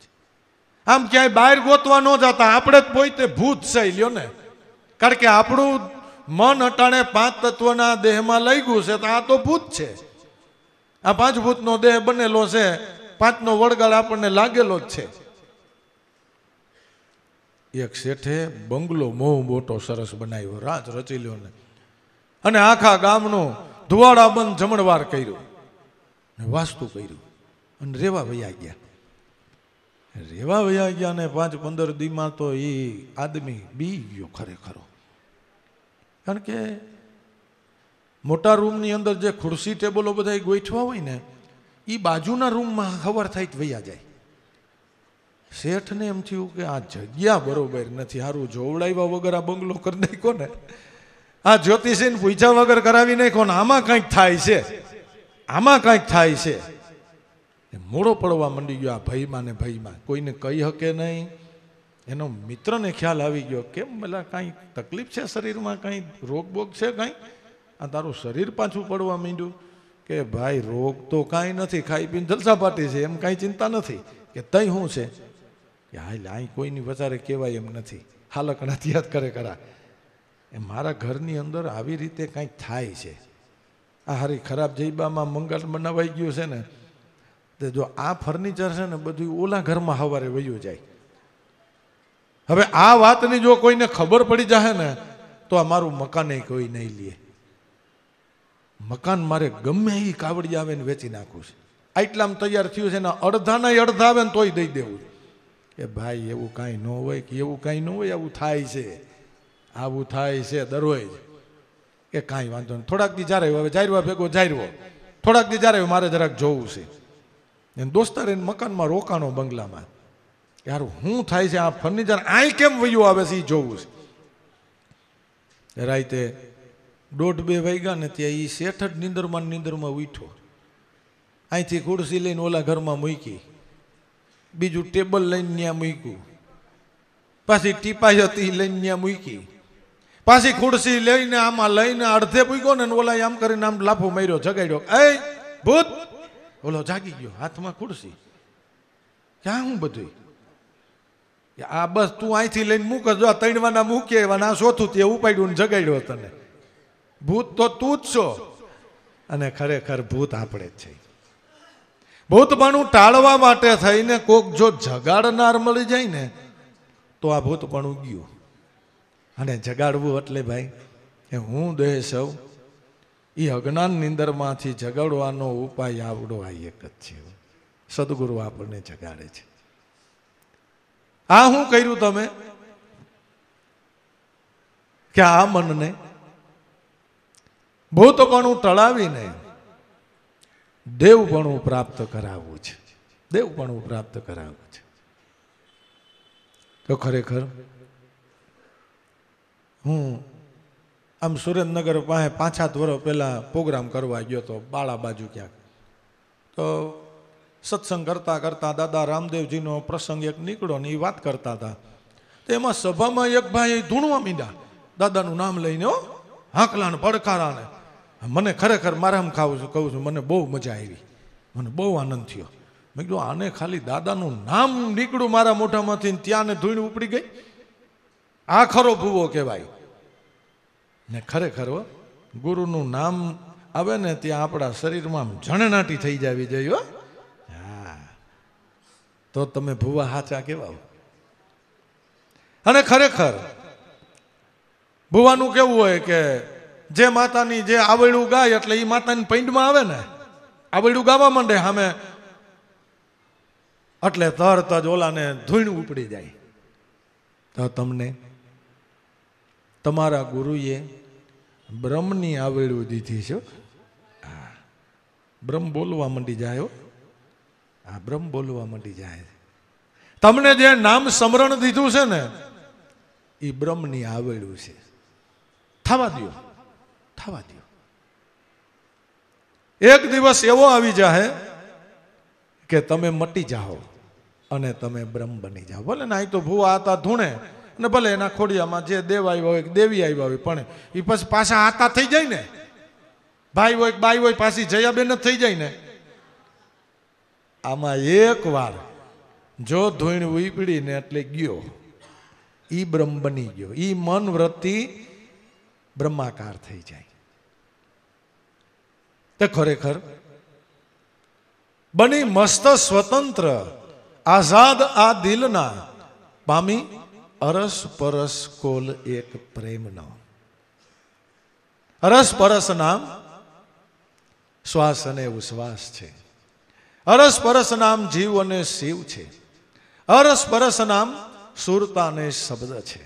આમ ક્યાંય બહાર ગોતવા ન જતા આપણે જ પોતે ભૂત છે લ્યો ને કારણ કે આપણું મન અટાણે પાંચ તત્વના દેહમાં લઈ ગયું છે તો આ તો ભૂત છે આ પાંચ ભૂતનો દેહ બનેલો છે પાંચનો વળગાળ આપણને લાગેલો જ છે એક શેઠે બંગલો મોહ મોટો સરસ બનાવ્યો રાત રચી લ્યો ને અને આખા ગામનું ધુવાડા બંધ જમણવાર કર્યું વાસ્તુ કર્યું અને રેવા વૈયા ગયા રેવા વયા ગયા ને પાંચ પંદર દીમાં તો એ આદમી બી ગયો ખરેખર કારણ કે મોટા રૂમની અંદર જે ખુરશી ટેબલો બધા ગોઠવા હોય ને એ બાજુના રૂમમાં ખબર થાય વૈયા જાય શેઠને એમ થયું કે આ જગ્યા બરોબર નથી સારું જોવડાવ્યા વગર આ બંગલો કરી નાખ્યો ને આ જ્યોતિષીને પૂછ્યા વગર કરાવી નાખ્યો ને આમાં કંઈક થાય છે આમાં કંઈક થાય છે એ મોડો પડવા માંડી ગયો આ ભયમાં ને ભયમાં કોઈને કહી શકે નહીં એનો મિત્રને ખ્યાલ આવી ગયો કેમ પેલા કાંઈ તકલીફ છે શરીરમાં કાંઈ રોગ બોગ છે કાંઈ આ તારું શરીર પાછું પડવા માંડ્યું કે ભાઈ રોગ તો કાંઈ નથી ખાઈ પીને જલસા જલસાપાટી છે એમ કાંઈ ચિંતા નથી કે તઈ શું છે કે હાલ અહીં કોઈની વધારે કહેવાય એમ નથી હાલકડા ત્યાં કરે ખરા એ મારા ઘરની અંદર આવી રીતે કાંઈક થાય છે આ હારી ખરાબ જૈબામાં મંગલ બનાવાઈ ગયું છે ને તે જો આ ફર્નિચર છે ને બધું ઓલા ઘરમાં સવારે વયું જાય હવે આ વાતની જો કોઈને ખબર પડી જશે ને તો આ મારું મકાને કોઈ નહીં લે મકાન મારે ગમે એ કાવડી આવે ને વેચી નાખું છે આટલામાં તૈયાર થયું છે ને અડધાના અડધા આવે ને તોય દઈ દેવું એ ભાઈ એવું કાંઈ ન હોય કે એવું કાંઈ ન હોય આવું થાય છે આવું થાય છે દરરોજ એ કાંઈ વાંધો નહીં થોડાક દી જ્યારે હવે જાયરવા ભેગો જાયરવો થોડાક દી જ્યારે મારે જરાક જોવું છે એને દોસ્તાર એને મકાનમાં રોકાણો બંગલામાં યાર શું થાય છે આ ફર્નિચર આય કેમ વયું આવે છે એ જોવું છે રાતે દોઢ બે વાગ્યા ને ત્યાં એ શેઠ જ નીંદરમાં નીંદરમાં ઉઠ્યો અહીંથી ખુરશી લઈને ઓલા ઘરમાં મૂકી બીજું ટેબલ લઈને ત્યાં મૂક્યું પાછી ટીપાઈ હતી લઈને ત્યાં મૂકી પાછી ખુરશી લઈને આમાં લઈને અડધે મૂક્યો ને ઓલા આમ કરીને આમ લાફો માર્યો જગાડ્યો એ ભૂત ઓલો જાગી ગયો હાથમાં ખુરશી ક્યાં હું બધું આ બસ તું અહીંથી લઈને મૂક જો આ તૈણવાના મૂકે ના શોથું તે ઉપાડ્યું ને જગાડ્યો તને ભૂત તો તું જ છો અને ખરેખર ભૂત આપણે જ છે ભૂતપણું ટાળવા માટે થઈને કોક જો જગાડનાર મળી જાય ને તો આ ભૂતપણું ગયું અને જગાડવું એટલે ભાઈ એ હું દેહ સૌ એ અજ્ઞાન નિંદરમાંથી જગાડવાનો ઉપાય આવડો આ એક જ છે સદગુરુ આપણને જગાડે છે આ હું કર્યું તમે કે આ મનને ભૂતપણું ટળાવીને દેવપણું પ્રાપ્ત કરાવવું છે દેવપણું પ્રાપ્ત કરાવવું છે તો ખરેખર હું આમ સુરેન્દ્રનગર પાસે પાછા ધોરો પહેલાં પ્રોગ્રામ કરવા ગયો તો બાળા બાજુ ક્યાંક તો સત્સંગ કરતાં કરતાં દાદા રામદેવજીનો પ્રસંગ એક નીકળો ને એ વાત કરતા હતા તો એમાં સભામાં એક ભાઈ ધૂણવા મીંડા દાદાનું નામ લઈને હાંકલાને પડકારાને મને ખરેખર મારામ ખાવું છું કહું છું મને બહુ મજા આવી મને બહુ આનંદ થયો મેં કીધું આને ખાલી દાદાનું નામ નીકળ્યું મારા મોઢામાંથી ત્યાંને ને ઉપડી ગઈ આ ખરો ભૂવો કહેવાય ને ખરેખર ગુરુનું નામ આવે ને ત્યાં આપણા શરીરમાં જણનાટી થઈ જવી જોઈએ હા તો તમે ભૂવા હાચા કેવા અને ખરેખર ભૂવાનું કેવું હોય કે જે માતાની જે આવડું ગાય એટલે એ માતાની પૈંડમાં આવે ને આવડું ગાવા માંડે સામે એટલે તરત જ ઓલાને ધૂણ ઉપડી જાય તો તમને તમારા ગુરુએ બ્રહ્મની આવડવું દીધી છે હા બ્રહ્મ બોલવા માંડી જાય હા બ્રહ્મ બોલવા માંડી જાય તમને જે નામ સમરણ દીધું છે ને એ બ્રહ્મની આવડ્યું છે થવા દો થવા દો એક દિવસ એવો આવી જાય કે તમે મટી જાઓ અને તમે બ્રહ્મ બની જાઓ બોલે ને અહીં તો ભૂવા હતા ધૂણે અને ભલે એના ખોડિયામાં જે દેવ આવ્યા હોય દેવી આવ્યા હોય પણ એ પછી પાછા હાથા થઈ જાય ને ભાઈ હોય બાઈ હોય પાછી જયાબેન થઈ જાય ને આમાં એક વાર જો ધોઈણ વીપડીને એટલે ગયો ઈ બ્રહ્મ બની ગયો ઈ મન વૃત્તિ બ્રહ્માકાર થઈ જાય તે ખરેખર બની મસ્ત સ્વતંત્ર આઝાદ આ દિલના પામી અરસ પરસ કોલ એક પ્રેમનો અરસ પરસ નામ શ્વાસ અને ઉશ્વાસ છે અરસ પરસ નામ જીવ અને શિવ છે અરસ પરસ નામ સુરતા અને શબ્દ છે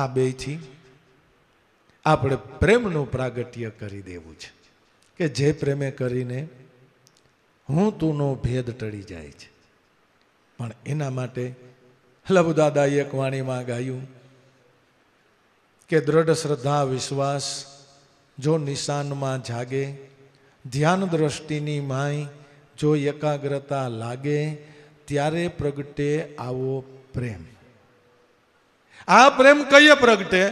આ બેથી આપણે પ્રેમનું પ્રાગટ્ય કરી દેવું છે કે જે પ્રેમે કરીને હું તુંનો ભેદ ટળી જાય છે પણ એના માટે લભુદાદાએ એક વાણીમાં ગાયું કે દ્રઢ શ્રદ્ધા વિશ્વાસ જો નિશાનમાં જાગે ધ્યાન દ્રષ્ટિની માય જો એકાગ્રતા લાગે ત્યારે પ્રગટે આવો પ્રેમ આ પ્રેમ કઈએ પ્રગટે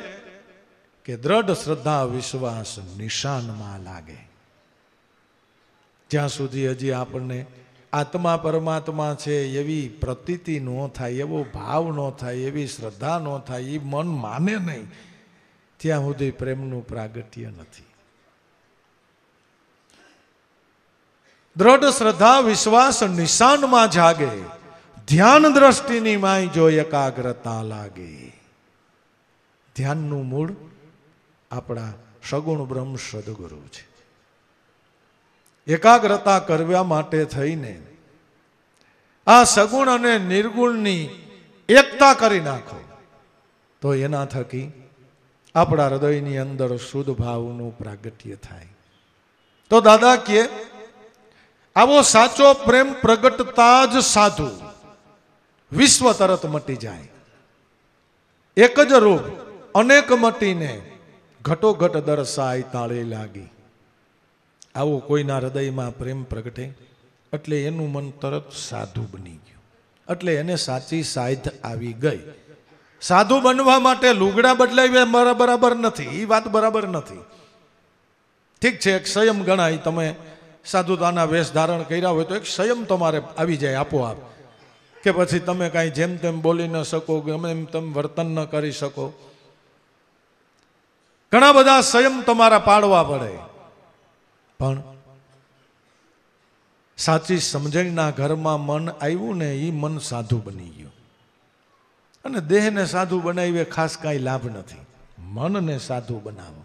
કે દ્રઢ શ્રદ્ધા વિશ્વાસ નિશાનમાં લાગે જ્યાં સુધી હજી આપણને આત્મા પરમાત્મા છે એવી પ્રતીતિ ન થાય એવો ભાવ ન થાય એવી શ્રદ્ધા ન થાય એ મન માને નહીં ત્યાં સુધી પ્રેમનું પ્રાગટ્ય નથી દ્રઢ શ્રદ્ધા વિશ્વાસ નિશાનમાં જાગે ધ્યાન દ્રષ્ટિની માય જો એકાગ્રતા લાગે ધ્યાનનું મૂળ આપણા સગુણ બ્રહ્મ સદગુરુ છે એકાગ્રતા કરવા માટે થઈને આ સગુણ અને નિર્ગુણની એકતા કરી નાખો તો એના થકી આપણા હૃદયની અંદર શુદ્ધ ભાવનું પ્રાગટ્ય થાય તો દાદા કે આવો સાચો પ્રેમ પ્રગટતા જ સાધુ વિશ્વ તરત મટી જાય એક જ રૂપ અનેક મટીને ઘટોઘટ દર્શાય તાળે લાગી આવું કોઈના હૃદયમાં પ્રેમ પ્રગટે એટલે એનું મન તરત સાધુ બની ગયું એટલે એને સાચી સાધ આવી ગઈ સાધુ બનવા માટે લુગડા બદલાવી બરાબર નથી એ વાત બરાબર નથી ઠીક છે એક સંયમ ગણાય તમે સાધુતાના વેશ ધારણ કર્યા હોય તો એક સંયમ તમારે આવી જાય આપોઆપ કે પછી તમે કાંઈ જેમ તેમ બોલી ન શકો ગમે એમ તેમ વર્તન ન કરી શકો ઘણા બધા સંયમ તમારા પાડવા પડે પણ સાચી સમજણના ઘરમાં મન આવ્યું ને એ મન સાધુ બની ગયું અને દેહને સાધુ બનાવીએ ખાસ કાંઈ લાભ નથી મનને સાધુ બનાવો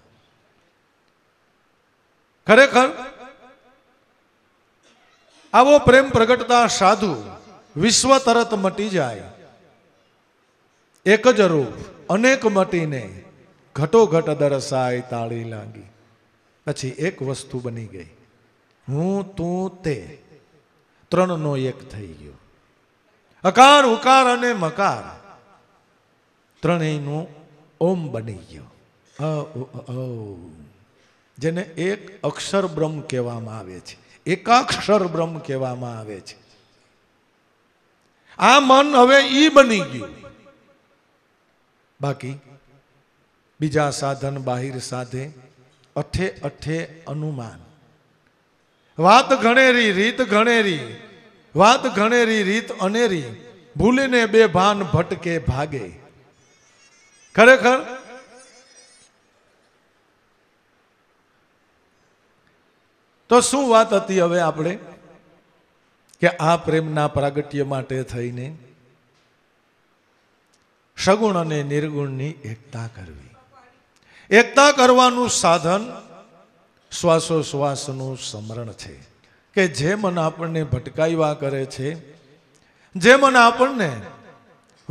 ખરેખર આવો પ્રેમ પ્રગટતા સાધુ વિશ્વ તરત મટી જાય એક જ રૂપ અનેક મટીને ઘટોઘટ દરસાય તાળી લાગી પછી એક વસ્તુ બની ગઈ હું તું તે ત્રણનો એક થઈ ગયો અકાર ઉકાર અને મકાર ત્રણેયનું ઓમ બની ગયો અ જેને એક અક્ષર બ્રહ્મ કહેવામાં આવે છે એકાક્ષર બ્રહ્મ કહેવામાં આવે છે આ મન હવે ઈ બની ગયું બાકી બીજા સાધન બાહિર સાધે અઠે અઠે અનુમાન વાત ઘણેરી રીત ઘણેરી વાત ઘણેરી રીત અનેરી ભૂલીને બે ભાન ભટકે ભાગે ખરેખર તો શું વાત હતી હવે આપણે કે આ પ્રેમના પ્રાગટ્ય માટે થઈને સગુણ અને નિર્ગુણની એકતા કરવી એકતા કરવાનું સાધન શ્વાસોશ્વાસનું સ્મરણ છે કે જે મન આપણને ભટકાવ્યા કરે છે જે મન આપણને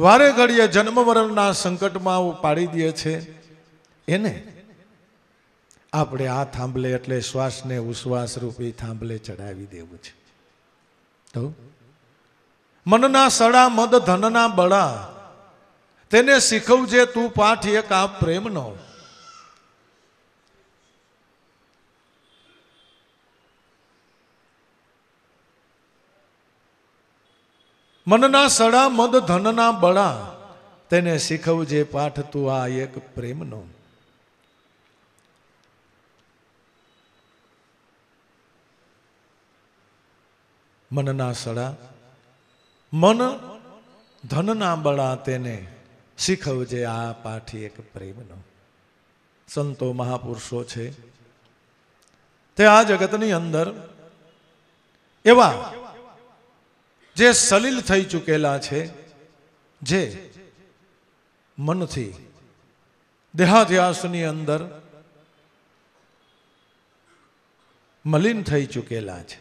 વારે ઘડીએ જન્મ મરણના સંકટમાં પાડી દે છે એને આપણે આ થાંભલે એટલે શ્વાસને ઉશ્વાસ રૂપી થાંભલે ચડાવી દેવું છે તો મનના સડા મદ ધનના બળા તેને શીખવજે તું પાઠ એક આ પ્રેમનો મનના સડા મદ ધનના બળા તેને શીખવજે પાઠ તું આ એક પ્રેમનો મનના સડા મન ધનના બળા તેને શીખવજે આ પાઠ એક પ્રેમનો સંતો મહાપુરુષો છે તે આ જગતની અંદર એવા જે સલીલ થઈ ચૂકેલા છે જે મનથી દેહાધ્યાસની અંદર મલિન થઈ ચૂકેલા છે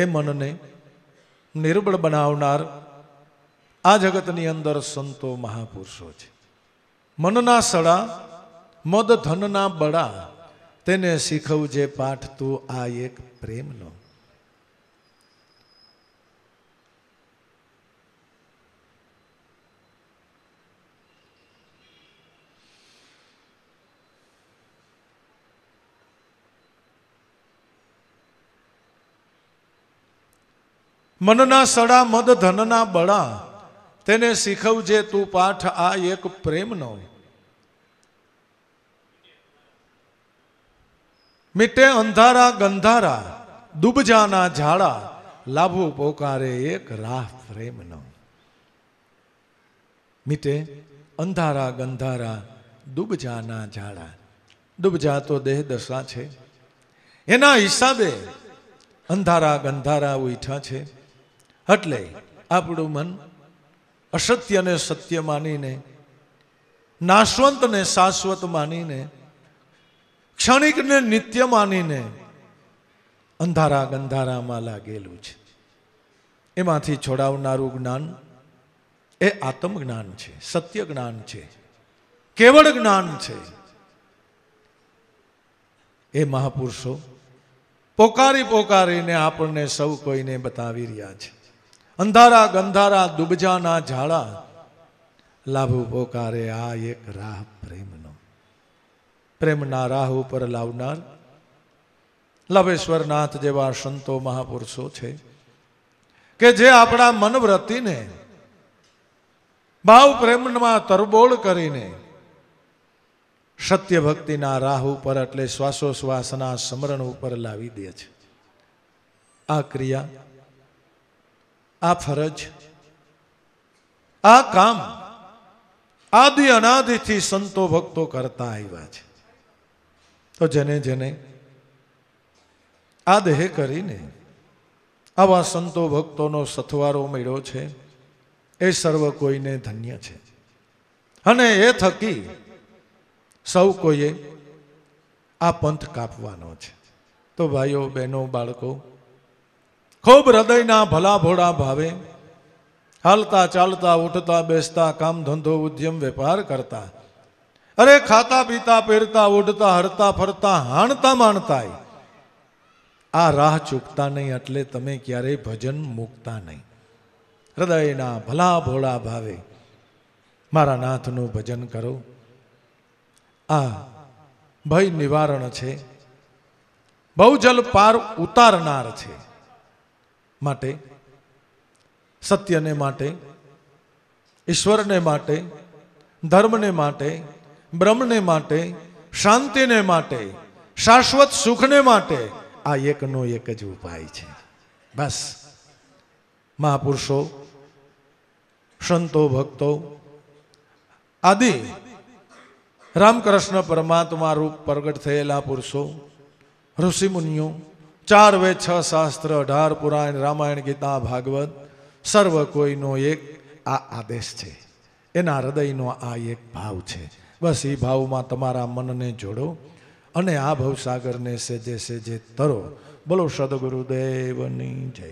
એ મનને નિર્બળ બનાવનાર આ જગતની અંદર સંતો મહાપુરુષો છે મનના સડા મદ ધનના બળા તેને શીખવજે પાઠ તું આ એક પ્રેમનો મનના સડા મદ ધનના બળા તેને શીખવજે તું પાઠ આ એક પ્રેમનો મીટે અંધારા ગંધારા દુબજાના ઝાડા લાભુ પોકારે એક રાહ પ્રેમનો મીટે અંધારા ગંધારા દુબજાના ઝાડા ડૂબજા તો દેહ દશા છે એના હિસાબે અંધારા ગંધારા ઉઠા છે એટલે આપણું મન અસત્યને સત્ય માનીને નાશવંતને શાશ્વત માનીને ક્ષણિકને નિત્ય માનીને અંધારા ગંધારામાં લાગેલું છે એમાંથી છોડાવનારું જ્ઞાન એ આત્મ જ્ઞાન છે સત્ય જ્ઞાન છે કેવળ જ્ઞાન છે એ મહાપુરુષો પોકારી પોકારીને આપણને સૌ કોઈને બતાવી રહ્યા છે અંધારા ગંધારા દુબજાના ઝાડા લાભુ પોકારે આ એક રાહ પ્રેમનો પ્રેમના રાહ ઉપર લાવનાર લવેશ્વરનાથ જેવા સંતો મહાપુરુષો છે કે જે આપણા મનવ્રતિને ભાવ પ્રેમમાં તરબોળ કરીને સત્ય ભક્તિના રાહ ઉપર એટલે શ્વાસોશ્વાસના સ્મરણ ઉપર લાવી દે છે આ ક્રિયા આ ફરજ આ કામ આદિ અનાદિથી સંતો ભક્તો કરતા આવ્યા છે તો જેને જેને આ દેહ કરીને આવા સંતો ભક્તોનો સથવારો મળ્યો છે એ સર્વ કોઈને ધન્ય છે અને એ થકી સૌ કોઈએ આ પંથ કાપવાનો છે તો ભાઈઓ બહેનો બાળકો ખૂબ હૃદયના ભલા ભોળા ભાવે હાલતા ચાલતા ઉઠતા બેસતા કામ ધંધો ઉદ્યમ વેપાર કરતા અરે ખાતા પીતા પહેરતા ઉઠતા હરતા ફરતા હાણતા માણતાય આ રાહ ચૂકતા નહીં એટલે તમે ક્યારેય ભજન મૂકતા નહીં હૃદયના ભલા ભોળા ભાવે મારા નાથનું ભજન કરો આ ભય નિવારણ છે બહુ જલ પાર ઉતારનાર છે માટે સત્યને માટે ઈશ્વરને માટે ધર્મને માટે બ્રહ્મને માટે શાંતિને માટે શાશ્વત સુખને માટે આ એકનો એક જ ઉપાય છે બસ મહાપુરુષો સંતો ભક્તો આદિ રામકૃષ્ણ પરમાત્મા રૂપ પ્રગટ થયેલા પુરુષો ઋષિમુનિઓ ચાર વે છ શાસ્ત્ર અઢાર પુરાણ રામાયણ ગીતા ભાગવત સર્વ કોઈનો એક આ આદેશ છે એના હૃદયનો આ એક ભાવ છે બસ એ ભાવમાં તમારા મનને જોડો અને આ ભવસાગરને સેજે સેજે તરો બોલો સદગુરુદેવની જય